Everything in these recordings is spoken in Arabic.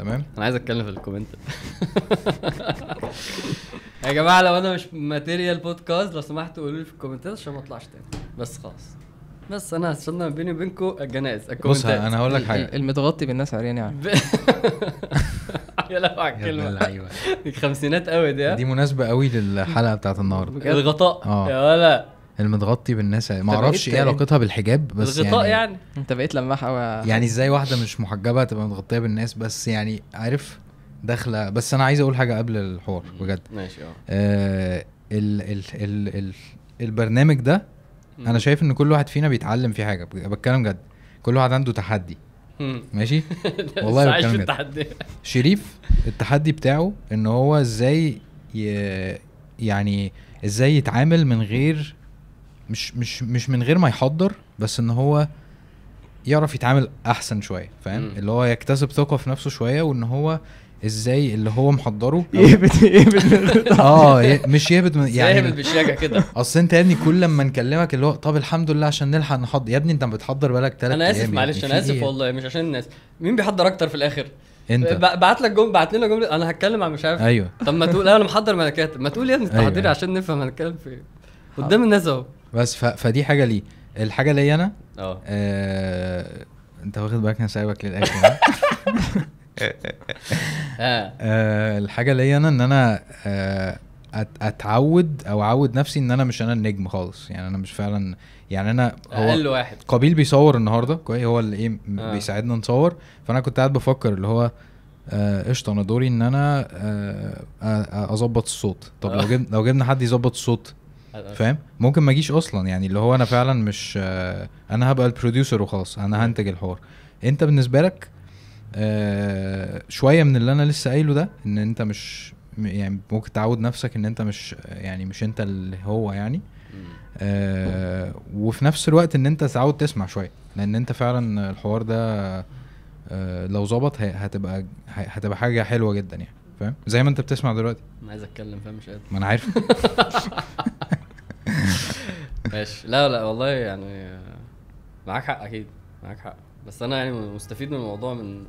تمام انا عايز اتكلم في الكومنت يا جماعه لو انا مش ماتيريال بودكاست لو سمحتوا قولوا لي في الكومنتات عشان ما اطلعش تاني بس خلاص بس انا هستنى بيني وبينكم الجنائز بص انا هقول لك حاجه المتغطي بالناس عريان يعني يا لهوي على الكلمه الخمسينات قوي دي دي مناسبه قوي للحلقه بتاعت النهارده الغطاء آه. يا ولا المتغطي بالناس ما اعرفش إيه, ايه علاقتها بالحجاب بس الغطاء يعني, يعني. انت بقيت لما يعني ازاي واحده مش محجبه تبقى متغطيه بالناس بس يعني عارف داخله بس انا عايز اقول حاجه قبل الحوار بجد ماشي اه, آه، ال ال ال ال البرنامج ده انا شايف ان كل واحد فينا بيتعلم في حاجه بتكلم جد كل واحد عنده تحدي ماشي والله بتكلم جد شريف التحدي بتاعه ان هو ازاي ي... يعني ازاي يتعامل من غير مش مش مش من غير ما يحضر بس ان هو يعرف يتعامل احسن شويه فاهم اللي هو يكتسب ثقه في نفسه شويه وان هو ازاي اللي هو محضره يهبط يهبط اه مش يهبط يعني يهبط بالشجع كده اصل انت يا ابني كل لما نكلمك اللي هو طب الحمد لله عشان نلحق نحضر يا ابني انت بتحضر بالك ثلاث انا اسف معلش انا اسف إيه؟ والله مش عشان الناس مين بيحضر اكتر في الاخر انت بعت لك جمله بعت لنا جمله انا هتكلم عن مش عارف ايوه طب ما تقول انا محضر ملكات ما تقول يا ابني أيوه. تحضيري عشان نفهم هنتكلم في إيه. قدام الناس اهو بس ف... فدي حاجه ليه الحاجه ليا انا اه, آه، انت واخد بالك انا سايبك للاخر آه. آه الحاجه ليا انا ان انا آه اتعود او اعود نفسي ان انا مش انا النجم خالص يعني انا مش فعلا يعني انا هو اقل واحد قبيل بيصور النهارده كويس هو اللي ايه آه. بيساعدنا نصور فانا كنت قاعد بفكر اللي هو آه، قشطه آه انا دوري ان انا اظبط آه الصوت طب لو جبنا لو جبنا حد يظبط الصوت فاهم ممكن ما اجيش اصلا يعني اللي هو انا فعلا مش انا هبقى البروديوسر وخلاص انا هنتج الحوار انت بالنسبه لك آه، شويه من اللي انا لسه قايله ده ان انت مش يعني ممكن تعود نفسك ان انت مش يعني مش انت اللي هو يعني آه وفي نفس الوقت ان انت تعود تسمع شويه لان انت فعلا الحوار ده آه لو ظبط هتبقى هتبقى حاجه حلوه جدا يعني فاهم زي ما انت بتسمع دلوقتي انا عايز اتكلم فاهم مش قادر ما انا عارف ماشي لا لا والله يعني معاك حق اكيد معاك حق بس انا يعني مستفيد من الموضوع من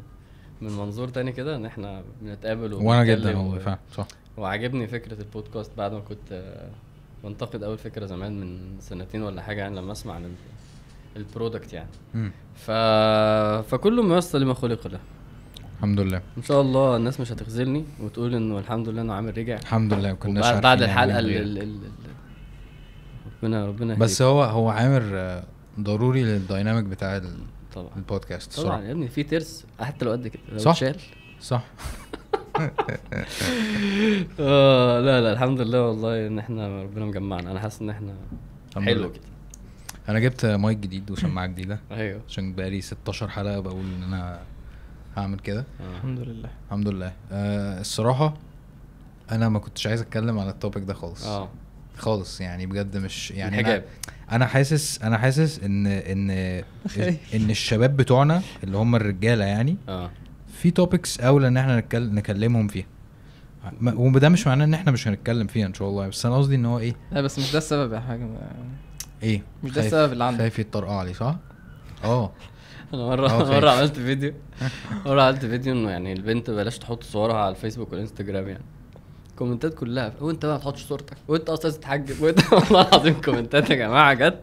من منظور تاني كده ان احنا بنتقابل وانا جدا والله فاهم صح وعاجبني فكره البودكاست بعد ما كنت بنتقد اول فكره زمان من سنتين ولا حاجه يعني لما اسمع عن البرودكت يعني ف... ف... فكله ميسر لما خلق له الحمد لله ان شاء الله الناس مش هتخذلني وتقول انه الحمد لله انه عامل رجع الحمد لله كنا بعد الحلقه اللي, اللي, ربنا ربنا بس هو هو عامر آه، ضروري للدايناميك بتاع ال... طبعا البودكاست طبعا صح. يا ابني في ترس حتى لو قد كده لو صح شال. صح اه لا لا الحمد لله والله ان احنا ربنا مجمعنا انا حاسس ان احنا حلو كده انا جبت مايك جديد وسماعه جديده ايوه عشان بقالي 16 حلقه بقول ان انا هعمل كده آه. الحمد لله الحمد لله آه، الصراحه انا ما كنتش عايز اتكلم على التوبيك ده خالص اه خالص يعني بجد مش يعني الحجاب. انا حاسس انا حاسس ان ان أيوة. ان الشباب بتوعنا اللي هم الرجاله يعني اه في توبكس اولى ان احنا نكلمهم فيها وده مش معناه ان احنا مش هنتكلم فيها ان شاء الله بس انا قصدي ان هو ايه لا بس مش ده السبب يا حاج ايه مش ده السبب اللي عندك خايف يتطرقع عليه صح اه انا مره آه، مره عملت فيديو مره عملت فيديو انه يعني البنت بلاش تحط صورها على الفيسبوك والانستجرام يعني كومنتات كلها وانت بقى ما تحطش صورتك وانت اصلا عايز تتحجب وانت والله العظيم كومنتات يا جماعه جت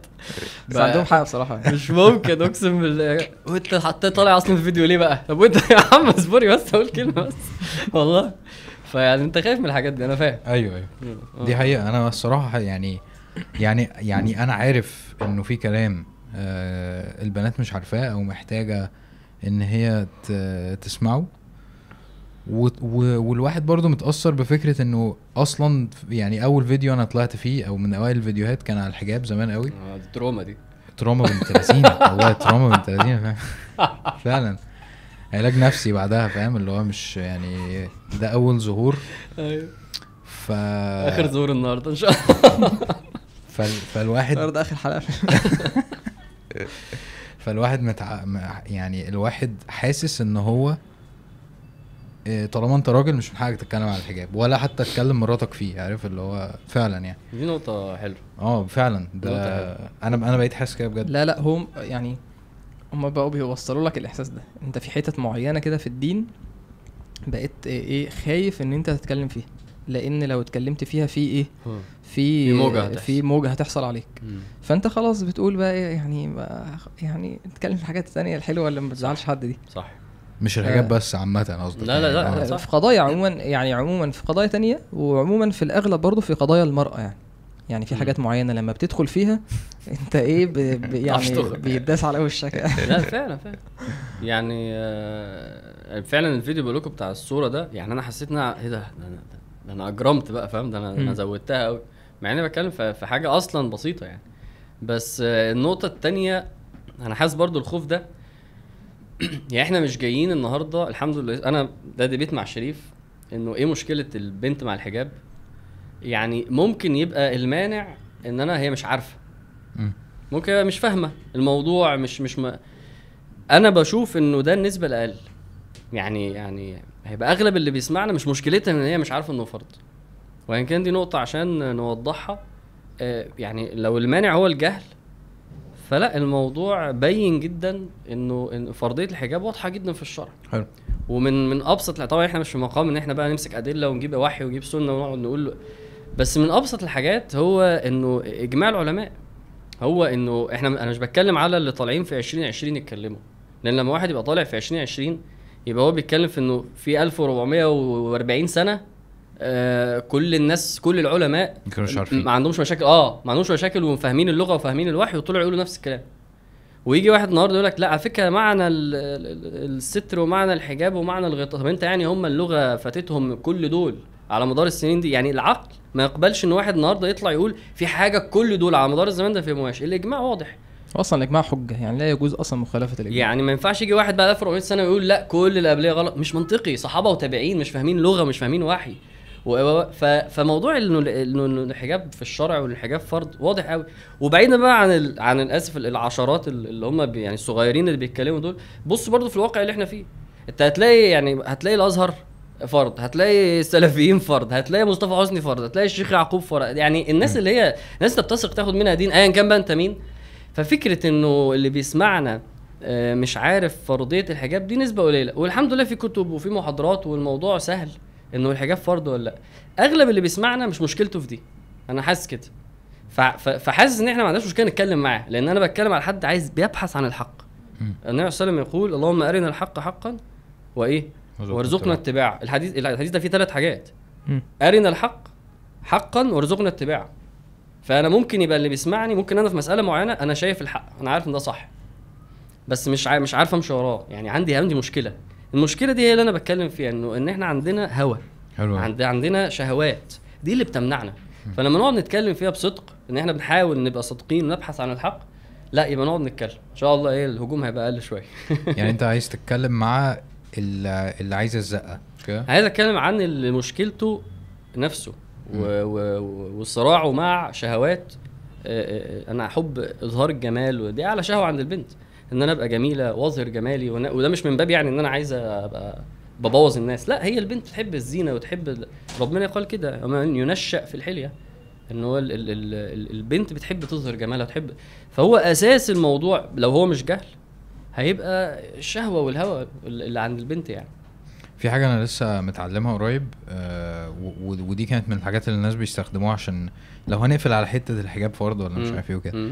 بس عندهم حق بصراحه مش ممكن اقسم بالله وانت حطيت طالع اصلا في الفيديو ليه بقى طب وانت يا عم اصبري بس اقول كلمه بس والله فيعني انت خايف من الحاجات دي انا فاهم ايوه ايوه اه. دي حقيقه انا الصراحه يعني يعني يعني انا عارف انه في كلام آه البنات مش عارفاه او محتاجه ان هي تسمعه و... و... والواحد برضو متاثر بفكره انه اصلا يعني اول فيديو انا طلعت فيه او من اوائل الفيديوهات كان على الحجاب زمان قوي اه دي تروما دي تروما بنت والله تروما بنت 30 فعلا علاج نفسي بعدها فاهم اللي هو مش يعني ده اول ظهور ايوه ف اخر ظهور النهارده ان شاء الله فال... فالواحد النهارده اخر حلقه فالواحد متع... يعني الواحد حاسس ان هو إيه، طالما انت راجل مش من حقك تتكلم عن الحجاب ولا حتى تكلم مراتك فيه عارف اللي هو فعلا يعني دي نقطة حلوة اه فعلا ده انا انا بقيت حاسس كده بجد لا لا هم يعني هم بقوا بيوصلوا لك الاحساس ده انت في حتت معينة كده في الدين بقيت ايه, إيه، خايف ان انت تتكلم فيها لان لو اتكلمت فيها في ايه في في موجه هتحصل. في موجه هتحصل عليك مم. فانت خلاص بتقول بقى إيه، يعني بقى يعني اتكلم في الحاجات الثانيه الحلوه اللي ما بتزعلش حد دي صح مش آه. الحاجات بس عامة قصدك لا لا لا, يعني لا آه. في قضايا عموما يعني عموما في قضايا تانية وعموما في الأغلب برضه في قضايا المرأة يعني يعني في حاجات معينة لما بتدخل فيها أنت إيه ب... ب... يعني بيداس على وشك لا فعلا فعلا يعني آه، فعلا الفيديو بقول لكم بتاع الصورة ده يعني أنا حسيت إن إيه ده ده أنا أجرمت بقى فاهم ده أنا, أنا زودتها قوي مع إني بتكلم في حاجة أصلا بسيطة يعني بس النقطة التانية أنا حاسس برضو الخوف ده يعني احنا مش جايين النهارده الحمد لله انا ده ديبيت مع شريف انه ايه مشكله البنت مع الحجاب يعني ممكن يبقى المانع ان انا هي مش عارفه ممكن يبقى مش فاهمه الموضوع مش مش ما انا بشوف انه ده النسبه الاقل يعني يعني هيبقى اغلب اللي بيسمعنا مش مشكلتها ان هي مش عارفه انه فرض وان كان دي نقطه عشان نوضحها آه، يعني لو المانع هو الجهل فلا الموضوع بين جدا انه ان فرضيه الحجاب واضحه جدا في الشرع حلو ومن من ابسط طبعا احنا مش في مقام ان احنا بقى نمسك ادله ونجيب وحي ونجيب سنه ونقعد نقول له بس من ابسط الحاجات هو انه اجماع العلماء هو انه احنا انا مش بتكلم على اللي طالعين في 2020 يتكلموا لان لما واحد يبقى طالع في 2020 يبقى هو بيتكلم في انه في 1440 سنه آه، كل الناس كل العلماء ما كانوش عارفين ما عندهمش مشاكل اه ما عندهمش مشاكل وفاهمين اللغه وفاهمين الوحي وطلعوا يقولوا نفس الكلام ويجي واحد النهارده يقول لك لا على فكره معنى الستر ومعنى الحجاب ومعنى الغطاء طب انت يعني هم اللغه فاتتهم كل دول على مدار السنين دي يعني العقل ما يقبلش ان واحد النهارده يطلع يقول في حاجه كل دول على مدار الزمان ده فهموهاش الاجماع واضح اصلا الاجماع حجه يعني لا يجوز اصلا مخالفه الاجماع يعني ما ينفعش يجي واحد بقى 1400 سنه ويقول لا كل الابليه غلط مش منطقي صحابه وتابعين مش فاهمين لغه مش فاهمين وحي فموضوع انه انه الحجاب في الشرع والحجاب فرض واضح قوي وبعيدا بقى عن عن الاسف العشرات اللي هم يعني الصغيرين اللي بيتكلموا دول بص برضو في الواقع اللي احنا فيه انت هتلاقي يعني هتلاقي الازهر فرض هتلاقي السلفيين فرض هتلاقي مصطفى حسني فرض هتلاقي الشيخ يعقوب فرض يعني الناس اللي هي ناس انت بتثق تاخد منها دين ايا كان بقى انت مين ففكره انه اللي بيسمعنا آه، مش عارف فرضيه الحجاب دي نسبه قليله والحمد لله في كتب وفي محاضرات والموضوع سهل انه الحجاب فرض ولا لا اغلب اللي بيسمعنا مش مشكلته في دي انا حاسس كده فحاسس ان احنا ما عندناش مشكله نتكلم معاه لان انا بتكلم على حد عايز بيبحث عن الحق النبي صلى الله عليه وسلم يقول اللهم ارنا الحق حقا وايه وارزقنا اتباعه الحديث الحديث ده فيه ثلاث حاجات ارنا الحق حقا وارزقنا اتباعه فانا ممكن يبقى اللي بيسمعني ممكن انا في مساله معينه انا شايف الحق انا عارف ان ده صح بس مش عارف مش عارف امشي وراه يعني عندي عندي مشكله المشكله دي هي اللي انا بتكلم فيها انه ان احنا عندنا هوى حلو عند عندنا شهوات دي اللي بتمنعنا فلما نقعد نتكلم فيها بصدق ان احنا بنحاول نبقى صادقين ونبحث عن الحق لا يبقى نقعد نتكلم ان شاء الله ايه الهجوم هيبقى اقل شويه يعني انت عايز تتكلم مع اللي عايز الزقه عايز اتكلم عن اللي مشكلته نفسه وصراعه مع شهوات آه، آه، آه، انا احب اظهار الجمال ودي اعلى شهوه عند البنت ان انا ابقى جميله واظهر جمالي وده مش من باب يعني ان انا عايز ابقى ببوظ الناس لا هي البنت تحب الزينه وتحب ال... ربنا قال كده ومن ينشا في الحليه ان هو ال... ال... ال... البنت بتحب تظهر جمالها تحب فهو اساس الموضوع لو هو مش جهل هيبقى الشهوه والهوى اللي عند البنت يعني في حاجه انا لسه متعلمها قريب آه ودي كانت من الحاجات اللي الناس بيستخدموها عشان لو هنقفل على حته الحجاب فرض ولا مش عارف ايه وكده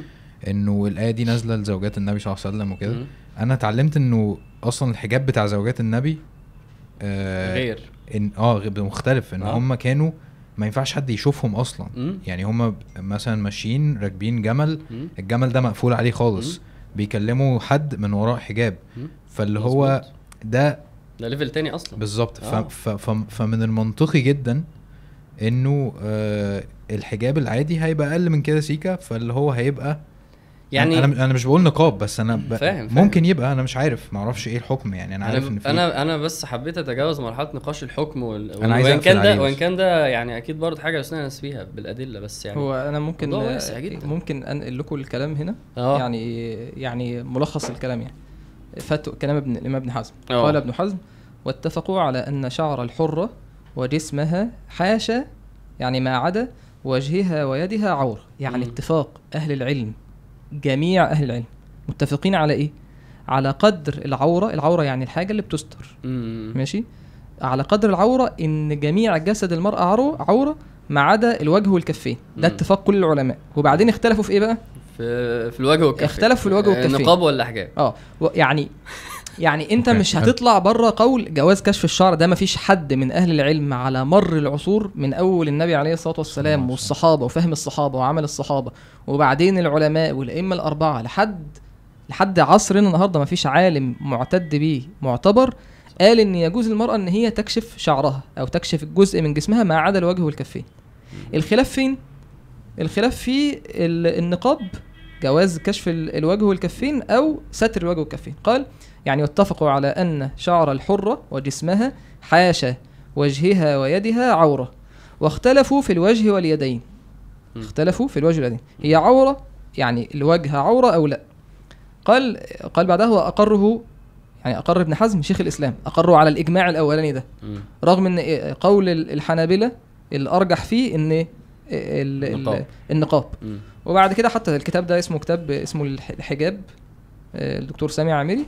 انه الايه دي نازله لزوجات النبي صلى الله عليه وسلم وكده انا اتعلمت انه اصلا الحجاب بتاع زوجات النبي آه غير ان اه مختلف ان آه. هم كانوا ما ينفعش حد يشوفهم اصلا مم. يعني هم مثلا ماشيين راكبين جمل مم. الجمل ده مقفول عليه خالص مم. بيكلموا حد من وراء حجاب مم. فاللي هو ده ده ليفل تاني اصلا بالظبط آه. ف... ف... فمن المنطقي جدا انه آه الحجاب العادي هيبقى اقل من كده سيكا فاللي هو هيبقى يعني انا انا مش بقول نقاب بس انا ب... فاهم ممكن يبقى انا مش عارف ما اعرفش ايه الحكم يعني انا عارف ان في انا انا بس حبيت اتجاوز مرحله نقاش الحكم وال... أنا عايز وان كان ده وان كان ده يعني اكيد برضه حاجه ناس فيها بالادله بس يعني هو انا ممكن جدا. ممكن انقل لكم الكلام هنا أوه. يعني يعني ملخص الكلام يعني فتو كلام ابن الامام ابن حزم أوه. قال ابن حزم واتفقوا على ان شعر الحره وجسمها حاشا يعني ما عدا وجهها ويدها عور يعني م. اتفاق اهل العلم جميع اهل العلم متفقين على ايه على قدر العوره العوره يعني الحاجه اللي بتستر مم. ماشي على قدر العوره ان جميع جسد المراه عوره ما عدا الوجه والكفين ده اتفاق كل العلماء وبعدين اختلفوا في ايه بقى في في الوجه والكفين اختلفوا في الوجه والكفين النقاب ولا حجاب اه يعني يعني انت مش هتطلع بره قول جواز كشف الشعر ده مفيش حد من اهل العلم على مر العصور من اول النبي عليه الصلاه والسلام والصحابه وفهم الصحابه وعمل الصحابه وبعدين العلماء والائمه الاربعه لحد لحد عصرنا النهارده مفيش عالم معتد بيه معتبر قال ان يجوز للمراه ان هي تكشف شعرها او تكشف الجزء من جسمها ما عدا الوجه والكفين الخلاف فين الخلاف في النقاب جواز كشف الوجه والكفين او ستر الوجه والكفين قال يعني اتفقوا على أن شعر الحرة وجسمها حاشا وجهها ويدها عورة واختلفوا في الوجه واليدين اختلفوا في الوجه واليدين هي عورة يعني الوجه عورة أو لا قال قال بعدها وأقره يعني أقر ابن حزم شيخ الإسلام أقره على الإجماع الأولاني ده رغم أن قول الحنابلة الأرجح فيه أن النقاب, النقاب. وبعد كده حتى الكتاب ده اسمه كتاب اسمه الحجاب آه، الدكتور سامي عامري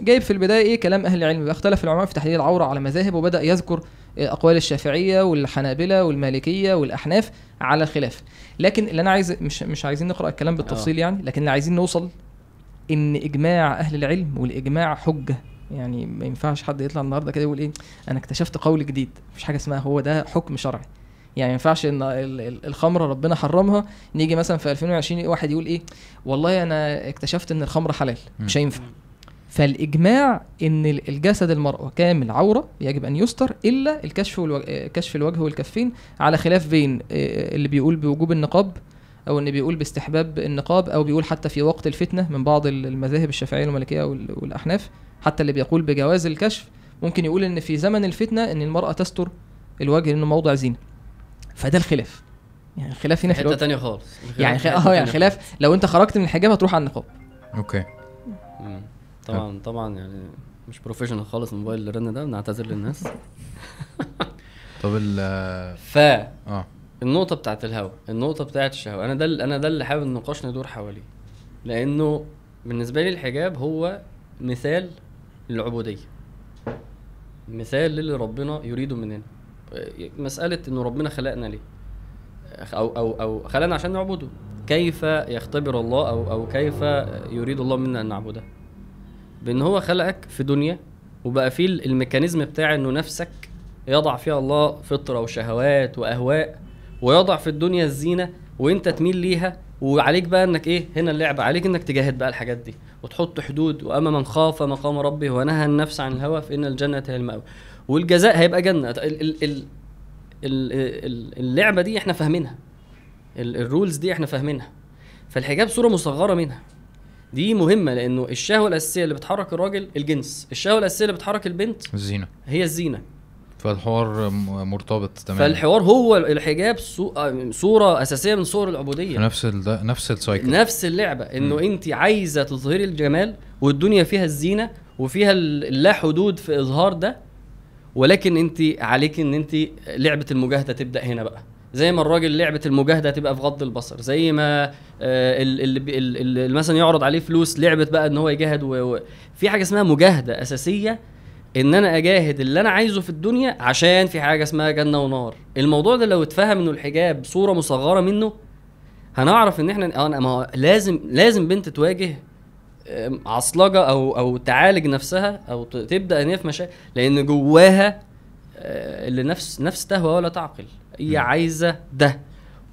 جايب في البدايه ايه كلام اهل العلم اختلف العلماء في تحديد العوره على مذاهب وبدا يذكر آه، اقوال الشافعيه والحنابله والمالكيه والاحناف على خلاف لكن اللي انا عايز مش مش عايزين نقرا الكلام بالتفصيل آه. يعني لكن اللي عايزين نوصل ان اجماع اهل العلم والاجماع حجه يعني ما ينفعش حد يطلع النهارده كده يقول ايه انا اكتشفت قول جديد مفيش حاجه اسمها هو ده حكم شرعي يعني ما ينفعش ان الخمره ربنا حرمها نيجي مثلا في 2020 واحد يقول ايه والله انا اكتشفت ان الخمره حلال مش هينفع فالاجماع ان الجسد المراه كامل عوره يجب ان يستر الا الكشف كشف الوجه والكفين على خلاف بين آه، آه، اللي بيقول بوجوب النقاب او ان بيقول باستحباب النقاب او بيقول حتى في وقت الفتنه من بعض المذاهب الشافعيه والمالكيه والاحناف حتى اللي بيقول بجواز الكشف ممكن يقول ان في زمن الفتنه ان المراه تستر الوجه لانه موضع زينه فده الخلاف يعني الخلاف هنا في حته تانية خالص يعني اه يعني خلاف لو انت خرجت من الحجاب هتروح على النقاب اوكي طبعا طبعا يعني مش بروفيشنال خالص الموبايل اللي رن ده بنعتذر للناس طب ال ف اه النقطة بتاعت الهوا النقطة بتاعت الشهوة أنا ده أنا ده اللي حابب النقاش ندور حواليه لأنه بالنسبة لي الحجاب هو مثال للعبودية مثال للي ربنا يريده مننا مسألة إنه ربنا خلقنا ليه أو أو أو خلقنا عشان نعبده كيف يختبر الله أو أو كيف يريد الله منا أن نعبده بان هو خلقك في دنيا وبقى فيه الميكانيزم بتاع انه نفسك يضع فيها الله فطره وشهوات واهواء ويضع في الدنيا الزينه وانت تميل ليها وعليك بقى انك ايه هنا اللعبه عليك انك تجاهد بقى الحاجات دي وتحط حدود واما من خاف مقام ربه ونهى النفس عن الهوى فان الجنه هي المأوى والجزاء هيبقى جنه ال ال ال اللعبه دي احنا فاهمينها الرولز دي احنا فاهمينها فالحجاب صوره مصغره منها دي مهمه لانه الشهوه الاساسيه اللي بتحرك الراجل الجنس الشهوه الاساسيه اللي بتحرك البنت الزينه هي الزينه فالحوار مرتبط تماما فالحوار هو الحجاب صوره اساسيه من صور العبوديه نفس ال نفس السايكل نفس اللعبه انه انت عايزه تظهري الجمال والدنيا فيها الزينه وفيها اللا حدود في اظهار ده ولكن انت عليك ان انت لعبه المجاهده تبدا هنا بقى زي ما الراجل لعبه المجاهده هتبقى في غض البصر زي ما آه، اللي مثلا يعرض عليه فلوس لعبه بقى ان هو يجاهد و... في حاجه اسمها مجاهده اساسيه ان انا اجاهد اللي انا عايزه في الدنيا عشان في حاجه اسمها جنه ونار الموضوع ده لو اتفهم انه الحجاب صوره مصغره منه هنعرف ان احنا انا آه، ما هو لازم لازم بنت تواجه آه، عصلجه او او تعالج نفسها او تبدا ان هي في مشاكل لان جواها اللي نفس نفس تهوى ولا تعقل هي عايزه ده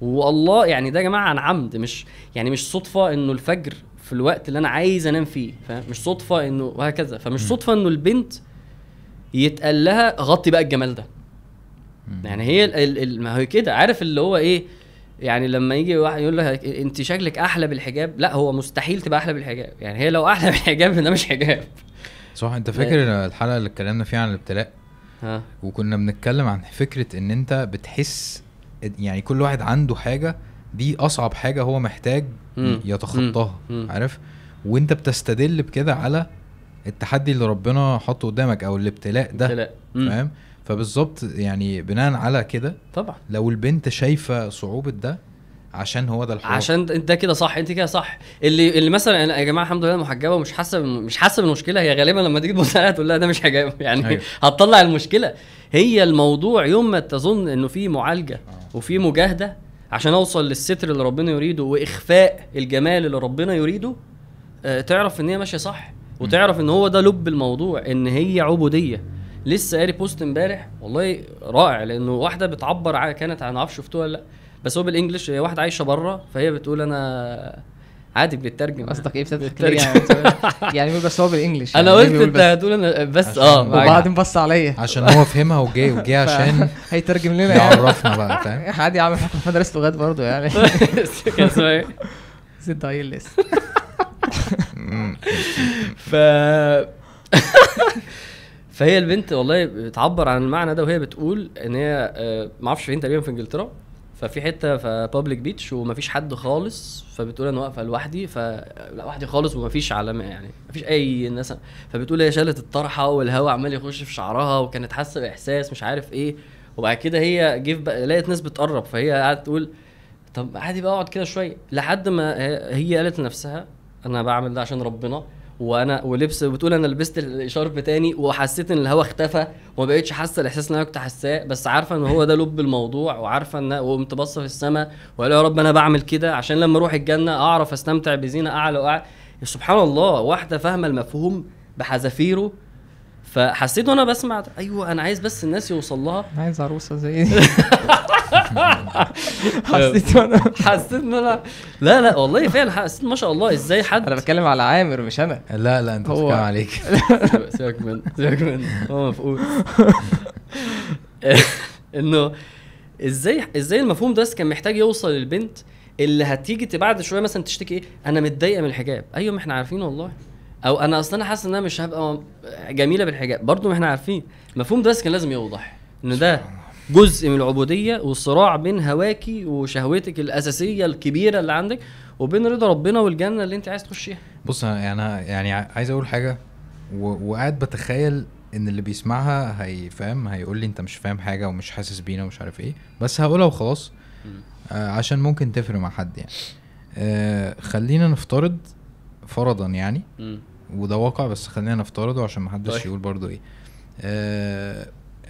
والله يعني ده يا جماعه عن عمد مش يعني مش صدفه انه الفجر في الوقت اللي انا عايز انام فيه فمش صدفه انه وهكذا فمش صدفه انه البنت يتقال لها غطي بقى الجمال ده يعني هي ال ال ما هي كده عارف اللي هو ايه يعني لما يجي واحد يقول لك انت شكلك احلى بالحجاب لا هو مستحيل تبقى احلى بالحجاب يعني هي لو احلى بالحجاب ده مش حجاب صح انت فاكر الحلقه اللي اتكلمنا فيها عن الابتلاء وكنا بنتكلم عن فكره ان انت بتحس يعني كل واحد عنده حاجه دي اصعب حاجه هو محتاج يتخطاها عارف وانت بتستدل بكده على التحدي اللي ربنا حاطه قدامك او الابتلاء ده فاهم فبالظبط يعني بناء على كده طبعا لو البنت شايفه صعوبه ده عشان هو ده الحوار عشان انت كده صح انت كده صح اللي اللي مثلا يا جماعه الحمد لله محجبه ومش حاسه مش حاسه بالمشكله هي غالبا لما تيجي تبص عليها تقول لها ده مش حجاب يعني أيوه. هتطلع المشكله هي الموضوع يوم ما تظن انه في معالجه آه. وفي مجاهده عشان اوصل للستر اللي ربنا يريده واخفاء الجمال اللي ربنا يريده آه، تعرف ان هي ماشيه صح وتعرف ان هو ده لب الموضوع ان هي عبوديه لسه قاري بوست امبارح والله رائع لانه واحده بتعبر كانت انا ما اعرفش شفتوها ولا لا بس هو بالانجلش واحد عايشه بره فهي بتقول انا عادي بنترجم يعني. قصدك ايه بتترجم يعني, يعني بس هو بالانجلش انا يعني. قلت انت هتقول انا بس اه وبعدين بص عليا عشان هو فهمها وجه وجه عشان هيترجم لنا يعرفنا بقى فاهم عادي يا عم احنا في مدرسه لغات برضه يعني كان اسمها ايه؟ لسه ف فهي البنت والله بتعبر عن المعنى ده وهي بتقول ان هي آه، ما اعرفش فين تقريبا في انجلترا ففي حته فبابليك بيتش ومفيش حد خالص فبتقول انا واقفه لوحدي ف لوحدي خالص ومفيش علامه يعني مفيش اي ناس فبتقول هي شالت الطرحه والهواء عمال يخش في شعرها وكانت حاسه باحساس مش عارف ايه وبعد كده هي جه بقى لقيت ناس بتقرب فهي قعدت تقول طب عادي بقى اقعد كده شويه لحد ما هي قالت لنفسها انا بعمل ده عشان ربنا وانا ولبس بتقول انا لبست الاشارب تاني وحسيت ان الهواء اختفى وما بقتش حاسه الاحساس اللي انا كنت حاساه بس عارفه ان هو ده لب الموضوع وعارفه ان وقمت باصه في السماء وقال يا رب انا بعمل كده عشان لما اروح الجنه اعرف استمتع بزينه اعلى واعلى سبحان الله واحده فاهمه المفهوم بحذافيره فحسيت وانا بسمع ايوه انا عايز بس الناس يوصل لها عايز عروسه زي دي حسيت انا حسيت ان انا لا لا والله فعلا حسيت ما شاء الله ازاي حد انا بتكلم على عامر مش انا لا لا انت هو... بتتكلم عليك سيبك من سيبك من هو مفقود انه ازاي ازاي المفهوم ده كان محتاج يوصل للبنت اللي هتيجي بعد شويه مثلا تشتكي ايه انا متضايقه من الحجاب ايوه ما احنا عارفين والله او انا اصلا انا حاسس ان انا مش هبقى جميله بالحجاب برضه ما احنا عارفين مفهوم ده كان لازم يوضح ان ده جزء من العبوديه والصراع بين هواكي وشهوتك الاساسيه الكبيره اللي عندك وبين رضا ربنا والجنه اللي انت عايز تخشيها بص انا يعني, يعني عايز اقول حاجه وقاعد بتخيل ان اللي بيسمعها هيفهم هيقول لي انت مش فاهم حاجه ومش حاسس بينا ومش عارف ايه بس هقولها وخلاص آه عشان ممكن تفرق مع حد يعني آه خلينا نفترض فرضا يعني م. وده واقع بس خلينا نفترضه عشان محدش طيب. يقول برضه ايه آه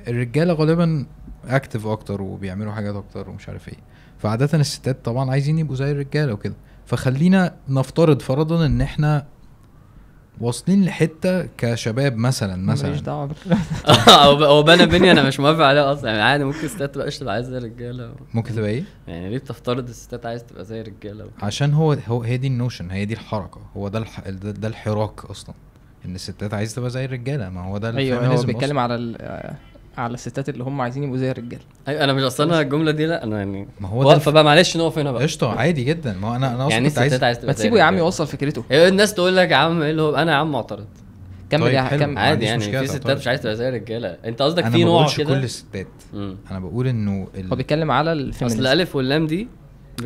الرجاله غالبا اكتف اكتر وبيعملوا حاجات اكتر ومش عارف ايه فعاده الستات طبعا عايزين يبقوا زي الرجاله وكده فخلينا نفترض فرضا ان احنا واصلين لحته كشباب مثلا مثلا ماليش دعوه هو بنا بيني انا مش موافق عليها اصلا يعني عادي ممكن الستات تبقى تبقى عايزه زي الرجاله و... ممكن تبقى ايه؟ يعني ليه بتفترض الستات عايز تبقى زي الرجاله عشان هو هو هي دي النوشن هي دي الحركه هو ده الح... ده, ده الحراك اصلا ان الستات عايزه تبقى زي الرجاله ما هو ده ايوه هو بيتكلم على آه. على الستات اللي هم عايزين يبقوا زي الرجال ايوه انا مش اصلا الجمله دي لا انا يعني ما هو واقفه بقى معلش نقف هنا بقى قشطه عادي جدا ما انا انا اصلا يعني كنت عايز, عايز ما تسيبه يا عم يوصل فكرته أيوة، الناس تقول لك يا عم ايه اللي هو انا يا عم معترض كمل طيب يا كمل عادي يعني في طيب. ستات مش عايزه تبقى زي الرجاله انت قصدك في نوع كده انا كل الستات انا بقول انه ال... هو بيتكلم على الفيمينيزم اصل الالف واللام دي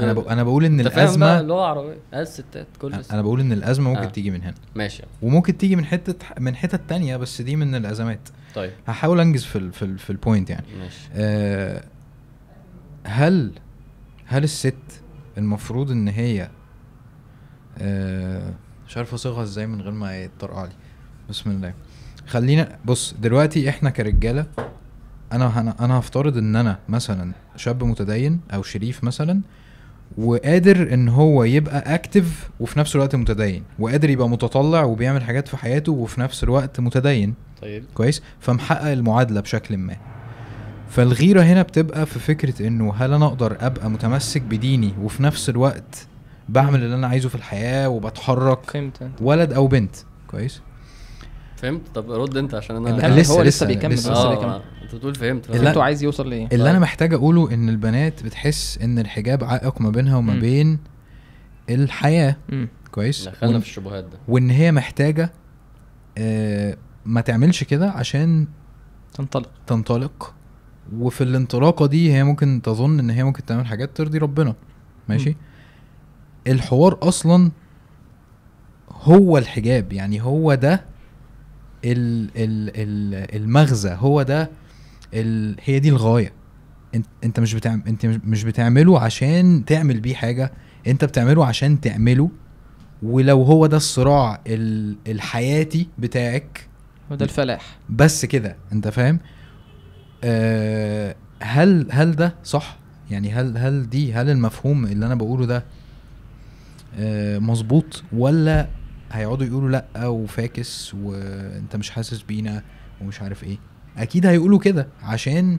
انا ب... انا بقول ان الازمه اللغه العربيه الستات كل الستات. انا بقول ان الازمه ممكن آه. تيجي من هنا ماشي وممكن تيجي من حته من حتت تانية بس دي من الازمات طيب هحاول انجز في الـ في, الـ في البوينت يعني ماشي آه هل هل الست المفروض ان هي آه مش عارف اصيغها ازاي من غير ما يتطرقع لي بسم الله خلينا بص دلوقتي احنا كرجاله انا انا انا هفترض ان انا مثلا شاب متدين او شريف مثلا آه وقادر ان هو يبقى اكتف وفي نفس الوقت متدين وقادر يبقى متطلع وبيعمل حاجات في حياته وفي نفس الوقت متدين طيب كويس فمحقق المعادله بشكل ما فالغيره هنا بتبقى في فكره انه هل انا اقدر ابقى متمسك بديني وفي نفس الوقت بعمل اللي انا عايزه في الحياه وبتحرك فهمت او بنت كويس فهمت طب رد انت عشان انا لسه هو لسه بيكمل لسه, لسه آه، بيكمل آه. انت بتقول فهمت انت عايز يوصل لايه اللي انا طيب. محتاج اقوله ان البنات بتحس ان الحجاب عائق ما بينها وما بين الحياه كويس دخلنا في الشبهات ده وان هي محتاجه آه، ما تعملش كده عشان تنطلق تنطلق وفي الانطلاقه دي هي ممكن تظن ان هي ممكن تعمل حاجات ترضي ربنا ماشي م. الحوار اصلا هو الحجاب يعني هو ده ال ال ال المغزى هو ده هي دي الغايه انت انت مش بتعمل انت مش بتعمله عشان تعمل بيه حاجه انت بتعمله عشان تعمله ولو هو ده الصراع الحياتي بتاعك وده الفلاح بس كده انت فاهم أه هل هل ده صح يعني هل هل دي هل المفهوم اللي انا بقوله ده أه مظبوط ولا هيقعدوا يقولوا لا وفاكس وانت مش حاسس بينا ومش عارف ايه اكيد هيقولوا كده عشان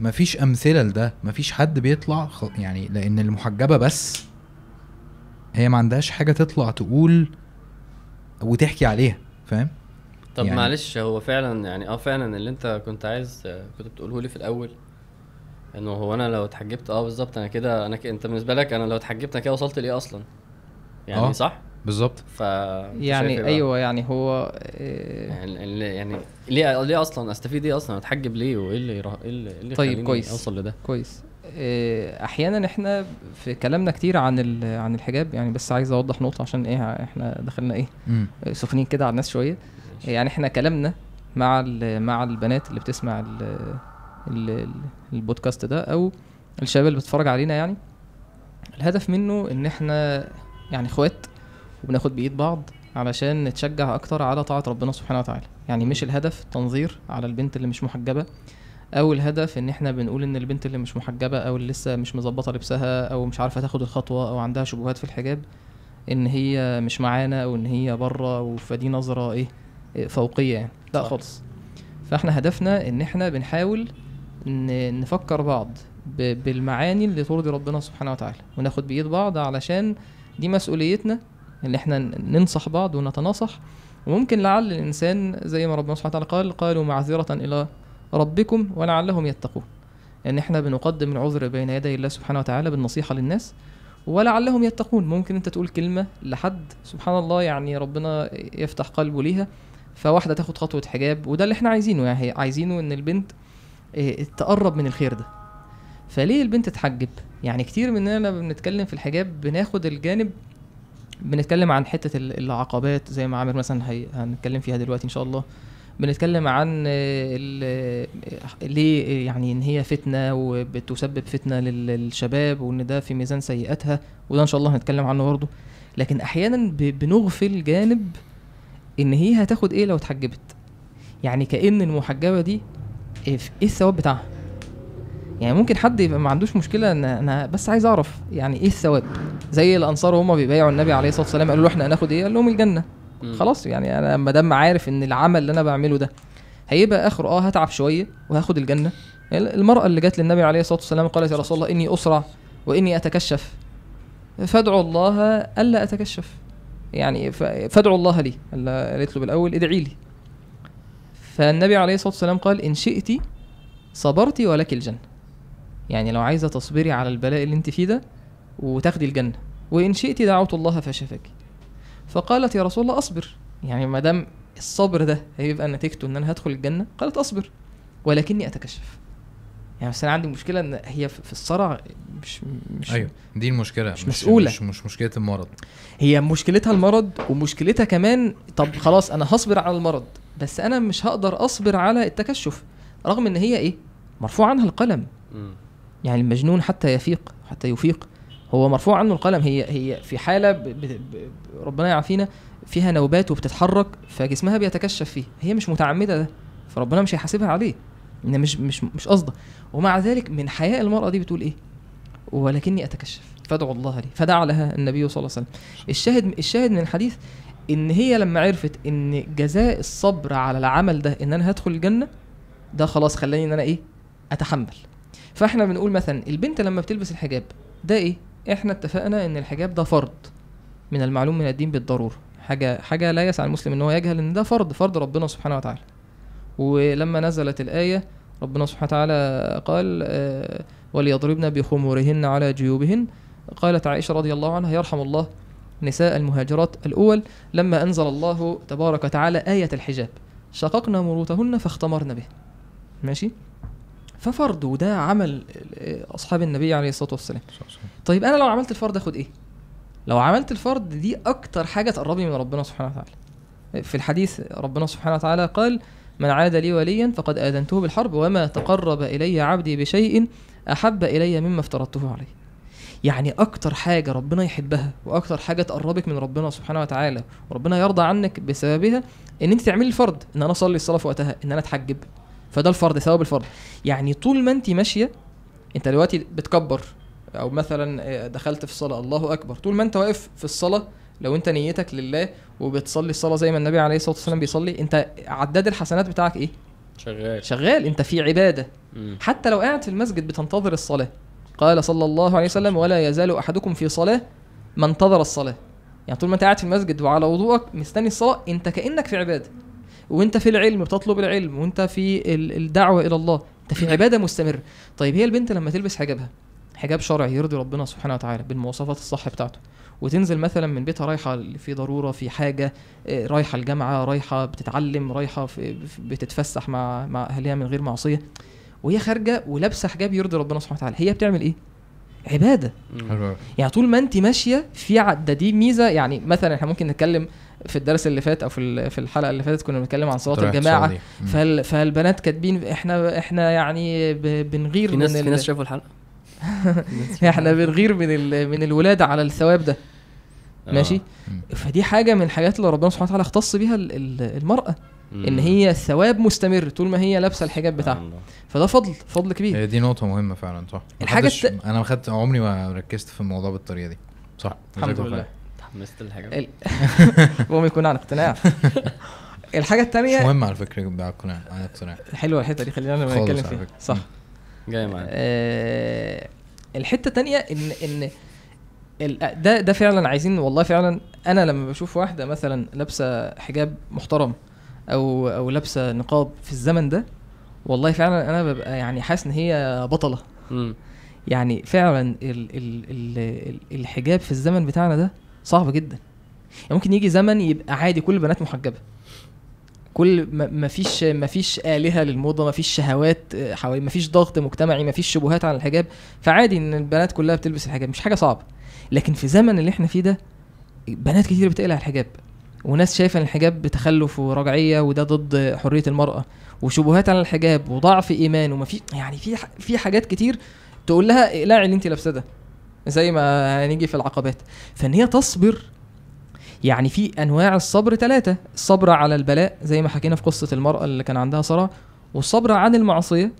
مفيش امثله لده مفيش حد بيطلع يعني لان المحجبه بس هي ما عندهاش حاجه تطلع تقول وتحكي عليها فاهم طب يعني معلش هو فعلا يعني اه فعلا اللي انت كنت عايز كنت بتقوله لي في الاول انه هو انا لو اتحجبت اه بالظبط انا كده انا ك... انت بالنسبه لك انا لو اتحجبت انا كده وصلت لايه اصلا يعني أوه. صح بالظبط ف يعني إيه ايوه يعني هو يعني, آه، يعني ليه ليه اصلا استفيد ايه اصلا اتحجب ليه وايه اللي إيه, ايه اللي طيب كويس اوصل لده كويس آه، احيانا احنا في كلامنا كتير عن عن الحجاب يعني بس عايز اوضح نقطه عشان ايه احنا دخلنا ايه سخنين كده على الناس شويه يعني احنا كلامنا مع مع البنات اللي بتسمع الـ الـ البودكاست ده او الشباب اللي بتتفرج علينا يعني الهدف منه ان احنا يعني اخوات وبناخد بايد بعض علشان نتشجع اكتر على طاعه ربنا سبحانه وتعالى يعني مش الهدف تنظير على البنت اللي مش محجبه او الهدف ان احنا بنقول ان البنت اللي مش محجبه او اللي لسه مش مظبطه لبسها او مش عارفه تاخد الخطوه او عندها شبهات في الحجاب ان هي مش معانا او ان هي بره وفدي نظره ايه فوقيه يعني لا خالص فاحنا هدفنا ان احنا بنحاول نفكر بعض بالمعاني اللي ترضي ربنا سبحانه وتعالى وناخد بايد بعض علشان دي مسؤوليتنا ان احنا ننصح بعض ونتناصح وممكن لعل الانسان زي ما ربنا سبحانه وتعالى قال قالوا معذره الى ربكم ولعلهم يتقون ان يعني احنا بنقدم العذر بين يدي الله سبحانه وتعالى بالنصيحه للناس ولعلهم يتقون ممكن انت تقول كلمه لحد سبحان الله يعني ربنا يفتح قلبه ليها فواحده تاخد خطوه حجاب وده اللي احنا عايزينه يعني عايزينه ان البنت آه، تقرب من الخير ده فليه البنت تحجب يعني كتير مننا لما بنتكلم في الحجاب بناخد الجانب بنتكلم عن حته العقبات زي ما عامر مثلا هي... هنتكلم فيها دلوقتي ان شاء الله بنتكلم عن ليه يعني ان هي فتنه وبتسبب فتنه للشباب وان ده في ميزان سيئاتها وده ان شاء الله هنتكلم عنه برضه لكن احيانا بنغفل جانب ان هي هتاخد ايه لو اتحجبت يعني كان المحجبه دي ايه, إيه الثواب بتاعها يعني ممكن حد يبقى ما عندوش مشكله ان انا بس عايز اعرف يعني ايه الثواب زي الانصار وهم بيبايعوا النبي عليه الصلاه والسلام قالوا له احنا هناخد ايه قال لهم الجنه خلاص يعني انا ما دام عارف ان العمل اللي انا بعمله ده هيبقى اخره اه هتعب شويه وهاخد الجنه المراه اللي جت للنبي عليه الصلاه والسلام قالت يا رسول الله اني اسرع واني اتكشف فادعوا الله الا اتكشف يعني فادعوا الله لي قالت له بالاول ادعي لي فالنبي عليه الصلاه والسلام قال ان شئت صبرت ولك الجنه يعني لو عايزه تصبري على البلاء اللي انت فيه ده وتاخدي الجنه وان شئت دعوت الله فشفك فقالت يا رسول الله اصبر يعني ما دام الصبر ده هيبقى نتيجته ان انا هدخل الجنه قالت اصبر ولكني اتكشف يعني بس انا عندي مشكله ان هي في الصرع مش مش ايوه دي المشكله مش, مش مسؤوله مش, مش مشكله المرض هي مشكلتها المرض ومشكلتها كمان طب خلاص انا هصبر على المرض بس انا مش هقدر اصبر على التكشف رغم ان هي ايه مرفوع عنها القلم م. يعني المجنون حتى يفيق حتى يفيق هو مرفوع عنه القلم هي هي في حاله ب ب ب ربنا يعافينا فيها نوبات وبتتحرك فجسمها بيتكشف فيه هي مش متعمده ده فربنا مش هيحاسبها عليه ان مش مش مش قصده ومع ذلك من حياء المراه دي بتقول ايه ولكني اتكشف فادعو الله لي فدعا لها النبي صلى الله عليه وسلم الشاهد الشاهد من الحديث ان هي لما عرفت ان جزاء الصبر على العمل ده ان انا هدخل الجنه ده خلاص خلاني ان انا ايه اتحمل فاحنا بنقول مثلا البنت لما بتلبس الحجاب ده ايه احنا اتفقنا ان الحجاب ده فرض من المعلوم من الدين بالضروره حاجه حاجه لا يسعى المسلم ان هو يجهل ان ده فرض فرض ربنا سبحانه وتعالى ولما نزلت الايه ربنا سبحانه وتعالى قال آه، وليضربن بخمورهن على جيوبهن قالت عائشه رضي الله عنها يرحم الله نساء المهاجرات الاول لما انزل الله تبارك وتعالى ايه الحجاب شققنا مروتهن فاختمرن به ماشي ففرض وده عمل اصحاب النبي عليه الصلاه والسلام طيب انا لو عملت الفرض اخد ايه لو عملت الفرض دي اكتر حاجه تقربني من ربنا سبحانه وتعالى في الحديث ربنا سبحانه وتعالى قال من عاد لي وليا فقد اذنته بالحرب وما تقرب الي عبدي بشيء احب الي مما افترضته عليه يعني اكتر حاجه ربنا يحبها واكتر حاجه تقربك من ربنا سبحانه وتعالى وربنا يرضى عنك بسببها ان انت تعملي الفرض ان انا اصلي الصلاه في وقتها ان انا اتحجب فده الفرض ثواب الفرض يعني طول ما انت ماشيه انت دلوقتي بتكبر او مثلا آه، دخلت في الصلاه الله اكبر طول ما انت واقف في الصلاه لو انت نيتك لله وبتصلي الصلاه زي ما النبي عليه الصلاه والسلام بيصلي انت عداد الحسنات بتاعك ايه شغال شغال انت في عباده م. حتى لو قاعد في المسجد بتنتظر الصلاه قال صلى الله عليه وسلم ولا يزال احدكم في صلاه ما انتظر الصلاه يعني طول ما انت قاعد في المسجد وعلى وضوءك مستني الصلاه انت كانك في عباده وانت في العلم بتطلب العلم وانت في الدعوه الى الله انت في نعم. عباده مستمره طيب هي البنت لما تلبس حجابها حجاب شرعي يرضي ربنا سبحانه وتعالى بالمواصفات الصح بتاعته وتنزل مثلا من بيتها رايحه في ضروره في حاجه آه، رايحه الجامعه رايحه بتتعلم رايحه بتتفسح مع مع اهلها من غير معصيه وهي خارجه ولابسه حجاب يرضي ربنا سبحانه وتعالى هي بتعمل ايه عباده نعم. يعني طول ما انت ماشيه في ده دي ميزه يعني مثلا احنا ممكن نتكلم في الدرس اللي فات او في في الحلقه اللي فاتت كنا بنتكلم عن صلاه الجماعه فال فالبنات كاتبين احنا احنا يعني بنغير في ناس من في ناس شافوا الحلقه احنا بنغير من من الولاد على الثواب ده آه. ماشي فدي حاجه من الحاجات اللي ربنا سبحانه وتعالى اختص بيها المراه ان هي الثواب مستمر طول ما هي لابسه الحجاب بتاعها فده فضل فضل كبير هي دي نقطه مهمه فعلا صح الحاجه الت... انا ما خدت عمري ما ركزت في الموضوع بالطريقه دي صح الحمد لله حمست الحاجه المهم يكون عن اقتناع الحاجه الثانيه مش مهم على فكره يكون اقتناع عن اقتناع حلوه الحته دي خلينا نتكلم فيها صح جاي معاك آه الحته الثانيه ان ان ده ده فعلا عايزين والله فعلا انا لما بشوف واحده مثلا لابسه حجاب محترم او او لابسه نقاب في الزمن ده والله فعلا انا ببقى يعني حاسس ان هي بطله م. يعني فعلا الـ الـ الـ الحجاب في الزمن بتاعنا ده صعب جدا يعني ممكن يجي زمن يبقى عادي كل البنات محجبه كل ما فيش ما فيش آلهة للموضة ما فيش شهوات آه، حوالي ما فيش ضغط مجتمعي ما فيش شبهات على الحجاب فعادي ان البنات كلها بتلبس الحجاب مش حاجة صعبة لكن في زمن اللي احنا فيه ده بنات كتير بتقلع الحجاب وناس شايفه ان الحجاب بتخلف ورجعيه وده ضد حريه المراه وشبهات على الحجاب وضعف ايمان وما في يعني في في حاجات كتير تقول لها اقلعي اللي انت لابسه ده زي ما هنيجي في العقبات فان هي تصبر يعني في انواع الصبر ثلاثه الصبر على البلاء زي ما حكينا في قصه المراه اللي كان عندها صرع والصبر عن المعصيه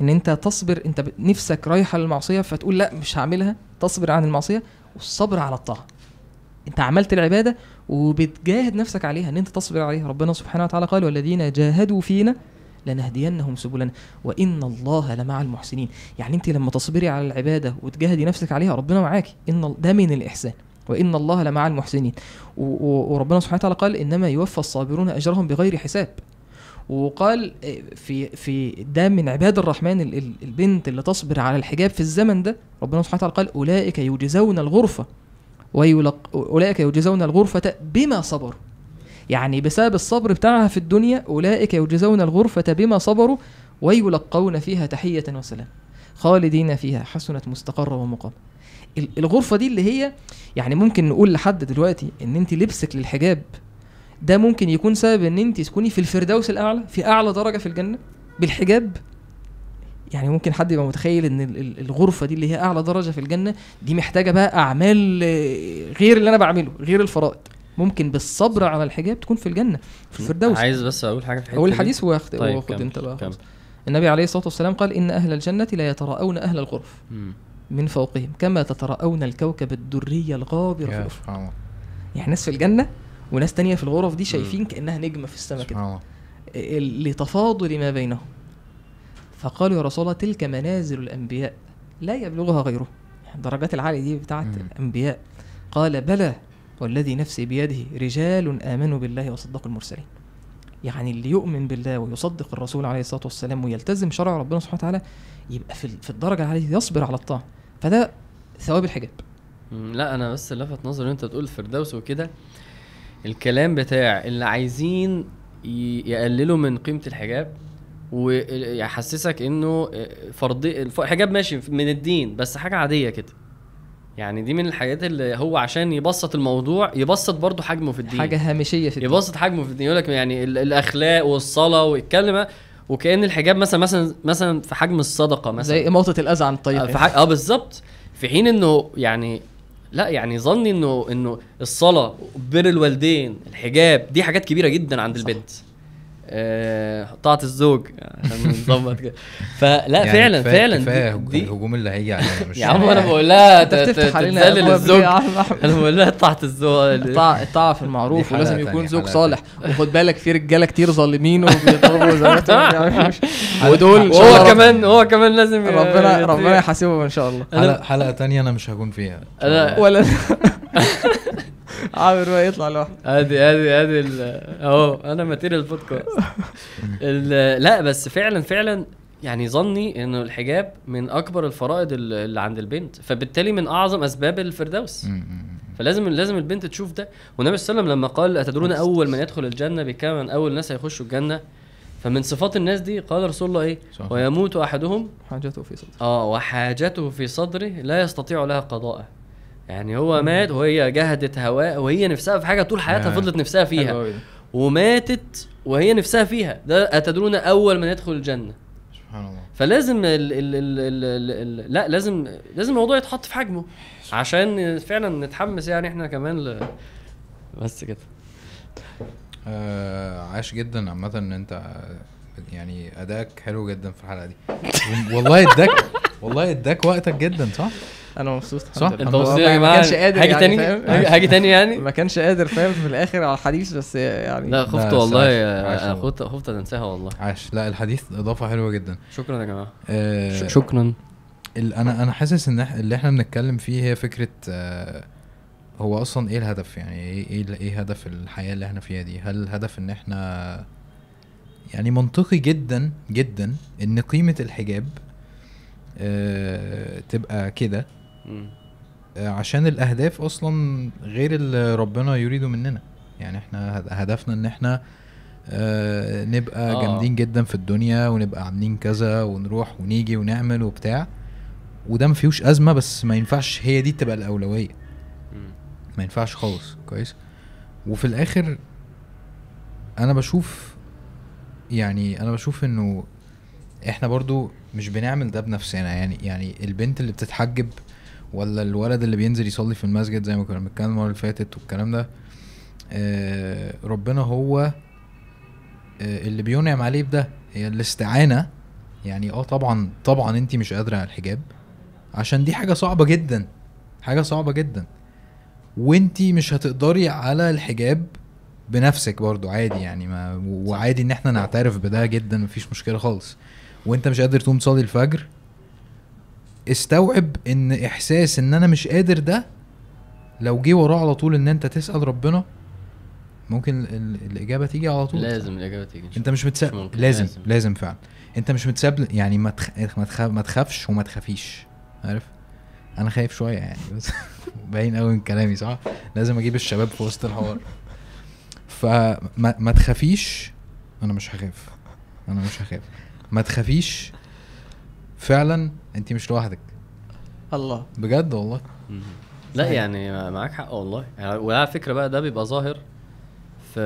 ان انت تصبر انت نفسك رايحه للمعصيه فتقول لا مش هعملها تصبر عن المعصيه والصبر على الطاعه انت عملت العباده وبتجاهد نفسك عليها ان انت تصبر عليها ربنا سبحانه وتعالى قال والذين جاهدوا فينا لنهدينهم سبلنا وإن الله لمع المحسنين يعني أنت لما تصبري على العبادة وتجاهدي نفسك عليها ربنا معاكي إن ده من الإحسان وإن الله لمع المحسنين وربنا سبحانه وتعالى قال إنما يوفى الصابرون أجرهم بغير حساب وقال آه، في في ده من عباد الرحمن البنت اللي تصبر على الحجاب في الزمن ده ربنا سبحانه وتعالى قال اولئك يجزون الغرفه ويلق اولئك يجزون الغرفه بما صبروا يعني بسبب الصبر بتاعها في الدنيا أولئك يجزون الغرفة بما صبروا ويلقون فيها تحية وسلام خالدين فيها حسنت مستقرة ومقام الغرفة دي اللي هي يعني ممكن نقول لحد دلوقتي ان انت لبسك للحجاب ده ممكن يكون سبب ان انت تكوني في الفردوس الاعلى في اعلى درجة في الجنة بالحجاب يعني ممكن حد يبقى متخيل ان الغرفه دي اللي هي اعلى درجه في الجنه دي محتاجه بقى اعمال آه، غير اللي انا بعمله غير الفرائض ممكن بالصبر على الحجاب تكون في الجنه في الفردوس عايز بس اقول حاجه في اقول حديث الحديث واخد طيب واخد انت بقى النبي عليه الصلاه والسلام قال ان اهل الجنه لا يتراءون اهل الغرف من فوقهم كما تتراءون الكوكب الدري الغابر في الافق يعني ناس في الجنه وناس تانية في الغرف دي شايفين كانها نجمه في السماء كده لتفاضل ما بينهم فقالوا يا رسول الله تلك منازل الانبياء لا يبلغها غيره الدرجات يعني العاليه دي بتاعت الانبياء قال بلى والذي نفسي بيده رجال آمنوا بالله وصدقوا المرسلين يعني اللي يؤمن بالله ويصدق الرسول عليه الصلاه والسلام ويلتزم شرع ربنا سبحانه وتعالى يبقى في في الدرجه عليه يصبر على الطاعه فده ثواب الحجاب لا انا بس لفت نظري انت تقول الفردوس وكده الكلام بتاع اللي عايزين يقللوا من قيمه الحجاب ويحسسك انه آه، فرض الحجاب ماشي من الدين بس حاجه عاديه كده يعني دي من الحاجات اللي هو عشان يبسط الموضوع يبسط برضه حجمه في الدين حاجه هامشيه في الدين يبسط حجمه في الدين يقول لك يعني الاخلاق والصلاه والكلمه وكان الحجاب مثلا مثلا مثلا في حجم الصدقه مثلا زي اماطه الاذى عن الطيب اه, اه بالظبط في حين انه يعني لا يعني ظني انه انه الصلاه بر الوالدين الحجاب دي حاجات كبيره جدا عند البنت صح. آه، طاعة الزوج آه، نظبط كده فلا يعني فعلا كفاية فعلا كفاية دي الهجوم اللي هيجي علينا مش يا عم انا بقول لها الزوج انا بقول لها طاعة الزوج الطاعة في المعروف ولازم يكون زوج صالح وخد بالك في رجالة كتير ظالمين وبيضربوا زوجاتهم يعني، ودول وهو كمان هو كمان لازم ربنا ربنا يحاسبهم ان شاء الله حلقة تانية انا مش هكون فيها ولا عامر بقى يطلع لوحده ادي ادي ادي اهو انا ماتيريال البودكاست لا بس فعلا فعلا يعني ظني انه الحجاب من اكبر الفرائض اللي عند البنت فبالتالي من اعظم اسباب الفردوس فلازم لازم البنت تشوف ده والنبي صلى الله عليه وسلم لما قال اتدرون اول من يدخل الجنه بكم من اول ناس هيخشوا الجنه فمن صفات الناس دي قال رسول الله ايه ويموت احدهم حاجته في صدره اه وحاجته في صدره لا يستطيع لها قضاءه يعني هو مات وهي جهدت هواء وهي نفسها في حاجه طول حياتها آه. فضلت نفسها فيها وماتت وهي نفسها فيها ده اتدرون اول من يدخل الجنه سبحان الله فلازم ال ال ال ال الـ لا لازم لازم الموضوع يتحط في حجمه عشان فعلا نتحمس يعني احنا كمان ل... بس كده آه عاش جدا عامه ان انت يعني اداك حلو جدا في الحلقه دي والله اداك والله اداك وقتك جدا صح؟ انا مبسوط صح انت مبسوط يا جماعه حاجه هاجي يعني تاني هاجي تاني يعني ما كانش قادر فاهم في الاخر على الحديث بس يعني لا خفت آه، والله خفت خفت انساها والله عاش لا الحديث اضافه حلوه جدا شكرا يا جماعه آه شكرا انا انا حاسس ان اللي احنا بنتكلم فيه هي فكره آه هو اصلا ايه الهدف يعني ايه ايه, إيه هدف الحياه اللي احنا فيها دي هل الهدف ان احنا يعني منطقي جدا جدا ان قيمه الحجاب آه تبقى كده آه عشان الاهداف اصلا غير اللي ربنا يريده مننا يعني احنا هدفنا ان احنا آه نبقى آه. جامدين جدا في الدنيا ونبقى عاملين كذا ونروح ونيجي ونعمل وبتاع وده ما فيهوش ازمه بس ما ينفعش هي دي تبقى الاولويه ما ينفعش خالص كويس وفي الاخر انا بشوف يعني انا بشوف انه احنا برضو مش بنعمل ده بنفسنا يعني يعني البنت اللي بتتحجب ولا الولد اللي بينزل يصلي في المسجد زي ما كنا بنتكلم المره اللي فاتت والكلام ده آه، ربنا هو آه، اللي بينعم عليه بده هي الاستعانه يعني اه طبعا طبعا انت مش قادره على الحجاب عشان دي حاجه صعبه جدا حاجه صعبه جدا وانت مش هتقدري على الحجاب بنفسك برضو عادي يعني ما وعادي ان احنا نعترف بده جدا مفيش مشكله خالص وانت مش قادر تقوم تصلي الفجر استوعب ان احساس ان انا مش قادر ده لو جه وراه على طول ان انت تسال ربنا ممكن الاجابه تيجي على طول لازم الاجابه تيجي انت مش متساب لازم, لازم لازم فعلا انت مش متساب يعني ما تخ... ما, تخ... ما تخافش وما تخافيش عارف انا خايف شويه يعني بس باين قوي من كلامي صح لازم اجيب الشباب في وسط الحوار فما تخافيش انا مش هخاف انا مش هخاف ما تخافيش فعلا انت مش لوحدك الله بجد والله لا يعني معاك حق والله يعني وعلى فكره بقى ده بيبقى ظاهر في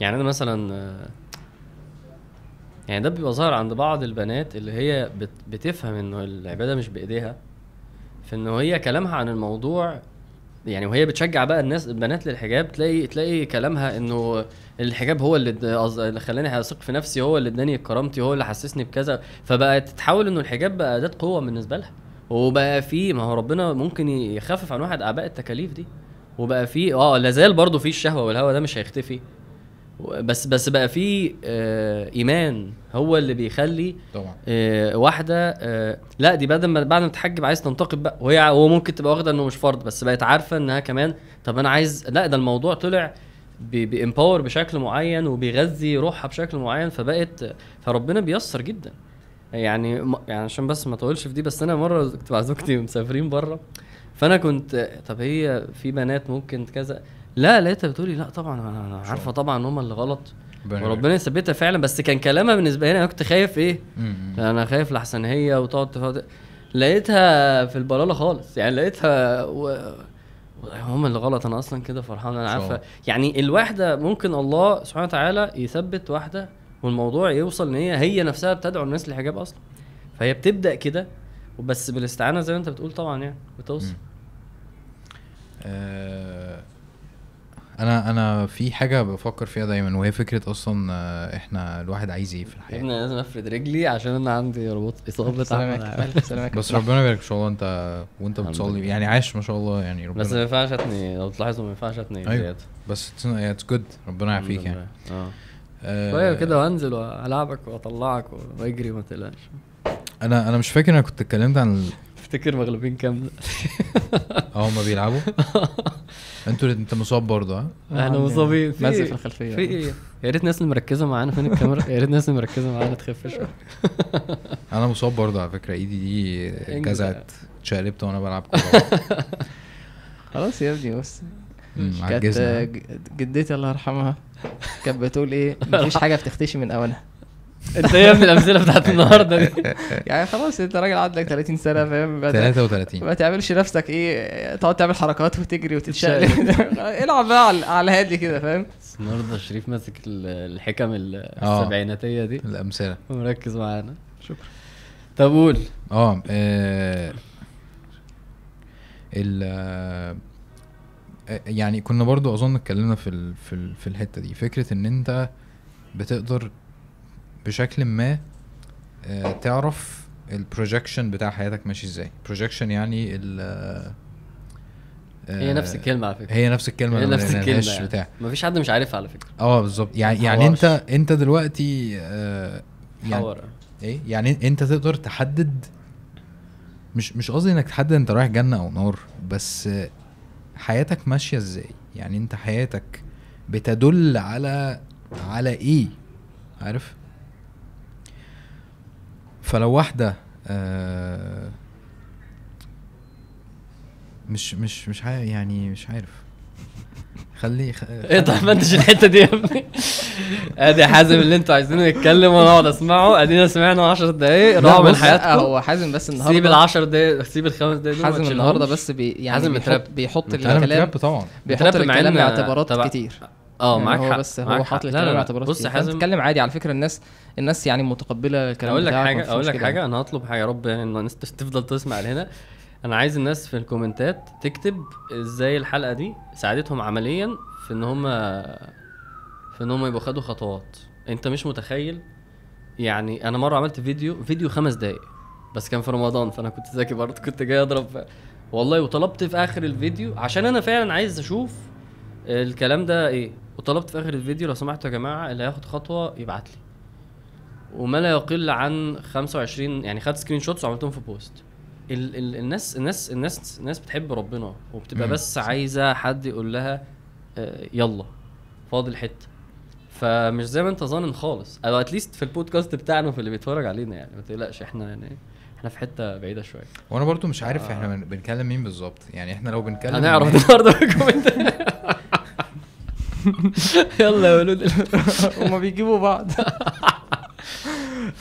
يعني انا مثلا يعني ده بيبقى ظاهر عند بعض البنات اللي هي بتفهم انه العباده مش بايديها في انه هي كلامها عن الموضوع يعني وهي بتشجع بقى الناس البنات للحجاب تلاقي تلاقي كلامها انه الحجاب هو اللي اللي خلاني اثق في نفسي هو اللي اداني كرامتي هو اللي حسسني بكذا فبقت تتحول انه الحجاب بقى اداه قوه بالنسبه لها وبقى في ما هو ربنا ممكن يخفف عن واحد اعباء التكاليف دي وبقى في اه لازال برضه في الشهوه والهوى ده مش هيختفي بس بس بقى في آه، ايمان هو اللي بيخلي طبعا آه، واحده آه، لا دي بدل ما بعد ما تتحجب عايز تنتقد بقى وهي هو ممكن تبقى واخده انه مش فرض بس بقت عارفه انها كمان طب انا عايز لا ده الموضوع طلع بامباور بشكل معين وبيغذي روحها بشكل معين فبقت فربنا بيسر جدا يعني يعني عشان بس ما اطولش في دي بس انا مره كنت مع زوجتي مسافرين بره فانا كنت طب هي في بنات ممكن كذا لا لقيتها بتقولي لا طبعا انا عارفه طبعا ان هم اللي غلط وربنا يثبتها فعلا بس كان كلامها بالنسبه لي انا كنت خايف ايه انا خايف لحسن هي وتقعد تفضل. لقيتها في البلاله خالص يعني لقيتها و... هم اللي غلط انا اصلا كده فرحان انا عارفه يعني الواحده ممكن الله سبحانه وتعالى يثبت واحده والموضوع يوصل ان هي هي نفسها بتدعو الناس للحجاب اصلا فهي بتبدا كده وبس بالاستعانه زي ما انت بتقول طبعا يعني بتوصل انا انا في حاجه بفكر فيها دايما وهي فكره اصلا آه، احنا الواحد عايز ايه في الحياه انا لازم افرد رجلي عشان انا عندي رباط اصابه سلامك بس ربنا يبارك ان شاء الله انت وانت بتصلي يعني عاش ما شاء الله يعني ربنا بس ما ينفعش اتني لو تلاحظوا ما ينفعش اتني أيوه. بس اتس جود ربنا يعافيك يعني آه. اه شويه كده وانزل والعبك واطلعك واجري ما تقلقش انا انا مش فاكر انا كنت اتكلمت عن افتكر مغلوبين كام اه هما بيلعبوا انتوا انت مصاب برضه ها احنا آه، مصابين في في إيه؟ الخلفيه في ايه يا ريت الناس اللي مركزه معانا فين الكاميرا يا ريت الناس اللي مركزه معانا تخف شويه انا مصاب برضه على فكره ايدي دي اتجزعت اتشقلبت وانا بلعب كوره خلاص يا ابني بس كانت جدتي الله يرحمها كانت بتقول ايه مفيش حاجه بتختشي من اولها انت ايه من الامثله بتاعت النهارده دي يعني خلاص انت راجل عندك 30 سنه فاهم 33 ما تعملش نفسك ايه تقعد تعمل حركات وتجري وتتشقلب العب بقى على الهادي كده فاهم النهارده شريف ماسك الحكم آه. السبعيناتيه دي الامثله ومركز معانا شكرا طب قول اه, آه، ال آه، يعني كنا برضو اظن اتكلمنا في في, في الحته دي فكره ان انت بتقدر بشكل ما آه، تعرف البروجكشن بتاع حياتك ماشي ازاي بروجكشن يعني ال آه، هي نفس الكلمه على فكره هي نفس الكلمه هي نفس الكلمه يعني. بتاع مفيش حد مش عارفها على فكره اه بالظبط يعني يعني انت انت دلوقتي آه، يعني ايه يعني انت تقدر تحدد مش مش قصدي انك تحدد انت رايح جنه او نار بس حياتك ماشيه ازاي يعني انت حياتك بتدل على على ايه عارف فلو واحده آه مش مش مش عارف يعني مش عارف خلي خ... ايه طيب، ما انتش الحته دي يا ابني ادي حازم اللي انتوا عايزينه يتكلم وانا اقعد اسمعه ادينا سمعنا 10 دقايق رعب من حياتكم آه، هو حازم بس النهارده سيب ال 10 دقايق سيب الخمس دقايق دول حازم النهارده بس بي يعني حازم بيحط, بيحط الكلام بيحط الكلام باعتبارات كتير اه يعني معاك هو حق بس هو حاطط الكلام اعتبارات بص حازم اتكلم عادي على فكره الناس الناس يعني متقبله الكلام اقول لك حاجه اقول لك حاجه يعني. انا هطلب حاجه يا رب يعني الناس تفضل تسمع لهنا انا عايز الناس في الكومنتات تكتب ازاي الحلقه دي ساعدتهم عمليا في ان هم في ان هم يبقوا خدوا خطوات انت مش متخيل يعني انا مره عملت فيديو فيديو خمس دقايق بس كان في رمضان فانا كنت ذكي برضه كنت جاي اضرب والله وطلبت في اخر الفيديو عشان انا فعلا عايز اشوف الكلام ده ايه وطلبت في اخر الفيديو لو سمحتوا يا جماعه اللي هياخد خطوه يبعت لي وما لا يقل عن 25 يعني خدت سكرين شوتس وعملتهم في بوست ال ال الناس الناس الناس الناس بتحب ربنا وبتبقى بس عايزه حد يقول لها آه يلا فاضل حته فمش زي ما انت ظانن خالص او اتليست في البودكاست بتاعنا وفي اللي بيتفرج علينا يعني ما تقلقش احنا يعني احنا في حته بعيده شويه وانا برضو مش عارف آه. احنا بنتكلم مين بالظبط يعني احنا لو بنتكلم هنعرف النهارده في الكومنتات يلا يا ولود هما بيجيبوا بعض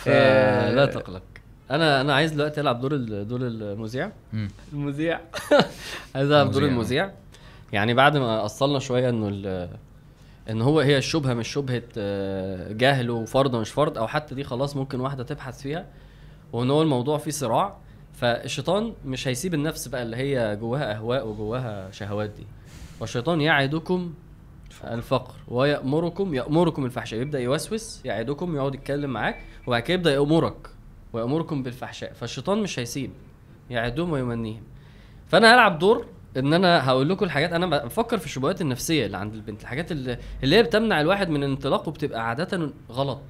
آه، لا تقلق انا انا عايز دلوقتي العب دور دور المذيع المذيع عايز العب دور المذيع يعني بعد ما اصلنا شويه انه ان هو هي الشبهه مش شبهه آه، جهل وفرض مش فرض او حتى دي خلاص ممكن واحده تبحث فيها وان هو الموضوع فيه صراع فالشيطان مش هيسيب النفس بقى اللي هي جواها اهواء وجواها شهوات دي والشيطان يعدكم الفقر ويأمركم يأمركم الفحشاء يبدأ يوسوس يعدكم يقعد يتكلم معاك وبعد كده يبدأ يأمرك ويأمركم بالفحشاء فالشيطان مش هيسيب يعدهم ويمنيهم فأنا هلعب دور ان انا هقول لكم الحاجات انا بفكر في الشبهات النفسيه اللي عند البنت الحاجات اللي, اللي هي بتمنع الواحد من الانطلاق وبتبقى عاده غلط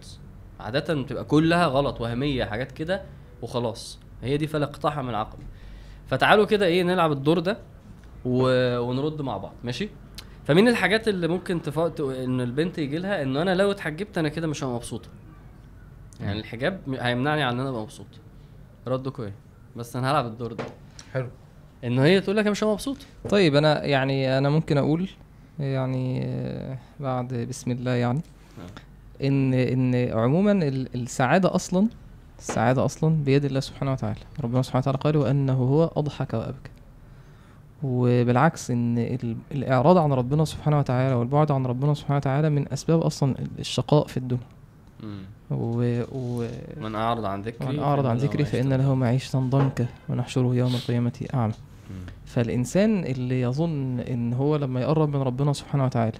عاده بتبقى كلها غلط وهميه حاجات كده وخلاص هي دي فلا اقتحم العقل فتعالوا كده ايه نلعب الدور ده و... ونرد مع بعض ماشي فمن الحاجات اللي ممكن تفوت ان البنت يجي لها ان انا لو اتحجبت انا كده مش هبقى مبسوطه يعني الحجاب هيمنعني عن ان انا ابقى مبسوط ردكوا ايه بس انا هلعب الدور ده حلو ان هي تقول لك انا مش هبقى مبسوط طيب انا يعني انا ممكن اقول يعني بعد بسم الله يعني نعم. ان ان عموما السعاده اصلا السعاده اصلا بيد الله سبحانه وتعالى ربنا سبحانه وتعالى قال وانه هو اضحك وابكى وبالعكس ان الاعراض عن ربنا سبحانه وتعالى والبعد عن ربنا سبحانه وتعالى من اسباب اصلا الشقاء في الدنيا و... و... من أعرض عن ذكري من أعرض عن ذكري فإن له معيشة ضنكا ونحشره يوم القيامة أعمى فالإنسان اللي يظن إن هو لما يقرب من ربنا سبحانه وتعالى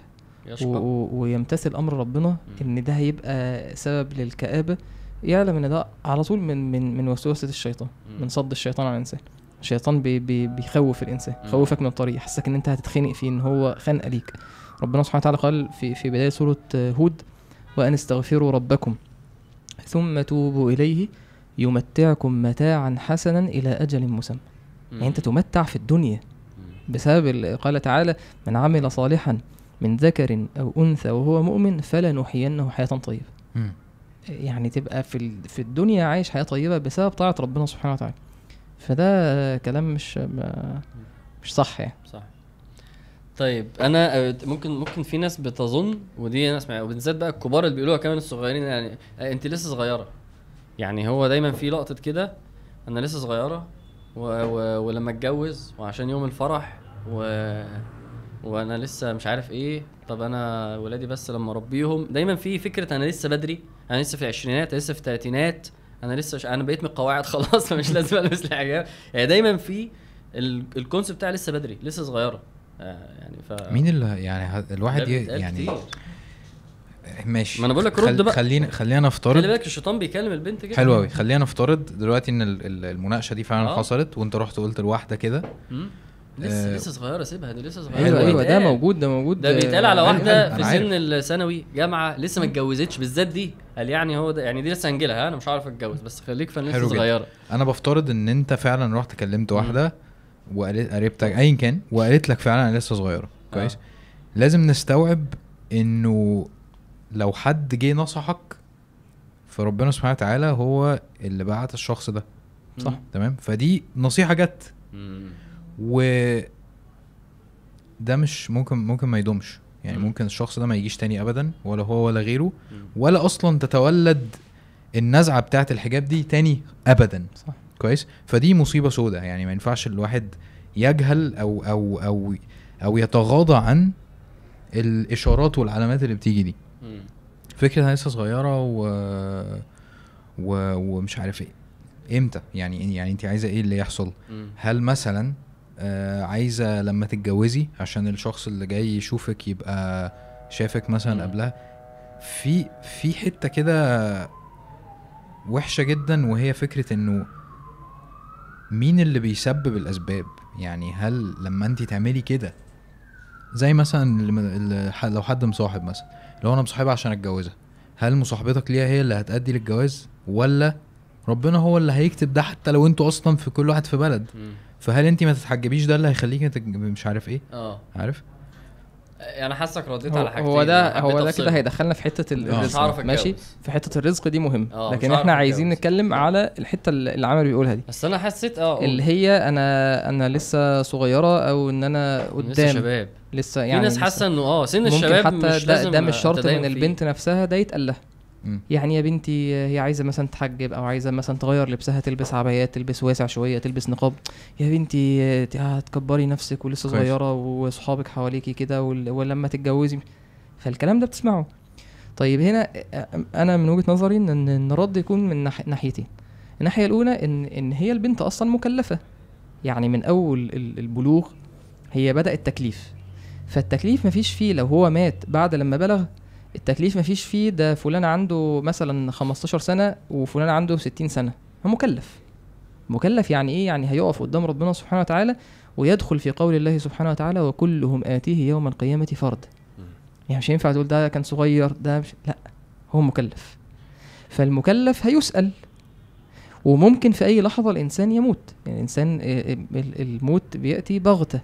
و... ويمتثل أمر ربنا مم. إن ده هيبقى سبب للكآبة يعلم إن ده على طول من من من وسوسة الشيطان مم. من صد الشيطان على الإنسان الشيطان بي بي بيخوف الانسان يخوفك من الطريق يحسسك ان انت هتتخنق فيه ان هو خانقه ليك ربنا سبحانه وتعالى قال في في بدايه سوره هود وان استغفروا ربكم ثم توبوا اليه يمتعكم متاعا حسنا الى اجل مسمى يعني انت تمتع في الدنيا بسبب قال تعالى من عمل صالحا من ذكر او انثى وهو مؤمن فلنحيينه حياه طيبه يعني تبقى في في الدنيا عايش حياه طيبه بسبب طاعه ربنا سبحانه وتعالى فده كلام مش مش صح يعني صح طيب انا ممكن ممكن في ناس بتظن ودي انا اسمع وبالذات بقى الكبار اللي بيقولوها كمان الصغيرين يعني آه، انت لسه صغيره يعني هو دايما في لقطه كده انا لسه صغيره و... و... ولما اتجوز وعشان يوم الفرح و... وانا لسه مش عارف ايه طب انا ولادي بس لما اربيهم دايما في فكره انا لسه بدري انا لسه في العشرينات لسه في الثلاثينات انا لسه ش... انا بقيت من القواعد خلاص فمش لازم البس الحجاب يعني دايما في ال... الكونسيبت بتاعي لسه بدري لسه صغيره آه، يعني ف مين اللي يعني الواحد ي... يعني ماشي ما انا بقول لك رد بقى خلينا خلينا نفترض خلي بالك الشيطان بيكلم البنت كده حلو قوي خلينا نفترض دلوقتي ان المناقشه دي فعلا آه. حصلت وانت رحت قلت لواحده كده لسه آه، لسه صغيره سيبها دي لسه صغيره ايوه ايوه ده موجود ده موجود ده بيتقال على آه، واحده في سن الثانوي جامعه لسه ما اتجوزتش بالذات دي قال يعني هو ده يعني دي لسه انجلها انا مش عارف اتجوز بس خليك فن لسه صغيره جدا. انا بفترض ان انت فعلا رحت كلمت واحده قريبتك ايا كان وقالت لك فعلا انا لسه صغيره آه. كويس آه. لازم نستوعب انه لو حد جه نصحك فربنا سبحانه وتعالى هو اللي بعت الشخص ده صح تمام فدي نصيحه جت و ده مش ممكن ممكن ما يدومش يعني م. ممكن الشخص ده ما يجيش تاني ابدا ولا هو ولا غيره م. ولا اصلا تتولد النزعه بتاعه الحجاب دي تاني ابدا صح كويس فدي مصيبه سوداء يعني ما ينفعش الواحد يجهل او او او او يتغاضى عن الاشارات والعلامات اللي بتيجي دي م. فكره لسه صغيره و... و... ومش عارف ايه امتى يعني يعني انت عايزه ايه اللي يحصل م. هل مثلا آه، عايزه لما تتجوزي عشان الشخص اللي جاي يشوفك يبقى شافك مثلا قبلها في في حته كده وحشه جدا وهي فكره انه مين اللي بيسبب الاسباب يعني هل لما انت تعملي كده زي مثلا لو حد مصاحب مثلا لو انا مصاحبها عشان اتجوزها هل مصاحبتك ليها هي اللي هتأدي للجواز ولا ربنا هو اللي هيكتب ده حتى لو انتوا اصلا في كل واحد في بلد فهل انت ما تتحجبيش ده اللي هيخليك مش عارف ايه اه عارف يعني حاسك رديت على حاجتين هو ده يعني هو ده كده هيدخلنا في حته الرزق ماشي في حته الرزق دي مهم اه، لكن احنا عايزين نتكلم على الحته اللي عمر بيقولها دي بس انا حسيت اه اللي هي انا انا لسه صغيره او ان انا قدام لسه شباب لسه يعني في ناس حاسه انه اه سن الشباب حتى مش ده, ده مش شرط ان البنت نفسها ده يتقال لها يعني يا بنتي هي عايزه مثلا تحجب او عايزه مثلا تغير لبسها تلبس عبايات تلبس واسع شويه تلبس نقاب يا بنتي هتكبري نفسك ولسه صغيره واصحابك حواليكي كده ولما تتجوزي فالكلام ده بتسمعه طيب هنا انا من وجهه نظري ان الرد يكون من ناحيتين الناحيه الاولى ان ان هي البنت اصلا مكلفه يعني من اول البلوغ هي بدا التكليف فالتكليف مفيش فيه لو هو مات بعد لما بلغ التكليف مفيش فيه ده فلان عنده مثلا 15 سنه وفلان عنده 60 سنه هو مكلف مكلف يعني ايه يعني هيقف قدام ربنا سبحانه وتعالى ويدخل في قول الله سبحانه وتعالى وكلهم اتيه يوم القيامه فرد يعني مش هينفع تقول ده كان صغير ده مش لا هو مكلف فالمكلف هيسأل وممكن في أي لحظة الإنسان يموت يعني الإنسان آه، آه، الموت بيأتي بغتة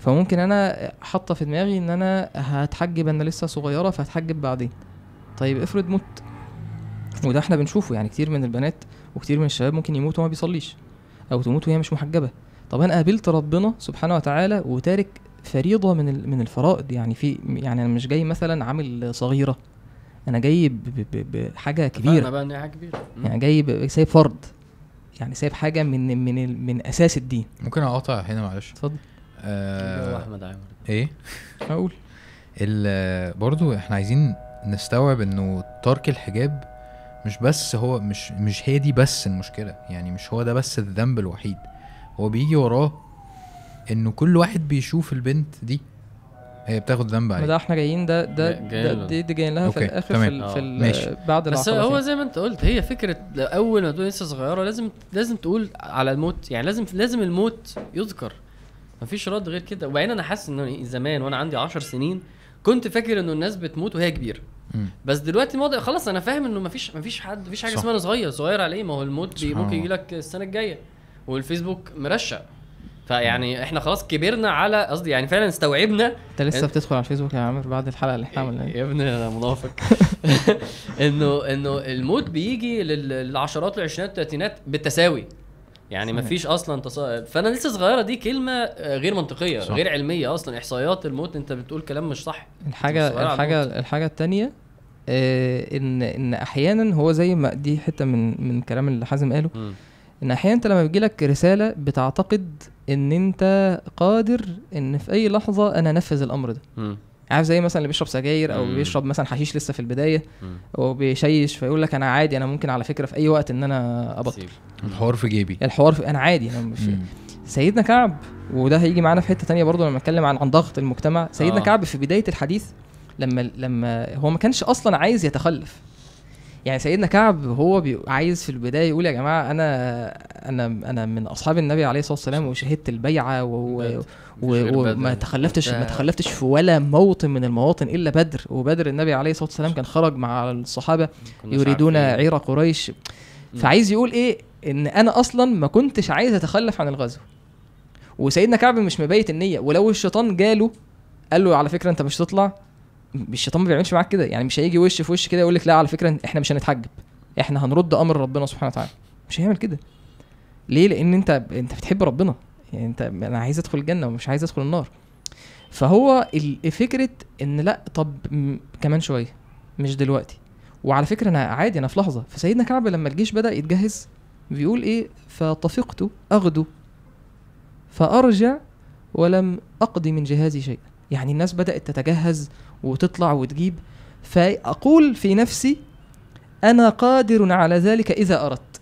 فممكن انا حاطه في دماغي ان انا هتحجب انا لسه صغيره فهتحجب بعدين طيب افرض مت وده احنا بنشوفه يعني كتير من البنات وكتير من الشباب ممكن يموت وما بيصليش او تموت وهي مش محجبه طب انا قابلت ربنا سبحانه وتعالى وتارك فريضه من من الفرائض يعني في يعني انا مش جاي مثلا عامل صغيره انا جاي بحاجه كبيره بقى حاجه كبيره يعني جاي سايب فرض يعني سايب حاجه من من من اساس الدين ممكن اقاطع هنا معلش اتفضل آه، احمد عامر ايه اقول برضو احنا عايزين نستوعب انه ترك الحجاب مش بس هو مش مش هي دي بس المشكله يعني مش هو ده بس الذنب الوحيد هو بيجي وراه انه كل واحد بيشوف البنت دي هي بتاخد ذنب عليه ده احنا جايين ده ده, ده دي, دي جايين لها في الاخر تمام. في, الـ في الـ آه، ماشي. بعد بس هو زي ما انت قلت هي فكره اول ما تكون لسه صغيره لازم لازم تقول على الموت يعني لازم لازم الموت يذكر مفيش رد غير كده وبعدين انا حاسس ان زمان وانا عندي 10 سنين كنت فاكر انه الناس بتموت وهي كبيره بس دلوقتي الموضوع خلاص انا فاهم انه مفيش مفيش حد مفيش حاجه اسمها صغير صغير على ايه ما هو الموت ممكن يجي لك السنه الجايه والفيسبوك مرشق فيعني احنا خلاص كبرنا على قصدي يعني فعلا استوعبنا انت لسه إن... بتدخل على الفيسبوك يا عامر بعد الحلقه اللي احنا عملناها يا ابني انا منافق انه انه الموت بيجي للعشرات العشرينات الثلاثينات بالتساوي يعني مفيش اصلا تص... فانا لسه صغيره دي كلمه آه، غير منطقيه صح. غير علميه اصلا احصائيات الموت انت بتقول كلام مش صح الحاجه الحاجه الحاجه الثانيه آه ان ان احيانا هو زي ما دي حته من من كلام اللي حازم قاله م. ان احيانا انت لما بيجي لك رساله بتعتقد ان انت قادر ان في اي لحظه انا انفذ الامر ده م. عارف زي مثلا اللي بيشرب سجاير او بيشرب مثلا حشيش لسه في البدايه وبيشيش فيقول لك انا عادي انا ممكن على فكره في اي وقت ان انا ابطل الحوار في جيبي الحوار في انا عادي انا مش سيدنا كعب وده هيجي معانا في حته تانية برضه لما اتكلم عن عن ضغط المجتمع سيدنا آه. كعب في بدايه الحديث لما لما هو ما كانش اصلا عايز يتخلف يعني سيدنا كعب هو عايز في البدايه يقول يا جماعه انا انا انا من اصحاب النبي عليه الصلاه والسلام وشهدت البيعه و... وما تخلفتش ما تخلفتش في ولا موطن من المواطن الا بدر وبدر النبي عليه الصلاه والسلام كان خرج مع الصحابه يريدون عير قريش فعايز يقول ايه ان انا اصلا ما كنتش عايز اتخلف عن الغزو وسيدنا كعب مش مبيت النيه ولو الشيطان جاله قال له على فكره انت مش تطلع الشيطان ما بيعملش معاك كده يعني مش هيجي وش في وش كده يقول لك لا على فكره احنا مش هنتحجب احنا هنرد امر ربنا سبحانه وتعالى مش هيعمل كده ليه لان انت انت بتحب ربنا يعني انت انا عايز ادخل الجنه ومش عايز ادخل النار فهو فكره ان لا طب كمان شويه مش دلوقتي وعلى فكره انا عادي انا في لحظه فسيدنا كعب لما الجيش بدا يتجهز بيقول ايه فطفقت اغدو فارجع ولم اقضي من جهازي شيئا يعني الناس بدات تتجهز وتطلع وتجيب فاقول في نفسي انا قادر على ذلك اذا اردت